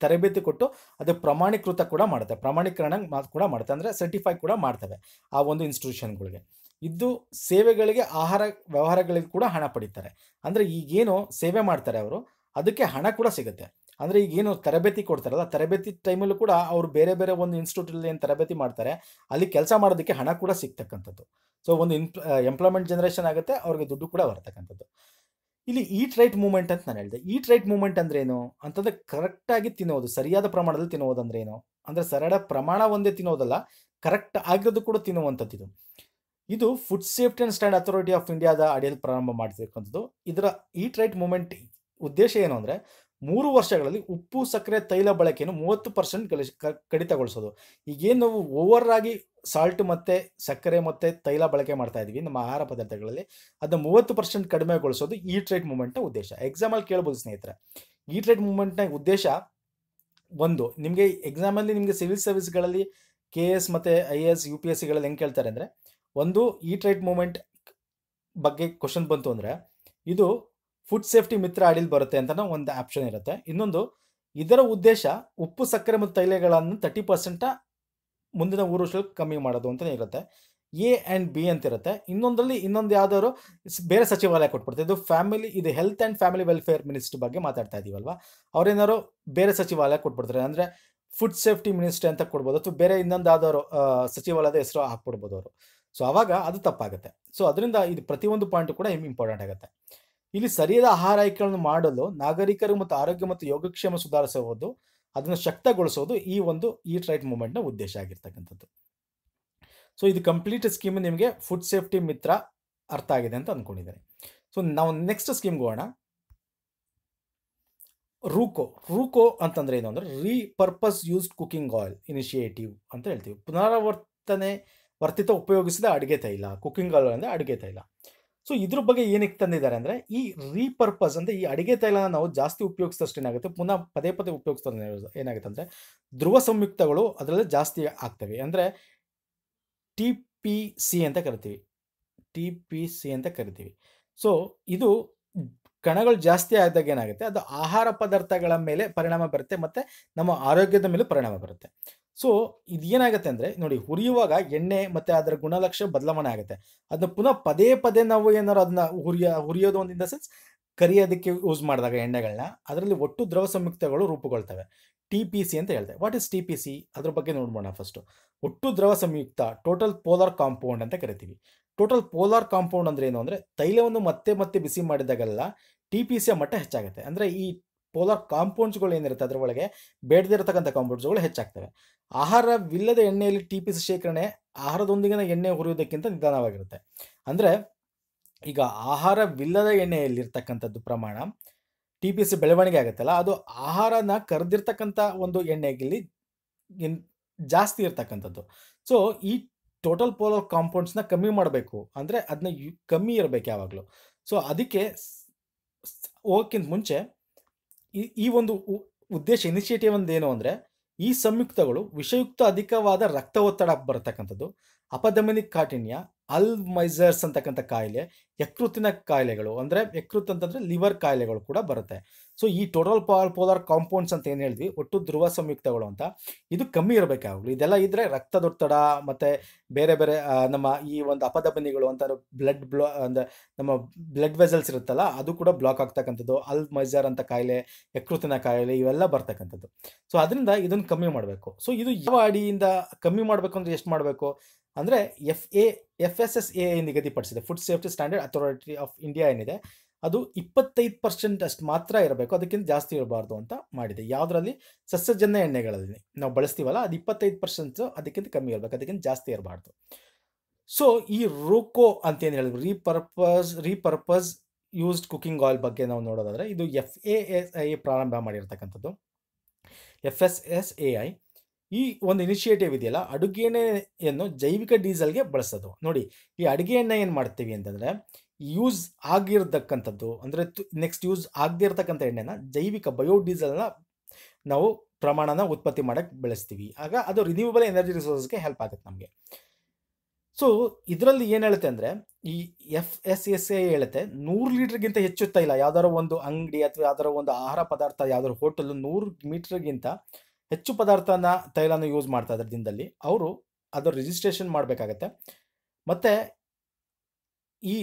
ತರಬೇತಿ ಕೊಟ್ಟು ಅದು ಪ್ರಮಾಣೀಕೃತ ಕೂಡ ಮಾಡುತ್ತೆ ಪ್ರಮಾಣೀಕರಣ ಕೂಡ ಮಾಡುತ್ತೆ ಅಂದರೆ ಸರ್ಟಿಫೈ ಕೂಡ ಮಾಡ್ತವೆ ಆ ಒಂದು ಇನ್ಸ್ಟಿಟ್ಯೂಷನ್ಗಳಿಗೆ ಇದ್ದು ಸೇವೆಗಳಿಗೆ ಆಹಾರ ವ್ಯವಹಾರಗಳಿಗೆ ಕೂಡ ಹಣ ಪಡೀತಾರೆ ಅಂದರೆ ಈಗೇನು ಸೇವೆ ಮಾಡ್ತಾರೆ ಅವರು ಅದಕ್ಕೆ ಹಣ ಕೂಡ ಸಿಗುತ್ತೆ ಅಂದರೆ ಈಗೇನು ತರಬೇತಿ ಕೊಡ್ತಾರಲ್ಲ ತರಬೇತಿ ಟೈಮಲ್ಲೂ ಕೂಡ ಅವರು ಬೇರೆ ಬೇರೆ ಒಂದು ಇನ್ಸ್ಟಿಟ್ಯೂಟಲ್ಲಿ ಏನು ತರಬೇತಿ ಮಾಡ್ತಾರೆ ಅಲ್ಲಿ ಕೆಲಸ ಮಾಡೋದಕ್ಕೆ ಹಣ ಕೂಡ ಸಿಗ್ತಕ್ಕಂಥದ್ದು ಸೊ ಒಂದು ಇಂಪ್ ಎಂಪ್ಲಾಯ್ಮೆಂಟ್ ಜನರೇಷನ್ ಆಗುತ್ತೆ ಅವ್ರಿಗೆ ದುಡ್ಡು ಕೂಡ ಬರ್ತಕ್ಕಂಥದ್ದು ಇಲ್ಲಿ ಈಟ್ ರೈಟ್ ಮೂಮೆಂಟ್ ಅಂತ ನಾನು ಹೇಳಿದೆ ಈಟ್ ರೈಟ್ ಮೂಮೆಂಟ್ ಅಂತಂದ್ರೆ ಕರೆಕ್ಟ್ ಕರೆಕ್ಟಾಗಿ ತಿನ್ನೋದು ಸರಿಯಾದ ಪ್ರಮಾಣದಲ್ಲಿ ತಿನ್ನೋದು ಏನು ಅಂದ್ರೆ ಸರಳ ಪ್ರಮಾಣ ಒಂದೇ ತಿನ್ನೋದಲ್ಲ ಕರೆಕ್ಟ್ ಆಗಿರೋದು ಕೂಡ ತಿನ್ನುವಂಥದ್ದು ಇದು ಇದು food safety and stand authority of ಇಂಡಿಯಾದ ಅಡಿಯಲ್ಲಿ ಪ್ರಾರಂಭ ಮಾಡ್ತಿರ್ತಕ್ಕಂಥದ್ದು ಇದರ ಈಟ್ ರೈಟ್ ಮೂಮೆಂಟ್ ಉದ್ದೇಶ ಏನು ಅಂದರೆ ಮೂರು ವರ್ಷಗಳಲ್ಲಿ ಉಪ್ಪು ಸಕ್ಕರೆ ತೈಲ ಬಳಕೆಯನ್ನು ಮೂವತ್ತು ಪರ್ಸೆಂಟ್ ಕಲಿಸ್ ಕಡಿತಗೊಳಿಸೋದು ಈಗೇನು ನಾವು ಓವರ್ ಆಗಿ ಸಾಲ್ಟ್ ಮತ್ತು ಸಕ್ಕರೆ ಮತ್ತು ತೈಲ ಬಳಕೆ ಮಾಡ್ತಾ ಇದ್ದೀವಿ ನಮ್ಮ ಆಹಾರ ಪದಾರ್ಥಗಳಲ್ಲಿ ಅದನ್ನು ಮೂವತ್ತು ಪರ್ಸೆಂಟ್ ಕಡಿಮೆಗೊಳಿಸೋದು ಈ ಟ್ರೇಡ್ ಮೂವ್ಮೆಂಟ್ನ ಉದ್ದೇಶ ಎಕ್ಸಾಮಲ್ಲಿ ಕೇಳ್ಬೋದು ಸ್ನೇಹಿತರೆ ಈ ಟ್ರೇಡ್ ಮೂವ್ಮೆಂಟ್ನ ಉದ್ದೇಶ ಒಂದು ನಿಮಗೆ ಎಕ್ಸಾಮಲ್ಲಿ ನಿಮಗೆ ಸಿವಿಲ್ ಸರ್ವಿಸ್ಗಳಲ್ಲಿ ಕೆ ಎಸ್ ಮತ್ತು I A S U P S ಸಿಗಳಲ್ಲಿ ಹೆಂಗೆ ಕೇಳ್ತಾರೆ ಅಂದರೆ ಒಂದು ಈ ಟ್ರೇಡ್ ಮೂವ್ಮೆಂಟ್ ಬಗ್ಗೆ ಕ್ವಶನ್ ಬಂತು ಅಂದರೆ ಇದು ಫುಡ್ ಸೇಫ್ಟಿ ಮಿತ್ರ ಅಡಿಲ್ ಬರುತ್ತೆ ಅಂತಲೂ ಒಂದು ಆಪ್ಷನ್ ಇರುತ್ತೆ ಇನ್ನೊಂದು ಇದರ ಉದ್ದೇಶ ಉಪ್ಪು ಸಕ್ಕರೆ ಮತ್ತು ತೈಲಗಳನ್ನು ತರ್ಟಿ ಪರ್ಸೆಂಟ ಮುಂದಿನ ಮೂರು ವರ್ಷಕ್ಕೆ ಕಮ್ಮಿ ಮಾಡೋದು ಅಂತಲೇ ಇರುತ್ತೆ ಎ ಆ್ಯಂಡ್ ಬಿ ಅಂತ ಇರುತ್ತೆ ಇನ್ನೊಂದರಲ್ಲಿ ಇನ್ನೊಂದು ಯಾವುದಾದ್ರು ಬೇರೆ ಸಚಿವಾಲಯ ಕೊಟ್ಬಿಡ್ತಾರೆ ಇದು ಫ್ಯಾಮಿಲಿ ಇದು health and family welfare ministry ಬಗ್ಗೆ ಮಾತಾಡ್ತಾ ಇದೀವಲ್ವಾ ಅವರೇನಾದ್ರು ಬೇರೆ ಸಚಿವಾಲಯ ಕೊಟ್ಬಿಡ್ತಾರೆ ಅಂದರೆ ಫುಡ್ ಸೇಫ್ಟಿ ಮಿನಿಸ್ಟ್ರಿ ಅಂತ ಕೊಡ್ಬೋದು ಅಥವಾ ಬೇರೆ ಇನ್ನೊಂದಾದವರು ಸಚಿವಾಲಯದ ಹೆಸರು ಹಾಕ್ಬಿಡ್ಬೋದು ಅವರು ಸೊ ಅವಾಗ ಅದು ತಪ್ಪಾಗುತ್ತೆ ಸೊ ಅದರಿಂದ ಇದು ಪ್ರತಿಯೊಂದು ಪಾಯಿಂಟ್ ಕೂಡ ಇಂಪಾರ್ಟೆಂಟ್ ಆಗುತ್ತೆ ಇಲ್ಲಿ ಸರಿಯಾದ ಆಹಾರ ಆಯ್ಕೆಗಳನ್ನು ಮಾಡಲು ನಾಗರಿಕರು ಮತ್ತು ಆರೋಗ್ಯ ಮತ್ತು ಯೋಗಕ್ಷೇಮ ಸುಧಾರಿಸುವುದು ಅದನ್ನು ಶಕ್ತಗೊಳಿಸೋದು ಈ ಒಂದು ಈ ರೈಟ್ ನ ಉದ್ದೇಶ ಆಗಿರ್ತಕ್ಕಂಥದ್ದು ಸೊ ಇದು ಕಂಪ್ಲೀಟ್ ಸ್ಕೀಮ್ ನಿಮಗೆ ಫುಡ್ ಸೇಫ್ಟಿ ಮಿತ್ರ ಅರ್ಥ ಆಗಿದೆ ಅಂತ ಅಂದ್ಕೊಂಡಿದ್ದಾರೆ ಸೊ ನಾವು ನೆಕ್ಸ್ಟ್ ಸ್ಕೀಮ್ಗೆ ಹೋಗೋಣ ರೂಕೋ ರೂಕೋ ಅಂತಂದ್ರೆ ಏನು ಅಂದರೆ repurpose used cooking oil initiative ಅಂತ ಹೇಳ್ತೀವಿ ಪುನರಾವರ್ತನೆ ವರ್ತಿತ ಉಪಯೋಗಿಸಿದ ಅಡುಗೆ ತೈಲ ಕುಕಿಂಗ್ ಆಯಿಲ್ ಅಂದರೆ ಅಡುಗೆ ತೈಲ ಸೊ ಇದ್ರ ಬಗ್ಗೆ ಏನಕ್ಕೆ ತಂದಿದ್ದಾರೆ ಅಂದರೆ ಈ ರೀಪರ್ಪಸ್ ಅಂದರೆ ಈ ಅಡಿಗೆ ತೈಲನ ನಾವು ಜಾಸ್ತಿ ಉಪಯೋಗಿಸಿದಷ್ಟು ಏನಾಗುತ್ತೆ ಪುನಃ ಪದೇ ಪದೇ ಉಪಯೋಗಿಸ್ತಾರೆ ಏನಾಗುತ್ತೆ ಅಂದರೆ ಧ್ರುವ ಸಂಯುಕ್ತಗಳು ಅದರಲ್ಲೇ ಜಾಸ್ತಿ ಆಗ್ತವೆ ಅಂದರೆ ಟಿ ಪಿ ಸಿ ಅಂತ ಕರಿತೀವಿ ಟಿ ಪಿ ಸಿ ಅಂತ ಕರಿತೀವಿ ಸೊ ಇದು ಕಣಗಳು ಜಾಸ್ತಿ ಆದಾಗ ಏನಾಗುತ್ತೆ ಅದು ಆಹಾರ ಪದಾರ್ಥಗಳ ಮೇಲೆ ಪರಿಣಾಮ ಬರುತ್ತೆ ಮತ್ತು ನಮ್ಮ ಆರೋಗ್ಯದ ಮೇಲೆ ಪರಿಣಾಮ ಬರುತ್ತೆ ಸೊ ಇದು ಏನಾಗುತ್ತೆ ಅಂದರೆ ನೋಡಿ ಹುರಿಯುವಾಗ ಎಣ್ಣೆ ಮತ್ತು ಅದರ ಗುಣಲಕ್ಷ ಬದಲಾವಣೆ ಆಗುತ್ತೆ ಅದನ್ನ ಪುನಃ ಪದೇ ಪದೇ ನಾವು ಏನಾರು ಅದನ್ನ ಹುರಿಯ ಹುರಿಯೋದು ಒಂದು ಇನ್ ದ ಸೆನ್ಸ್ ಕರಿಯೋದಕ್ಕೆ ಯೂಸ್ ಮಾಡಿದಾಗ ಎಣ್ಣೆಗಳನ್ನ ಅದರಲ್ಲಿ ಒಟ್ಟು ದ್ರವ ಸಂಯುಕ್ತಗಳು ರೂಪುಗೊಳ್ತವೆ ಟಿ ಪಿ ಸಿ ಅಂತ ಹೇಳ್ತೇವೆ what is T P C ಅದ್ರ ಬಗ್ಗೆ ನೋಡ್ಬೋಣ ಫಸ್ಟು ಒಟ್ಟು ದ್ರವ ಸಂಯುಕ್ತ ಟೋಟಲ್ ಪೋಲಾರ್ ಕಾಂಪೌಂಡ್ ಅಂತ ಕರಿತೀವಿ ಟೋಟಲ್ ಪೋಲಾರ್ ಕಾಂಪೌಂಡ್ ಅಂದ್ರೆ ಏನು ಅಂದರೆ ತೈಲವನ್ನು ಮತ್ತೆ ಮತ್ತೆ ಬಿಸಿ ಮಾಡಿದಾಗೆಲ್ಲ ಟಿ ಪಿ ಸಿಯ ಮಟ್ಟ ಹೆಚ್ಚಾಗುತ್ತೆ ಅಂದರೆ ಈ ಪೋಲಾರ್ ಕಾಂಪೌಂಡ್ಸ್ಗಳು ಏನಿರುತ್ತೆ ಅದರ ಒಳಗೆ ಬೇಡದಿರತಕ್ಕಂಥ ಕಾಂಪೌಂಡ್ಸ್ಗಳು ಹೆಚ್ಚಾಗ್ತವೆ ಆಹಾರವಿಲ್ಲದ ಎಣ್ಣೆಯಲ್ಲಿ ಟಿ ಪಿ ಸಿ ಶೇಖರಣೆ ಆಹಾರದೊಂದಿಗಿನ ಎಣ್ಣೆ ಹುರಿಯುವುದಕ್ಕಿಂತ ನಿಧಾನವಾಗಿರುತ್ತೆ ಅಂದರೆ ಈಗ ಆಹಾರವಿಲ್ಲದ ಎಣ್ಣೆಯಲ್ಲಿರ್ತಕ್ಕಂಥದ್ದು ಪ್ರಮಾಣ ಟಿ ಪಿ ಸಿ ಬೆಳವಣಿಗೆ ಆಗುತ್ತಲ್ಲ ಅದು ಆಹಾರನ ಕರೆದಿರ್ತಕ್ಕಂಥ ಒಂದು ಎಣ್ಣೆಯಲ್ಲಿ ಜಾಸ್ತಿ ಇರ್ತಕ್ಕಂಥದ್ದು ಸೊ ಈ ಟೋಟಲ್ ಪೋಲಾರ್ ಕಾಂಪೌಂಡ್ಸ್ನ ಕಮ್ಮಿ ಮಾಡಬೇಕು ಅಂದರೆ ಅದನ್ನ ಕಮ್ಮಿ ಇರಬೇಕು ಯಾವಾಗಲೂ ಸೊ ಅದಕ್ಕೆ ಹೋಗಕ್ಕಿಂತ ಮುಂಚೆ ಈ ಈ ಒಂದು ಉದ್ದೇಶ ಇನಿಷಿಯೇಟಿವ್ ಒಂದು ಏನು ಅಂದರೆ ಈ ಸಂಯುಕ್ತಗಳು ವಿಷಯುಕ್ತ ಅಧಿಕವಾದ ರಕ್ತ ಒತ್ತಡ ಬರತಕ್ಕಂಥದ್ದು ಅಪಧಮನಿ ಕಾಠಿಣ್ಯ ಅಲ್ಮೈಸರ್ಸ್ ಅಂತಕ್ಕಂಥ ಕಾಯಿಲೆ ಯಕೃತಿನ ಕಾಯಿಲೆಗಳು ಅಂದರೆ ಯಕೃತ್ ಅಂತಂದರೆ ಲಿವರ್ ಕಾಯಿಲೆಗಳು ಕೂಡ ಬರುತ್ತೆ ಸೊ ಈ ಟೋಟಲ್ ಪಾಲ್ ಪೋಲಾರ್ ಕಾಂಪೌಂಡ್ಸ್ ಅಂತ ಏನು ಹೇಳಿದ್ವಿ ಒಟ್ಟು ಧ್ರುವ ಸಂಯುಕ್ತಗಳು ಅಂತ ಇದು ಕಮ್ಮಿ ಇರಬೇಕಾಗಲಿ ಇದೆಲ್ಲ ಇದ್ದರೆ ರಕ್ತದೊತ್ತಡ ಮತ್ತು ಬೇರೆ ಬೇರೆ ನಮ್ಮ ಈ ಒಂದು ಅಪಧಮನಿಗಳು ಅಂತ ಬ್ಲಡ್ ಬ್ಲಾ ಅಂದರೆ ನಮ್ಮ ಬ್ಲಡ್ ವೆಸಲ್ಸ್ ಇರುತ್ತಲ್ಲ ಅದು ಕೂಡ ಬ್ಲಾಕ್ ಆಗ್ತಕ್ಕಂಥದ್ದು ಅಲ್ ಮೈಜರ್ ಅಂತ ಕಾಯಿಲೆ ಯಕೃತನ ಕಾಯಿಲೆ ಇವೆಲ್ಲ ಬರ್ತಕ್ಕಂಥದ್ದು ಸೊ ಅದರಿಂದ ಇದನ್ನು ಕಮ್ಮಿ ಮಾಡಬೇಕು ಸೊ ಇದು ಯಾವ ಅಡಿಯಿಂದ ಕಮ್ಮಿ ಮಾಡಬೇಕು ಅಂದ್ರೆ ಎಷ್ಟು ಮಾಡಬೇಕು ಅಂದರೆ F A F S S A ನಿಗದಿಪಡಿಸಿದೆ food safety standard authority of India ಏನಿದೆ ಅದು ಇಪ್ಪತ್ತೈದು ಪರ್ಸೆಂಟ್ ಅಷ್ಟು ಮಾತ್ರ ಇರಬೇಕು ಅದಕ್ಕಿಂತ ಜಾಸ್ತಿ ಇರಬಾರ್ದು ಅಂತ ಮಾಡಿದೆ ಯಾವುದರಲ್ಲಿ ಸಸ್ಯಜನ್ಯ ಎಣ್ಣೆಗಳಲ್ಲಿ ನಾವು ಬಳಸ್ತೀವಲ್ಲ ಅದು ಇಪ್ಪತ್ತೈದು ಪರ್ಸೆಂಟ್ ಅದಕ್ಕಿಂತ ಕಮ್ಮಿ ಇರಬೇಕು ಅದಕ್ಕಿಂತ ಜಾಸ್ತಿ ಇರಬಾರ್ದು ಸೊ ಈ ರೋಕೋ ಅಂತ ಏನು ಹೇಳಿದ್ರು repurpose repurpose used cooking oil ಬಗ್ಗೆ ನಾವು ನೋಡೋದಾದರೆ ಇದು ಎಫ್ ಎ ಎಸ್ ಐ ಪ್ರಾರಂಭ ಮಾಡಿರ್ತಕ್ಕಂಥದ್ದು F S S A I ಈ ಒಂದು ಇನಿಷಿಯೇಟಿವ್ ಇದೆಯಲ್ಲ ಅಡುಗೆ ಎಣ್ಣೆಯನ್ನು ಜೈವಿಕ ಡೀಸೆಲ್ಗೆ ಬಳಸೋದು ನೋಡಿ ಈ ಅಡುಗೆ ಎಣ್ಣೆ ಏನು ಮಾಡ್ತೀವಿ ಅಂತಂದರೆ ಯೂಸ್ ಆಗಿರ್ತಕ್ಕಂಥದ್ದು ಅಂದರೆ ನೆಕ್ಸ್ಟ್ ಯೂಸ್ ಆಗದೇ ಎಣ್ಣೆನ ಜೈವಿಕ ಬಯೋಡೀಸಲ್ನ ನಾವು ಪ್ರಮಾಣನ ಉತ್ಪತ್ತಿ ಮಾಡೋಕ್ಕೆ ಬೆಳೆಸ್ತೀವಿ ಆಗ ಅದು ರಿನ್ಯೂವಬಲ್ ಎನರ್ಜಿ ರಿಸೋರ್ಸ್ಗೆ ಹೆಲ್ಪ್ ಆಗುತ್ತೆ ನಮಗೆ ಸೊ ಇದರಲ್ಲಿ ಏನು ಹೇಳುತ್ತೆ ಅಂದರೆ ಈ ಎಫ್ ಎಸ್ ಎಸ್ ಎ ಹೇಳುತ್ತೆ ನೂರು ಲೀಟ್ರ್ಗಿಂತ ಹೆಚ್ಚು ಇಲ್ಲ ಯಾವ್ದಾರೋ ಒಂದು ಅಂಗಡಿ ಅಥವಾ ಯಾವ್ದಾರೋ ಒಂದು ಆಹಾರ ಪದಾರ್ಥ ಯಾವ್ದಾದ್ರು ಹೋಟೆಲ್ ನೂರು ಮೀಟ್ರ್ಗಿಂತ ಹೆಚ್ಚು ಪದಾರ್ಥನ ತೈಲನ ಯೂಸ್ ಮಾಡ್ತಾ ಇದ್ದಾರೆ ದಿನದಲ್ಲಿ ಅವರು ಅದರ ರಿಜಿಸ್ಟ್ರೇಷನ್ ಮಾಡಬೇಕಾಗತ್ತೆ ಮತ್ತು ಈ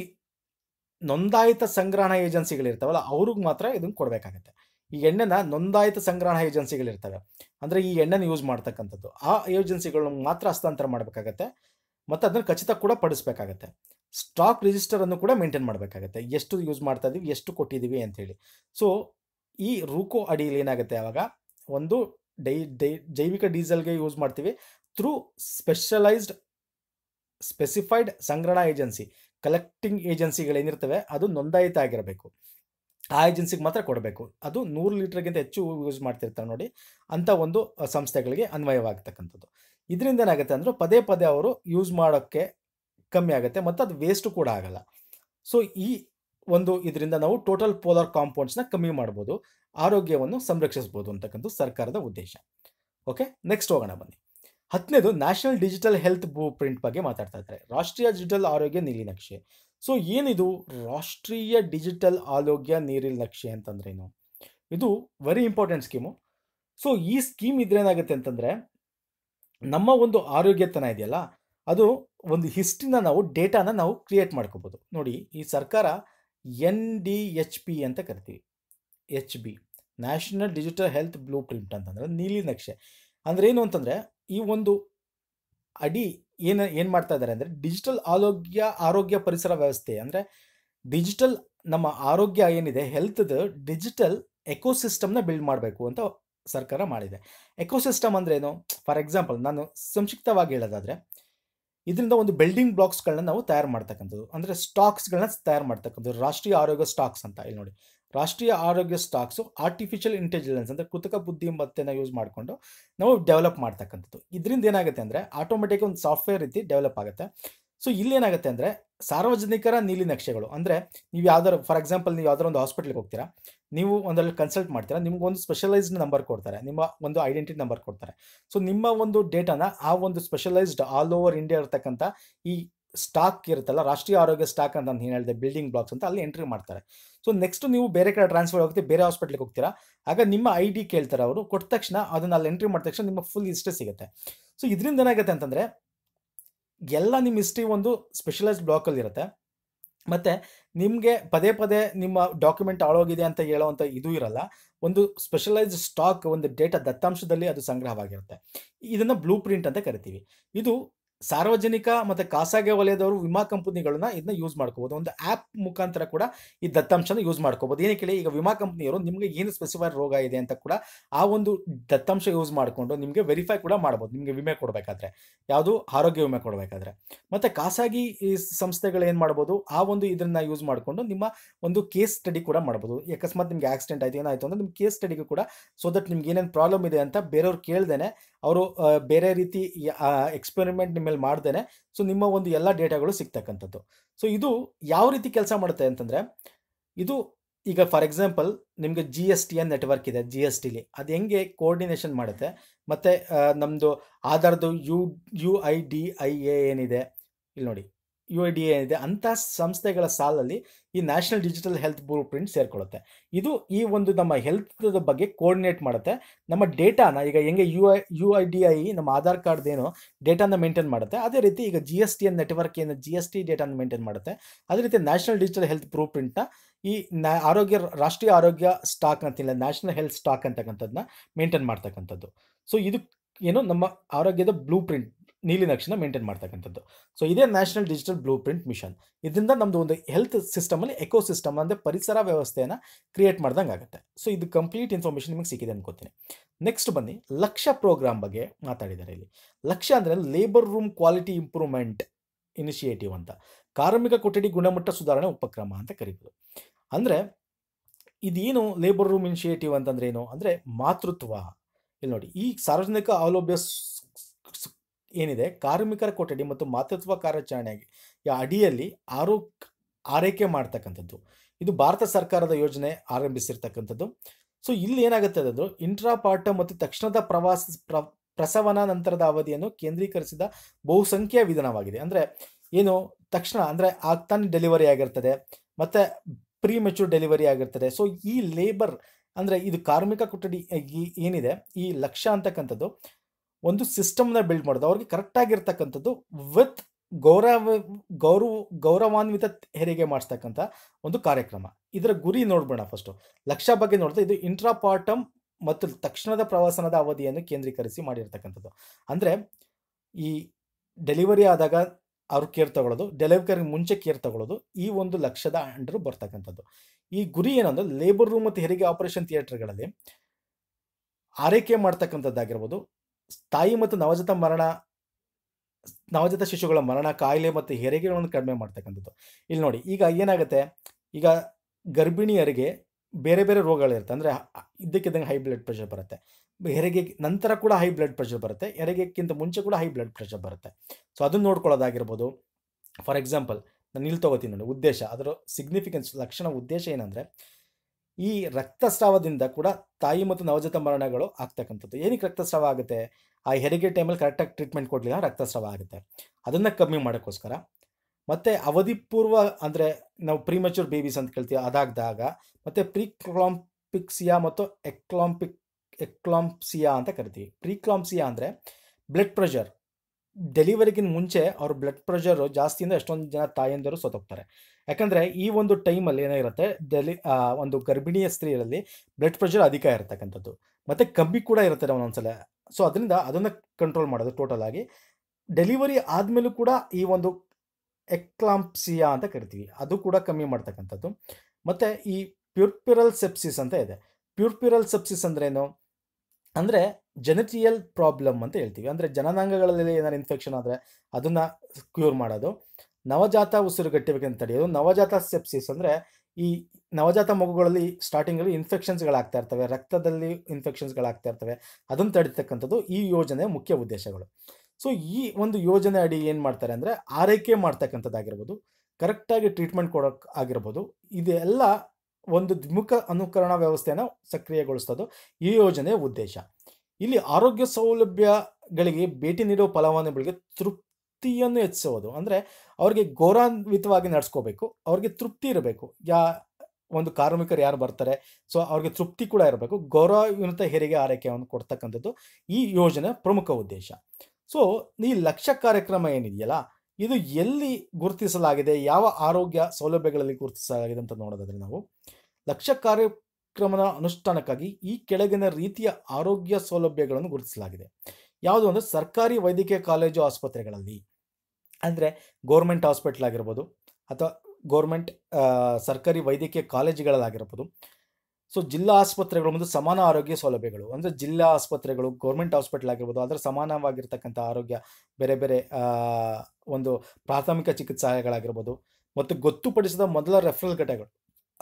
ನೋಂದಾಯಿತ ಸಂಗ್ರಹಣಾ ಏಜೆನ್ಸಿಗಳಿರ್ತಾವಲ್ಲ ಅವ್ರಿಗೆ ಮಾತ್ರ ಇದನ್ನು ಕೊಡಬೇಕಾಗತ್ತೆ ಈ ಎಣ್ಣೆನ ನೋಂದಾಯಿತ ಸಂಗ್ರಹಣಾ ಏಜೆನ್ಸಿಗಳಿರ್ತವೆ ಅಂದರೆ ಈ ಎಣ್ಣೆನ ಯೂಸ್ ಮಾಡ್ತಕ್ಕಂಥದ್ದು ಆ ಏಜೆನ್ಸಿಗಳನ್ನ ಮಾತ್ರ ಹಸ್ತಾಂತರ ಮಾಡಬೇಕಾಗತ್ತೆ ಮತ್ತು ಅದನ್ನು ಖಚಿತ ಕೂಡ ಪಡಿಸ್ಬೇಕಾಗತ್ತೆ ಸ್ಟಾಕ್ ರಿಜಿಸ್ಟರನ್ನು ಕೂಡ ಮೇಂಟೈನ್ ಮಾಡಬೇಕಾಗತ್ತೆ ಎಷ್ಟು ಯೂಸ್ ಮಾಡ್ತಾ ಇದೀವಿ ಎಷ್ಟು ಕೊಟ್ಟಿದ್ದೀವಿ ಅಂಥೇಳಿ ಸೊ ಈ ರೂಕೋ ಅಡಿಯಲ್ಲಿ ಏನಾಗುತ್ತೆ ಆವಾಗ ಒಂದು ಡೈ ಡೈ ಜೈವಿಕ ಡೀಸೆಲ್ಗೆ ಯೂಸ್ ಮಾಡ್ತೀವಿ ಥ್ರೂ ಸ್ಪೆಷಲೈಸ್ಡ್ ಸ್ಪೆಸಿಫೈಡ್ ಸಂಗ್ರಹಣಾ ಏಜೆನ್ಸಿ ಕಲೆಕ್ಟಿಂಗ್ ಏಜೆನ್ಸಿಗಳೇನಿರ್ತವೆ ಅದು ನೋಂದಾಯಿತ ಆಗಿರಬೇಕು ಆ ಏಜೆನ್ಸಿಗೆ ಮಾತ್ರ ಕೊಡಬೇಕು ಅದು ನೂರು ಲೀಟರ್ಗಿಂತ ಹೆಚ್ಚು ಯೂಸ್ ಮಾಡ್ತಿರ್ತಾರೆ ನೋಡಿ ಅಂಥ ಒಂದು ಸಂಸ್ಥೆಗಳಿಗೆ ಅನ್ವಯವಾಗತಕ್ಕಂಥದ್ದು ಇದರಿಂದ ಏನಾಗುತ್ತೆ ಅಂದರೆ ಪದೇ ಪದೇ ಅವರು ಯೂಸ್ ಮಾಡೋಕ್ಕೆ ಕಮ್ಮಿ ಆಗುತ್ತೆ ಮತ್ತು ಅದು ವೇಸ್ಟು ಕೂಡ ಆಗಲ್ಲ ಸೊ ಈ ಒಂದು ಇದರಿಂದ ನಾವು ಟೋಟಲ್ ಪೋಲಾರ್ ಕಾಂಪೌಂಡ್ಸ್ನ ಕಮ್ಮಿ ಮಾಡ್ಬೋದು ಆರೋಗ್ಯವನ್ನು ಸಂರಕ್ಷಿಸ್ಬೋದು ಅಂತಕ್ಕಂಥದ್ದು ಸರ್ಕಾರದ ಉದ್ದೇಶ ಓಕೆ ನೆಕ್ಸ್ಟ್ ಹೋಗೋಣ ಬನ್ನಿ ಹತ್ತನೇದು national digital health blueprint ಬಗ್ಗೆ ಮಾತಾಡ್ತಾ ಇದ್ದಾರೆ ರಾಷ್ಟ್ರೀಯ ಡಿಜಿಟಲ್ ಆರೋಗ್ಯ ನೀಲಿ ನಕ್ಷೆ ಸೊ ಏನಿದು ರಾಷ್ಟ್ರೀಯ ಡಿಜಿಟಲ್ ಆರೋಗ್ಯ ನೀರಿನ ನಕ್ಷೆ ಅಂತಂದ್ರೇನು ಇದು ವೆರಿ ಇಂಪಾರ್ಟೆಂಟ್ ಸ್ಕೀಮು ಸೊ ಈ ಸ್ಕೀಮ್ ಇದ್ರೇನಾಗುತ್ತೆ ಅಂತಂದರೆ ನಮ್ಮ ಒಂದು ಆರೋಗ್ಯತನ ಇದೆಯಲ್ಲ ಅದು ಒಂದು ಹಿಸ್ಟ್ರಿನ ನಾವು ಡೇಟಾನ ನಾವು ಕ್ರಿಯೇಟ್ ಮಾಡ್ಕೋಬೋದು ನೋಡಿ ಈ ಸರ್ಕಾರ ಎನ್ ಡಿ ಎಚ್ ಪಿ ಅಂತ ಕರಿತೀವಿ H B national digital health blueprint ಅಂತಂದರೆ ನೀಲಿ ನಕ್ಷೆ ಅಂದ್ರೆ ಏನು ಅಂತಂದರೆ ಈ ಒಂದು ಅಡಿ ಏನು ಏನು ಮಾಡ್ತಾ ಇದ್ದಾರೆ ಅಂದರೆ ಡಿಜಿಟಲ್ ಆರೋಗ್ಯ ಆರೋಗ್ಯ ಪರಿಸರ ವ್ಯವಸ್ಥೆ ಅಂದರೆ ಡಿಜಿಟಲ್ ನಮ್ಮ ಆರೋಗ್ಯ ಏನಿದೆ ಹೆಲ್ತ್ ಡಿಜಿಟಲ್ ಎಕೋಸಿಸ್ಟಮ್ನ ಬಿಲ್ಡ್ ಮಾಡಬೇಕು ಅಂತ ಸರ್ಕಾರ ಮಾಡಿದೆ ಎಕೋಸಿಸ್ಟಮ್ ಅಂದ್ರೆ ಏನು ಫಾರ್ ಎಕ್ಸಾಂಪಲ್ ನಾನು ಸಂಕ್ಷಿಪ್ತವಾಗಿ ಹೇಳೋದಾದ್ರೆ ಇದರಿಂದ ಒಂದು ಬಿಲ್ಡಿಂಗ್ ಬ್ಲಾಕ್ಸ್ಗಳನ್ನ ನಾವು ತಯಾರು ಮಾಡ್ತಕ್ಕಂಥದ್ದು ಅಂದರೆ ಸ್ಟಾಕ್ಸ್ಗಳನ್ನ ತಯಾರು ಮಾಡ್ತಕ್ಕಂಥದ್ದು ರಾಷ್ಟ್ರೀಯ ಆರೋಗ್ಯ ಸ್ಟಾಕ್ಸ್ ಅಂತ ಇಲ್ಲಿ ನೋಡಿ ರಾಷ್ಟ್ರೀಯ ಆರೋಗ್ಯ ಸ್ಟಾಕ್ಸು ಆರ್ಟಿಫಿಷಿಯಲ್ ಇಂಟೆಲಿಜೆನ್ಸ್ ಅಂದರೆ ಕೃತಕ ಬುದ್ಧಿಮತ್ತೆನ ಯೂಸ್ ಮಾಡಿಕೊಂಡು ನಾವು ಡೆವಲಪ್ ಮಾಡ್ತಕ್ಕಂಥದ್ದು ಇದರಿಂದ ಏನಾಗುತ್ತೆ ಅಂದರೆ ಆಟೋಮೆಟಿಕ್ ಒಂದು ಸಾಫ್ಟ್ವೇರ್ ರೀತಿ ಡೆವಲಪ್ ಆಗುತ್ತೆ ಸೊ ಇಲ್ಲಿ ಏನಾಗುತ್ತೆ ಅಂದರೆ ಸಾರ್ವಜನಿಕರ ನೀಲಿ ನಕ್ಷೆಗಳು ಅಂದರೆ ನೀವು ಯಾವ್ದಾದ್ರು ಫಾರ್ ಎಕ್ಸಾಂಪಲ್ ನೀವು ಯಾವ್ದಾರು ಒಂದು ಹಾಸ್ಪಿಟ್ಲಿಗೆ ಹೋಗ್ತೀರಾ ನೀವು ಒಂದರಲ್ಲಿ ಕನ್ಸಲ್ಟ್ ಮಾಡ್ತೀರಾ ಒಂದು ಸ್ಪೆಷಲೈಸ್ಡ್ ನಂಬರ್ ಕೊಡ್ತಾರೆ ನಿಮ್ಮ ಒಂದು ಐಡೆಂಟಿಟಿ ನಂಬರ್ ಕೊಡ್ತಾರೆ ಸೊ ನಿಮ್ಮ ಒಂದು ಡೇಟಾನ ಆ ಒಂದು ಸ್ಪೆಷಲೈಸ್ಡ್ ಆಲ್ ಓವರ್ ಇಂಡಿಯಾ ಇರ್ತಕ್ಕಂಥ ಈ ಸ್ಟಾಕ್ ಇರುತ್ತಲ್ಲ ರಾಷ್ಟ್ರೀಯ ಆರೋಗ್ಯ ಸ್ಟಾಕ್ ಅಂತ ನಾನು ಏನು ಹೇಳಿದೆ ಬಿಲ್ಡಿಂಗ್ ಬ್ಲಾಕ್ಸ್ ಅಂತ ಅಲ್ಲಿ ಎಂಟ್ರಿ ಮಾಡ್ತಾರೆ ಸೊ ನೆಕ್ಸ್ಟ್ ನೀವು ಬೇರೆ ಕಡೆ ಟ್ರಾನ್ಸ್ಫರ್ ಹೋಗ್ತೀವಿ ಬೇರೆ ಹಾಸ್ಪಿಟ್ಲಿಗೆ ಹೋಗ್ತೀರಾ ಆಗ ನಿಮ್ಮ ಐ ಡಿ ಕೇಳ್ತಾರೆ ಅವರು ಕೊಟ್ಟ ತಕ್ಷಣ ಅದನ್ನು ಅಲ್ಲಿ ಎಂಟ್ರಿ ಮಾಡಿದ ತಕ್ಷಣ ನಿಮ್ಮ ಫುಲ್ ಹಿಸ್ಟ್ರಿ ಸಿಗುತ್ತೆ ಸೊ ಇದರಿಂದ ಏನಾಗುತ್ತೆ ಅಂತಂದರೆ ಎಲ್ಲ ನಿಮ್ಮ ಹಿಸ್ಟ್ರಿ ಒಂದು ಸ್ಪೆಷಲೈಸ್ಡ್ ಬ್ಲಾಕಲ್ಲಿ ಇರುತ್ತೆ ಮತ್ತು ನಿಮಗೆ ಪದೇ ಪದೇ ನಿಮ್ಮ ಡಾಕ್ಯುಮೆಂಟ್ ಹಾಳೋಗಿದೆ ಅಂತ ಹೇಳೋವಂಥ ಇದು ಇರಲ್ಲ ಒಂದು ಸ್ಪೆಷಲೈಸ್ಡ್ ಸ್ಟಾಕ್ ಒಂದು ಡೇಟಾ ದತ್ತಾಂಶದಲ್ಲಿ ಅದು ಸಂಗ್ರಹವಾಗಿರುತ್ತೆ ಇದನ್ನು ಬ್ಲೂ ಪ್ರಿಂಟ್ ಅಂತ ಕರಿತೀವಿ ಇದು ಸಾರ್ವಜನಿಕ ಮತ್ತು ಖಾಸಗಿ ವಲಯದವರು ವಿಮಾ ಕಂಪನಿಗಳನ್ನ ಇದನ್ನ ಯೂಸ್ ಮಾಡ್ಕೋಬಹುದು ಒಂದು ಆ್ಯಪ್ ಮುಖಾಂತರ ಕೂಡ ಈ ದತ್ತಾಂಶನ ಯೂಸ್ ಮಾಡ್ಕೋಬಹುದು ಏನಕ್ಕೆ ಹೇಳಿ ಈಗ ವಿಮಾ ಕಂಪನಿಯವರು ನಿಮಗೆ ಏನು ಸ್ಪೆಸಿಫೈ ರೋಗ ಇದೆ ಅಂತ ಕೂಡ ಆ ಒಂದು ದತ್ತಾಂಶ ಯೂಸ್ ಮಾಡಿಕೊಂಡು ನಿಮಗೆ ವೆರಿಫೈ ಕೂಡ ಮಾಡ್ಬೋದು ನಿಮಗೆ ವಿಮೆ ಕೊಡಬೇಕಾದ್ರೆ ಯಾವುದು ಆರೋಗ್ಯ ವಿಮೆ ಕೊಡಬೇಕಾದ್ರೆ ಮತ್ತು ಖಾಸಗಿ ಸಂಸ್ಥೆಗಳು ಏನು ಮಾಡ್ಬೋದು ಆ ಒಂದು ಇದನ್ನ ಯೂಸ್ ಮಾಡಿಕೊಂಡು ನಿಮ್ಮ ಒಂದು ಕೇಸ್ ಸ್ಟಡಿ ಕೂಡ ಮಾಡ್ಬೋದು ಅಕಸ್ಮಾತ್ ನಿಮಗೆ ಆಕ್ಸಿಡೆಂಟ್ ಆಯಿತು ಏನಾಯಿತು ಅಂದರೆ ನಿಮ್ಮ ಕೇಸ್ ಸ್ಟಡಿಗೂ ಕೂಡ ಸೊ ದಟ್ ನಿಮ್ಗೆ ಏನೇನು ಪ್ರಾಬ್ಲಮ್ ಇದೆ ಅಂತ ಬೇರೆಯವ್ರು ಕೇಳ್ದೇನೆ ಅವರು ಬೇರೆ ರೀತಿ ಎಕ್ಸ್ಪೆರಿಮೆಂಟ್ ಮೇಲೆ ಮಾಡ್ದೇನೆ ಸೊ ನಿಮ್ಮ ಒಂದು ಎಲ್ಲ ಡೇಟಾಗಳು ಸಿಗ್ತಕ್ಕಂಥದ್ದು ಸೊ ಇದು ಯಾವ ರೀತಿ ಕೆಲಸ ಮಾಡುತ್ತೆ ಅಂತಂದರೆ ಇದು ಈಗ ಫಾರ್ ಎಕ್ಸಾಂಪಲ್ ನಿಮಗೆ G S T N network ಇದೆ ಜಿ ಎಸ್ ಟಿಲಿ ಅದು ಹೆಂಗೆ ಕೋಆರ್ಡಿನೇಷನ್ ಮಾಡುತ್ತೆ ಮತ್ತು ನಮ್ಮದು ಆಧಾರ್ದು U U I D I A ಏನಿದೆ ಇಲ್ಲಿ ನೋಡಿ ಯು ಐ ಡಿ ಎ ಇದೆ ಅಂಥ ಸಂಸ್ಥೆಗಳ ಸಾಲಲ್ಲಿ ಈ national digital health blueprint ಸೇರ್ಕೊಳ್ಳುತ್ತೆ ಇದು ಈ ಒಂದು ನಮ್ಮ ಹೆಲ್ತ್ ಬಗ್ಗೆ ಕೋರ್ಡಿನೇಟ್ ಮಾಡುತ್ತೆ ನಮ್ಮ ಡೇಟಾನ ಈಗ ಹೆಂಗೆ U I U I D I ನಮ್ಮ ಆಧಾರ್ ಕಾರ್ಡ್ ಏನು ಡೇಟಾನ ಮೇಂಟೈನ್ ಮಾಡುತ್ತೆ ಅದೇ ರೀತಿ ಈಗ G S T N network ಏನು ಜಿ ಎಸ್ ಟಿ ಡೇಟಾನ ಮೇಂಟೈನ್ ಮಾಡುತ್ತೆ ಅದೇ ರೀತಿ ನ್ಯಾಷನಲ್ ಡಿಜಿಟಲ್ ಹೆಲ್ತ್ ಬ್ಲೂ ಪ್ರಿಂಟ್ನ ಈ ಆರೋಗ್ಯ ರಾಷ್ಟ್ರೀಯ ಆರೋಗ್ಯ ಸ್ಟಾಕ್ ಅಂತಿಲ್ಲ ನ್ಯಾಷನಲ್ ಹೆಲ್ತ್ ಸ್ಟಾಕ್ ಅಂತಕ್ಕಂಥದ್ದನ್ನ ಮೇಂಟೈನ್ ಮಾಡ್ತಕ್ಕಂಥದ್ದು ಸೊ ಇದು ಏನು ನಮ್ಮ ಆರೋಗ್ಯದ ಬ್ಲೂ ಪ್ರಿಂಟ್ ನೀಲಿ ನಕ್ಷನ ಮೇಂಟೈನ್ ಮಾಡ್ತಕ್ಕಂಥದ್ದು ಸೊ ಇದೇ national digital blueprint mission ಇದರಿಂದ ನಮ್ಮದು ಒಂದು ಹೆಲ್ತ್ ಸಿಸ್ಟಮಲ್ಲಿ ಎಕೋ ಸಿಸ್ಟಮ್ ಅಂದರೆ ಪರಿಸರ ವ್ಯವಸ್ಥೆಯನ್ನು ಕ್ರಿಯೇಟ್ ಮಾಡ್ದಂಗೆ ಆಗುತ್ತೆ ಸೊ ಇದು ಕಂಪ್ಲೀಟ್ ಇನ್ಫಾರ್ಮೇಷನ್ ನಿಮಗೆ ಸಿಕ್ಕಿದೆ ಅನ್ಕೋತೀನಿ ನೆಕ್ಸ್ಟ್ ಬನ್ನಿ ಲಕ್ಷ್ಯ ಪ್ರೋಗ್ರಾಮ್ ಬಗ್ಗೆ ಮಾತಾಡಿದ್ದಾರೆ ಇಲ್ಲಿ ಲಕ್ಷ್ಯ ಅಂದರೆ labour room quality improvement initiative ಅಂತ ಕಾರ್ಮಿಕ ಕೊಠಡಿ ಗುಣಮಟ್ಟ ಸುಧಾರಣೆ ಉಪಕ್ರಮ ಅಂತ ಕರೀಬೋದು ಅಂದರೆ ಇದೇನು ಲೇಬರ್ ರೂಮ್ ಇನಿಷಿಯೇಟಿವ್ ಅಂತಂದ್ರೆ ಏನು ಅಂದರೆ ಮಾತೃತ್ವ ಇಲ್ಲಿ ನೋಡಿ ಈ ಸಾರ್ವಜನಿಕ ಅವಲೋಭ್ಯ ಏನಿದೆ ಕಾರ್ಮಿಕರ ಕೊಠಡಿ ಮತ್ತು ಮಾತೃತ್ವ ಕಾರ್ಯಾಚರಣೆಗೆ ಅಡಿಯಲ್ಲಿ ಆರೋ ಆರೈಕೆ ಮಾಡ್ತಕ್ಕಂಥದ್ದು ಇದು ಭಾರತ ಸರ್ಕಾರದ ಯೋಜನೆ ಆರಂಭಿಸಿರ್ತಕ್ಕಂಥದ್ದು ಸೊ ಇಲ್ಲಿ ಏನಾಗುತ್ತೆ ಅದು ಇಂಟ್ರಾಪಾಠ ಮತ್ತು ತಕ್ಷಣದ ಪ್ರವಾಸ ಪ್ರ ಪ್ರಸವನ ನಂತರದ ಅವಧಿಯನ್ನು ಕೇಂದ್ರೀಕರಿಸಿದ ಬಹುಸಂಖ್ಯೆಯ ವಿಧಾನವಾಗಿದೆ ಅಂದರೆ ಏನು ತಕ್ಷಣ ಅಂದರೆ ಆಗ್ತಾನೆ ಡೆಲಿವರಿ ಆಗಿರ್ತದೆ ಮತ್ತು ಪ್ರೀ ಮೆಚೂರ್ ಡೆಲಿವರಿ ಆಗಿರ್ತದೆ ಸೊ ಈ ಲೇಬರ್ ಅಂದರೆ ಇದು ಕಾರ್ಮಿಕ ಕೊಠಡಿ ಏನಿದೆ ಈ ಲಕ್ಷ್ಯ ಅಂತಕ್ಕಂಥದ್ದು ಒಂದು ಸಿಸ್ಟಮ್ನ ಬಿಲ್ಡ್ ಮಾಡೋದು ಅವ್ರಿಗೆ ಕರೆಕ್ಟಾಗಿರ್ತಕ್ಕಂಥದ್ದು ವಿತ್ ಗೌರವ ಗೌರವ ಗೌರವಾನ್ವಿತ ಹೆರಿಗೆ ಮಾಡಿಸ್ತಕ್ಕಂಥ ಒಂದು ಕಾರ್ಯಕ್ರಮ ಇದರ ಗುರಿ ನೋಡಬೇಡ ಫಸ್ಟು ಲಕ್ಷ್ಯ ಬಗ್ಗೆ ನೋಡಿದ್ರೆ ಇದು ಇಂಟ್ರಾಪಾರ್ಟಮ್ ಮತ್ತು ತಕ್ಷಣದ ಪ್ರವಾಸನದ ಅವಧಿಯನ್ನು ಕೇಂದ್ರೀಕರಿಸಿ ಮಾಡಿರ್ತಕ್ಕಂಥದ್ದು ಅಂದರೆ ಈ ಡೆಲಿವರಿ ಆದಾಗ ಅವ್ರು ಕೇರ್ ತಗೊಳ್ಳೋದು ಡೆಲಿವರಿ ಮುಂಚೆ ಕೇರ್ ತಗೊಳ್ಳೋದು ಈ ಒಂದು ಲಕ್ಷದ ಅಂಡರ್ ಬರ್ತಕ್ಕಂಥದ್ದು ಈ ಗುರಿ ಏನಂದ್ರೆ ಲೇಬರ್ ರೂಮ್ ಮತ್ತು ಹೆರಿಗೆ ಆಪರೇಷನ್ ಥಿಯೇಟರ್ಗಳಲ್ಲಿ ಆರೈಕೆ ಮಾಡ್ತಕ್ಕಂಥದ್ದಾಗಿರ್ಬೋದು ತಾಯಿ ಮತ್ತು ನವಜಾತ ಮರಣ ನವಜಾತ ಶಿಶುಗಳ ಮರಣ ಕಾಯಿಲೆ ಮತ್ತು ಹೆರಿಗೆಗಳನ್ನು ಕಡಿಮೆ ಮಾಡ್ತಕ್ಕಂಥದ್ದು ಇಲ್ಲಿ ನೋಡಿ ಈಗ ಏನಾಗುತ್ತೆ ಈಗ ಗರ್ಭಿಣಿಯರಿಗೆ ಬೇರೆ ಬೇರೆ ರೋಗಗಳಿರುತ್ತೆ ಅಂದರೆ ಇದ್ದಕ್ಕಿದ್ದಂಗೆ ಹೈ ಬ್ಲಡ್ ಪ್ರೆಷರ್ ಬರುತ್ತೆ ಹೆರಿಗೆ ನಂತರ ಕೂಡ ಹೈ ಬ್ಲಡ್ ಪ್ರೆಷರ್ ಬರುತ್ತೆ ಹೆರಿಗೆಕ್ಕಿಂತ ಮುಂಚೆ ಕೂಡ ಹೈ ಬ್ಲಡ್ ಪ್ರೆಷರ್ ಬರುತ್ತೆ ಸೊ ಅದನ್ನು ನೋಡ್ಕೊಳ್ಳೋದಾಗಿರ್ಬೋದು ಫಾರ್ ಎಕ್ಸಾಂಪಲ್ ನಾನು ಇಲ್ಲಿ ತೊಗೋತೀನಿ ನೋಡಿ ಉದ್ದೇಶ ಅದರ ಸಿಗ್ನಿಫಿಕೆನ್ಸ್ ಲಕ್ಷಣ ಉದ್ದೇಶ ಏನಂದರೆ ಈ ರಕ್ತಸ್ರಾವದಿಂದ ಕೂಡ ತಾಯಿ ಮತ್ತು ನವಜಾತ ಮರಣಗಳು ಆಗ್ತಕ್ಕಂಥದ್ದು ಏನಕ್ಕೆ ರಕ್ತಸ್ರಾವ ಆಗುತ್ತೆ ಆ ಹೆರಿಗೆ ಟೈಮಲ್ಲಿ ಕರೆಕ್ಟಾಗಿ ಟ್ರೀಟ್ಮೆಂಟ್ ಕೊಡಲಿಲ್ಲ ರಕ್ತಸ್ರಾವ ಆಗುತ್ತೆ ಅದನ್ನು ಕಮ್ಮಿ ಮಾಡೋಕ್ಕೋಸ್ಕರ ಮತ್ತು ಅವಧಿ ಪೂರ್ವ ಅಂದರೆ ನಾವು ಪ್ರಿಮೆಚೂರ್ ಬೇಬೀಸ್ ಅಂತ ಕೇಳ್ತೀವಿ ಅದಾಗದಾಗ ಮತ್ತು ಪ್ರೀಕ್ಲಾಂಪಿಕ್ಸಿಯಾ ಮತ್ತು ಎಕ್ಲಾಂಪಿಕ್ ಎಕ್ಲಾಂಪ್ಸಿಯಾ ಅಂತ ಕರಿತೀವಿ ಪ್ರೀಕ್ಲಾಂಪ್ಸಿಯಾ ಅಂದರೆ ಬ್ಲಡ್ ಪ್ರೆಷರ್ ಡೆಲಿವರಿಗಿಂತ ಮುಂಚೆ ಅವ್ರ ಬ್ಲಡ್ ಪ್ರೆಷರು ಜಾಸ್ತಿಯಿಂದ ಎಷ್ಟೊಂದು ಜನ ತಾಯಿಯಂದರು ಸೋತೋಗ್ತಾರೆ ಯಾಕಂದರೆ ಈ ಒಂದು ಟೈಮಲ್ಲಿ ಏನಾಗಿರುತ್ತೆ ದಲಿ ಒಂದು ಗರ್ಭಿಣಿಯ ಸ್ತ್ರೀಯರಲ್ಲಿ ಬ್ಲಡ್ ಪ್ರೆಷರ್ ಅಧಿಕ ಇರತಕ್ಕಂಥದ್ದು ಮತ್ತು ಕಮ್ಮಿ ಕೂಡ ಇರುತ್ತೆ ಒಂದೊಂದ್ಸಲ ಸೊ ಅದರಿಂದ ಅದನ್ನು ಕಂಟ್ರೋಲ್ ಮಾಡೋದು ಟೋಟಲ್ ಆಗಿ ಡೆಲಿವರಿ ಆದಮೇಲೂ ಕೂಡ ಈ ಒಂದು ಎಕ್ಲಾಂಪ್ಸಿಯಾ ಅಂತ ಕರಿತೀವಿ ಅದು ಕೂಡ ಕಮ್ಮಿ ಮಾಡ್ತಕ್ಕಂಥದ್ದು ಮತ್ತು ಈ ಪ್ಯೂರ್ಪಿರಲ್ ಸೆಪ್ಸಿಸ್ ಅಂತ ಇದೆ ಪ್ಯೂರ್ಪಿರಲ್ ಸೆಪ್ಸಿಸ್ ಅಂದ್ರೇನು ಅಂದರೆ ಜೆನೆಟಿಯಲ್ ಪ್ರಾಬ್ಲಮ್ ಅಂತ ಹೇಳ್ತೀವಿ ಅಂದರೆ ಜನನಾಂಗಗಳಲ್ಲಿ ಏನಾದ್ರು ಇನ್ಫೆಕ್ಷನ್ ಆದರೆ ಅದನ್ನು ಕ್ಯೂರ್ ಮಾಡೋದು ನವಜಾತ ಉಸಿರುಗಟ್ಟುವಿಕೆಯನ್ನು ತಡೆಯೋದು ನವಜಾತ ಸೆಪ್ಸಿಸ್ ಅಂದರೆ ಈ ನವಜಾತ ಮಗುಗಳಲ್ಲಿ ಸ್ಟಾರ್ಟಿಂಗಲ್ಲಿ ಇನ್ಫೆಕ್ಷನ್ಸ್ಗಳಾಗ್ತಾ ಇರ್ತವೆ ರಕ್ತದಲ್ಲಿ ಇನ್ಫೆಕ್ಷನ್ಸ್ಗಳಾಗ್ತಾ ಇರ್ತವೆ ಅದನ್ನು ತಡಿತಕ್ಕಂಥದ್ದು ಈ ಯೋಜನೆಯ ಮುಖ್ಯ ಉದ್ದೇಶಗಳು ಸೊ ಈ ಒಂದು ಯೋಜನೆ ಅಡಿ ಏನು ಮಾಡ್ತಾರೆ ಅಂದರೆ ಆರೈಕೆ ಮಾಡ್ತಕ್ಕಂಥದ್ದಾಗಿರ್ಬೋದು ಕರೆಕ್ಟಾಗಿ ಟ್ರೀಟ್ಮೆಂಟ್ ಕೊಡೋಕೆ ಆಗಿರ್ಬೋದು ಇದೆಲ್ಲ ಒಂದು ದ್ವಿಮುಖ ಅನುಕರಣ ವ್ಯವಸ್ಥೆಯನ್ನು ಸಕ್ರಿಯಗೊಳಿಸ್ತದ್ದು ಈ ಯೋಜನೆಯ ಉದ್ದೇಶ ಇಲ್ಲಿ ಆರೋಗ್ಯ ಸೌಲಭ್ಯಗಳಿಗೆ ಭೇಟಿ ನೀಡುವ ಫಲಾನುಭವಿಗಳಿಗೆ ತೃಪ್ ತೃಪ್ತಿಯನ್ನು ಹೆಚ್ಚಿಸೋದು ಅಂದರೆ ಅವ್ರಿಗೆ ಗೌರವಾನ್ವಿತವಾಗಿ ನಡೆಸ್ಕೋಬೇಕು ಅವ್ರಿಗೆ ತೃಪ್ತಿ ಇರಬೇಕು ಯಾ ಒಂದು ಕಾರ್ಮಿಕರು ಯಾರು ಬರ್ತಾರೆ ಸೊ ಅವ್ರಿಗೆ ತೃಪ್ತಿ ಕೂಡ ಇರಬೇಕು ಗೌರವಯುತ ಹೆರಿಗೆ ಆರೈಕೆಯನ್ನು ಕೊಡ್ತಕ್ಕಂಥದ್ದು ಈ ಯೋಜನೆ ಪ್ರಮುಖ ಉದ್ದೇಶ ಸೊ ಈ ಲಕ್ಷ್ಯ ಕಾರ್ಯಕ್ರಮ ಏನಿದೆಯಲ್ಲ ಇದು ಎಲ್ಲಿ ಗುರುತಿಸಲಾಗಿದೆ ಯಾವ ಆರೋಗ್ಯ ಸೌಲಭ್ಯಗಳಲ್ಲಿ ಗುರುತಿಸಲಾಗಿದೆ ಅಂತ ನೋಡೋದಾದ್ರೆ ನಾವು ಲಕ್ಷ್ಯ ಕಾರ್ಯಕ್ರಮದ ಅನುಷ್ಠಾನಕ್ಕಾಗಿ ಈ ಕೆಳಗಿನ ರೀತಿಯ ಆರೋಗ್ಯ ಸೌಲಭ್ಯಗಳನ್ನು ಗುರುತಿಸಲಾಗಿದೆ ಯಾವುದು ಅಂದರೆ ಸರ್ಕಾರಿ ವೈದ್ಯಕೀಯ ಕಾಲೇಜು ಆಸ್ಪತ್ರೆಗಳಲ್ಲಿ ಅಂದರೆ ಗೋರ್ಮೆಂಟ್ ಹಾಸ್ಪಿಟ್ಲ್ ಆಗಿರ್ಬೋದು ಅಥವಾ ಗೋರ್ಮೆಂಟ್ ಸರ್ಕಾರಿ ವೈದ್ಯಕೀಯ ಕಾಲೇಜುಗಳಲ್ಲಾಗಿರ್ಬೋದು ಸೊ ಜಿಲ್ಲಾ ಆಸ್ಪತ್ರೆಗಳು ಮತ್ತು ಸಮಾನ ಆರೋಗ್ಯ ಸೌಲಭ್ಯಗಳು ಅಂದರೆ ಜಿಲ್ಲಾ ಆಸ್ಪತ್ರೆಗಳು ಗೌರ್ಮೆಂಟ್ ಹಾಸ್ಪಿಟಲ್ ಆಗಿರ್ಬೋದು ಅದರ ಸಮಾನವಾಗಿರ್ತಕ್ಕಂಥ ಆರೋಗ್ಯ ಬೇರೆ ಬೇರೆ ಒಂದು ಪ್ರಾಥಮಿಕ ಚಿಕಿತ್ಸಾಲಯಗಳಾಗಿರ್ಬೋದು ಮತ್ತು ಗೊತ್ತುಪಡಿಸಿದ ಮೊದಲ ರೆಫರಲ್ ಘಟಗಳು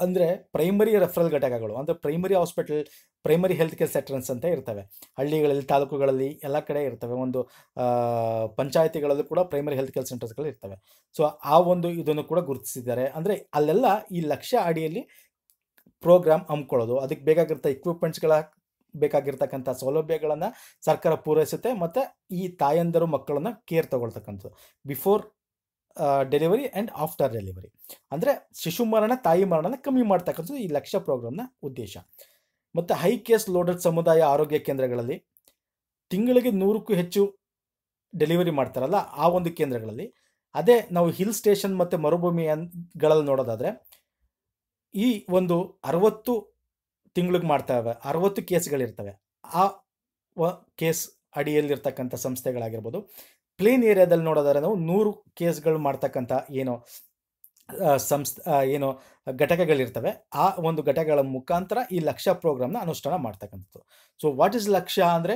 ಅಂದರೆ ಪ್ರೈಮರಿ ರೆಫರಲ್ ಘಟಕಗಳು ಅಂದರೆ primary hospital primary health care centres ಅಂತ ಇರ್ತವೆ ಹಳ್ಳಿಗಳಲ್ಲಿ ತಾಲೂಕುಗಳಲ್ಲಿ ಎಲ್ಲ ಕಡೆ ಇರ್ತವೆ ಒಂದು ಪಂಚಾಯಿತಿಗಳಲ್ಲೂ ಕೂಡ ಪ್ರೈಮರಿ ಹೆಲ್ತ್ ಕೇರ್ ಸೆಂಟರ್ಸ್ಗಳು ಇರ್ತವೆ ಸೊ ಆ ಒಂದು ಇದನ್ನು ಕೂಡ ಗುರುತಿಸಿದ್ದಾರೆ ಅಂದರೆ ಅಲ್ಲೆಲ್ಲ ಈ ಲಕ್ಷ್ಯ ಅಡಿಯಲ್ಲಿ ಪ್ರೋಗ್ರಾಮ್ ಹಮ್ಕೊಳ್ಳೋದು ಅದಕ್ಕೆ ಬೇಕಾಗಿರ್ತ ಇಕ್ವಿಪ್ಮೆಂಟ್ಸ್ಗಳ ಬೇಕಾಗಿರ್ತಕ್ಕಂಥ ಸೌಲಭ್ಯಗಳನ್ನು ಸರ್ಕಾರ ಪೂರೈಸುತ್ತೆ ಮತ್ತು ಈ ತಾಯಂದರು ಮಕ್ಕಳನ್ನು ಕೇರ್ ತಗೊಳ್ತಕ್ಕಂಥದ್ದು before delivery and after delivery ಅಂದರೆ ಶಿಶು ಮರಣ ತಾಯಿ ಮರಣನ ಕಮ್ಮಿ ಮಾಡ್ತಕ್ಕಂಥದ್ದು ಈ ಲಕ್ಷ್ಯ ಪ್ರೋಗ್ರಾಮ್ನ ಉದ್ದೇಶ ಮತ್ತು ಹೈ ಕೇಸ್ ಲೋಡೆಡ್ ಸಮುದಾಯ ಆರೋಗ್ಯ ಕೇಂದ್ರಗಳಲ್ಲಿ ತಿಂಗಳಿಗೆ ನೂರಕ್ಕೂ ಹೆಚ್ಚು ಡೆಲಿವರಿ ಮಾಡ್ತಾರಲ್ಲ ಆ ಒಂದು ಕೇಂದ್ರಗಳಲ್ಲಿ ಅದೇ ನಾವು ಹಿಲ್ ಸ್ಟೇಷನ್ ಮತ್ತು ಮರುಭೂಮಿಗಳಲ್ಲಿ ನೋಡೋದಾದರೆ ಈ ಒಂದು ಅರವತ್ತು ತಿಂಗಳಿಗೆ ಮಾಡ್ತವೆ ಅರವತ್ತು ಕೇಸ್ಗಳಿರ್ತವೆ ಆ ಕೇಸ್ ಅಡಿಯಲ್ಲಿರ್ತಕ್ಕಂಥ ಸಂಸ್ಥೆಗಳಾಗಿರ್ಬೋದು ಪ್ಲೇನ್ ಏರಿಯಾದಲ್ಲಿ ನೋಡೋದಾದ್ರೆ ನಾವು ನೂರು ಕೇಸ್ಗಳು ಮಾಡ್ತಕ್ಕಂಥ ಏನು ಸಂಸ್ ಏನು ಘಟಕಗಳಿರ್ತವೆ ಆ ಒಂದು ಘಟಕಗಳ ಮುಖಾಂತರ ಈ ಲಕ್ಷ ಪ್ರೋಗ್ರಾಮ್ನ ಅನುಷ್ಠಾನ ಮಾಡ್ತಕ್ಕಂಥದ್ದು ಸೊ ವಾಟ್ ಇಸ್ ಲಕ್ಷ್ಯ ಅಂದರೆ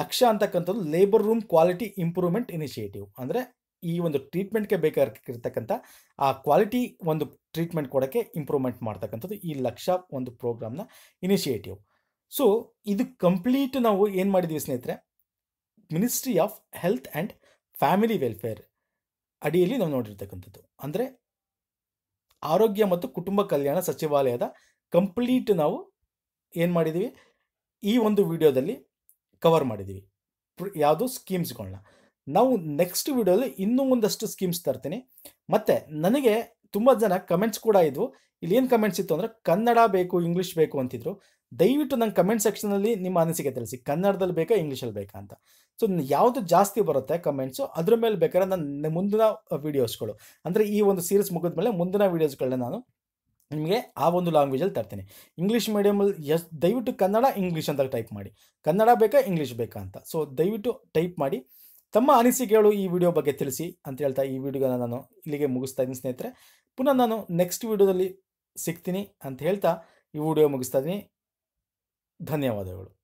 ಲಕ್ಷ್ಯ ಅಂತಕ್ಕಂಥದ್ದು labour room quality improvement initiative ಅಂದರೆ ಈ ಒಂದು ಟ್ರೀಟ್ಮೆಂಟ್ಗೆ ಬೇಕಾಗಿರ್ತಕ್ಕಂಥ ಆ ಕ್ವಾಲಿಟಿ ಒಂದು ಟ್ರೀಟ್ಮೆಂಟ್ ಕೊಡೋಕ್ಕೆ ಇಂಪ್ರೂವ್ಮೆಂಟ್ ಮಾಡ್ತಕ್ಕಂಥದ್ದು ಈ ಲಕ್ಷ ಒಂದು ಪ್ರೋಗ್ರಾಮ್ನ ಇನಿಷಿಯೇಟಿವ್ ಸೊ ಇದು ಕಂಪ್ಲೀಟ್ ನಾವು ಏನು ಮಾಡಿದ್ದೀವಿ ಸ್ನೇಹಿತರೆ ministry of health and family welfare ಅಡಿಯಲ್ಲಿ ನಾವು ನೋಡಿರ್ತಕ್ಕಂಥದ್ದು ಅಂದರೆ ಆರೋಗ್ಯ ಮತ್ತು ಕುಟುಂಬ ಕಲ್ಯಾಣ ಸಚಿವಾಲಯದ ಕಂಪ್ಲೀಟ್ ನಾವು ಏನು ಮಾಡಿದ್ದೀವಿ ಈ ಒಂದು ವಿಡಿಯೋದಲ್ಲಿ ಕವರ್ ಮಾಡಿದ್ದೀವಿ ಯಾವುದು ಸ್ಕೀಮ್ಸ್ಗಳನ್ನ ನಾವು ನೆಕ್ಸ್ಟ್ ವಿಡಿಯೋದಲ್ಲಿ ಇನ್ನೂ ಒಂದಷ್ಟು ಸ್ಕೀಮ್ಸ್ ತರ್ತೀನಿ ಮತ್ತು ನನಗೆ ತುಂಬ ಜನ ಕಮೆಂಟ್ಸ್ ಕೂಡ ಇದ್ವು ಇಲ್ಲಿ ಏನು ಕಮೆಂಟ್ಸ್ ಇತ್ತು ಅಂದರೆ ಕನ್ನಡ ಬೇಕು ಇಂಗ್ಲೀಷ್ ಬೇಕು ಅಂತಿದ್ರು ದಯವಿಟ್ಟು ನನ್ನ ಕಮೆಂಟ್ ಸೆಕ್ಷನಲ್ಲಿ ನಿಮ್ಮ ಅನಿಸಿಕೆ ತಿಳಿಸಿ ಕನ್ನಡದಲ್ಲಿ ಬೇಕಾ ಇಂಗ್ಲೀಷಲ್ಲಿ ಬೇಕಾ ಅಂತ ಸೊ ಯಾವುದು ಜಾಸ್ತಿ ಬರುತ್ತೆ ಕಮೆಂಟ್ಸು ಅದ್ರ ಮೇಲೆ ಬೇಕಾದ್ರೆ ನನ್ನ ಮುಂದಿನ ವೀಡಿಯೋಸ್ಗಳು ಅಂದರೆ ಈ ಒಂದು ಸೀರೀಸ್ ಮುಗಿದ ಮೇಲೆ ಮುಂದಿನ ವೀಡಿಯೋಸ್ಗಳನ್ನ ನಾನು ನಿಮಗೆ ಆ ಒಂದು ಲ್ಯಾಂಗ್ವೇಜಲ್ಲಿ ತರ್ತೀನಿ ಇಂಗ್ಲೀಷ್ ಮೀಡಿಯಮಲ್ಲಿ ಎಷ್ಟು ದಯವಿಟ್ಟು ಕನ್ನಡ ಇಂಗ್ಲೀಷ್ ಅಂತ ಟೈಪ್ ಮಾಡಿ ಕನ್ನಡ ಬೇಕಾ ಇಂಗ್ಲೀಷ್ ಬೇಕಾ ಅಂತ ಸೊ ದಯವಿಟ್ಟು ಟೈಪ್ ಮಾಡಿ ತಮ್ಮ ಅನಿಸಿಕೆಗಳು ಈ ವಿಡಿಯೋ ಬಗ್ಗೆ ತಿಳಿಸಿ ಅಂತ ಹೇಳ್ತಾ ಈ ವಿಡಿಯೋನ ನಾನು ಇಲ್ಲಿಗೆ ಮುಗಿಸ್ತಾ ಇದ್ದೀನಿ ಸ್ನೇಹಿತರೆ ಪುನಃ ನಾನು ನೆಕ್ಸ್ಟ್ ವಿಡಿಯೋದಲ್ಲಿ ಸಿಗ್ತೀನಿ ಅಂತ ಹೇಳ್ತಾ ಈ ವಿಡಿಯೋ ಮುಗಿಸ್ತಾ ಇದ್ದೀನಿ ಧನ್ಯವಾದಗಳು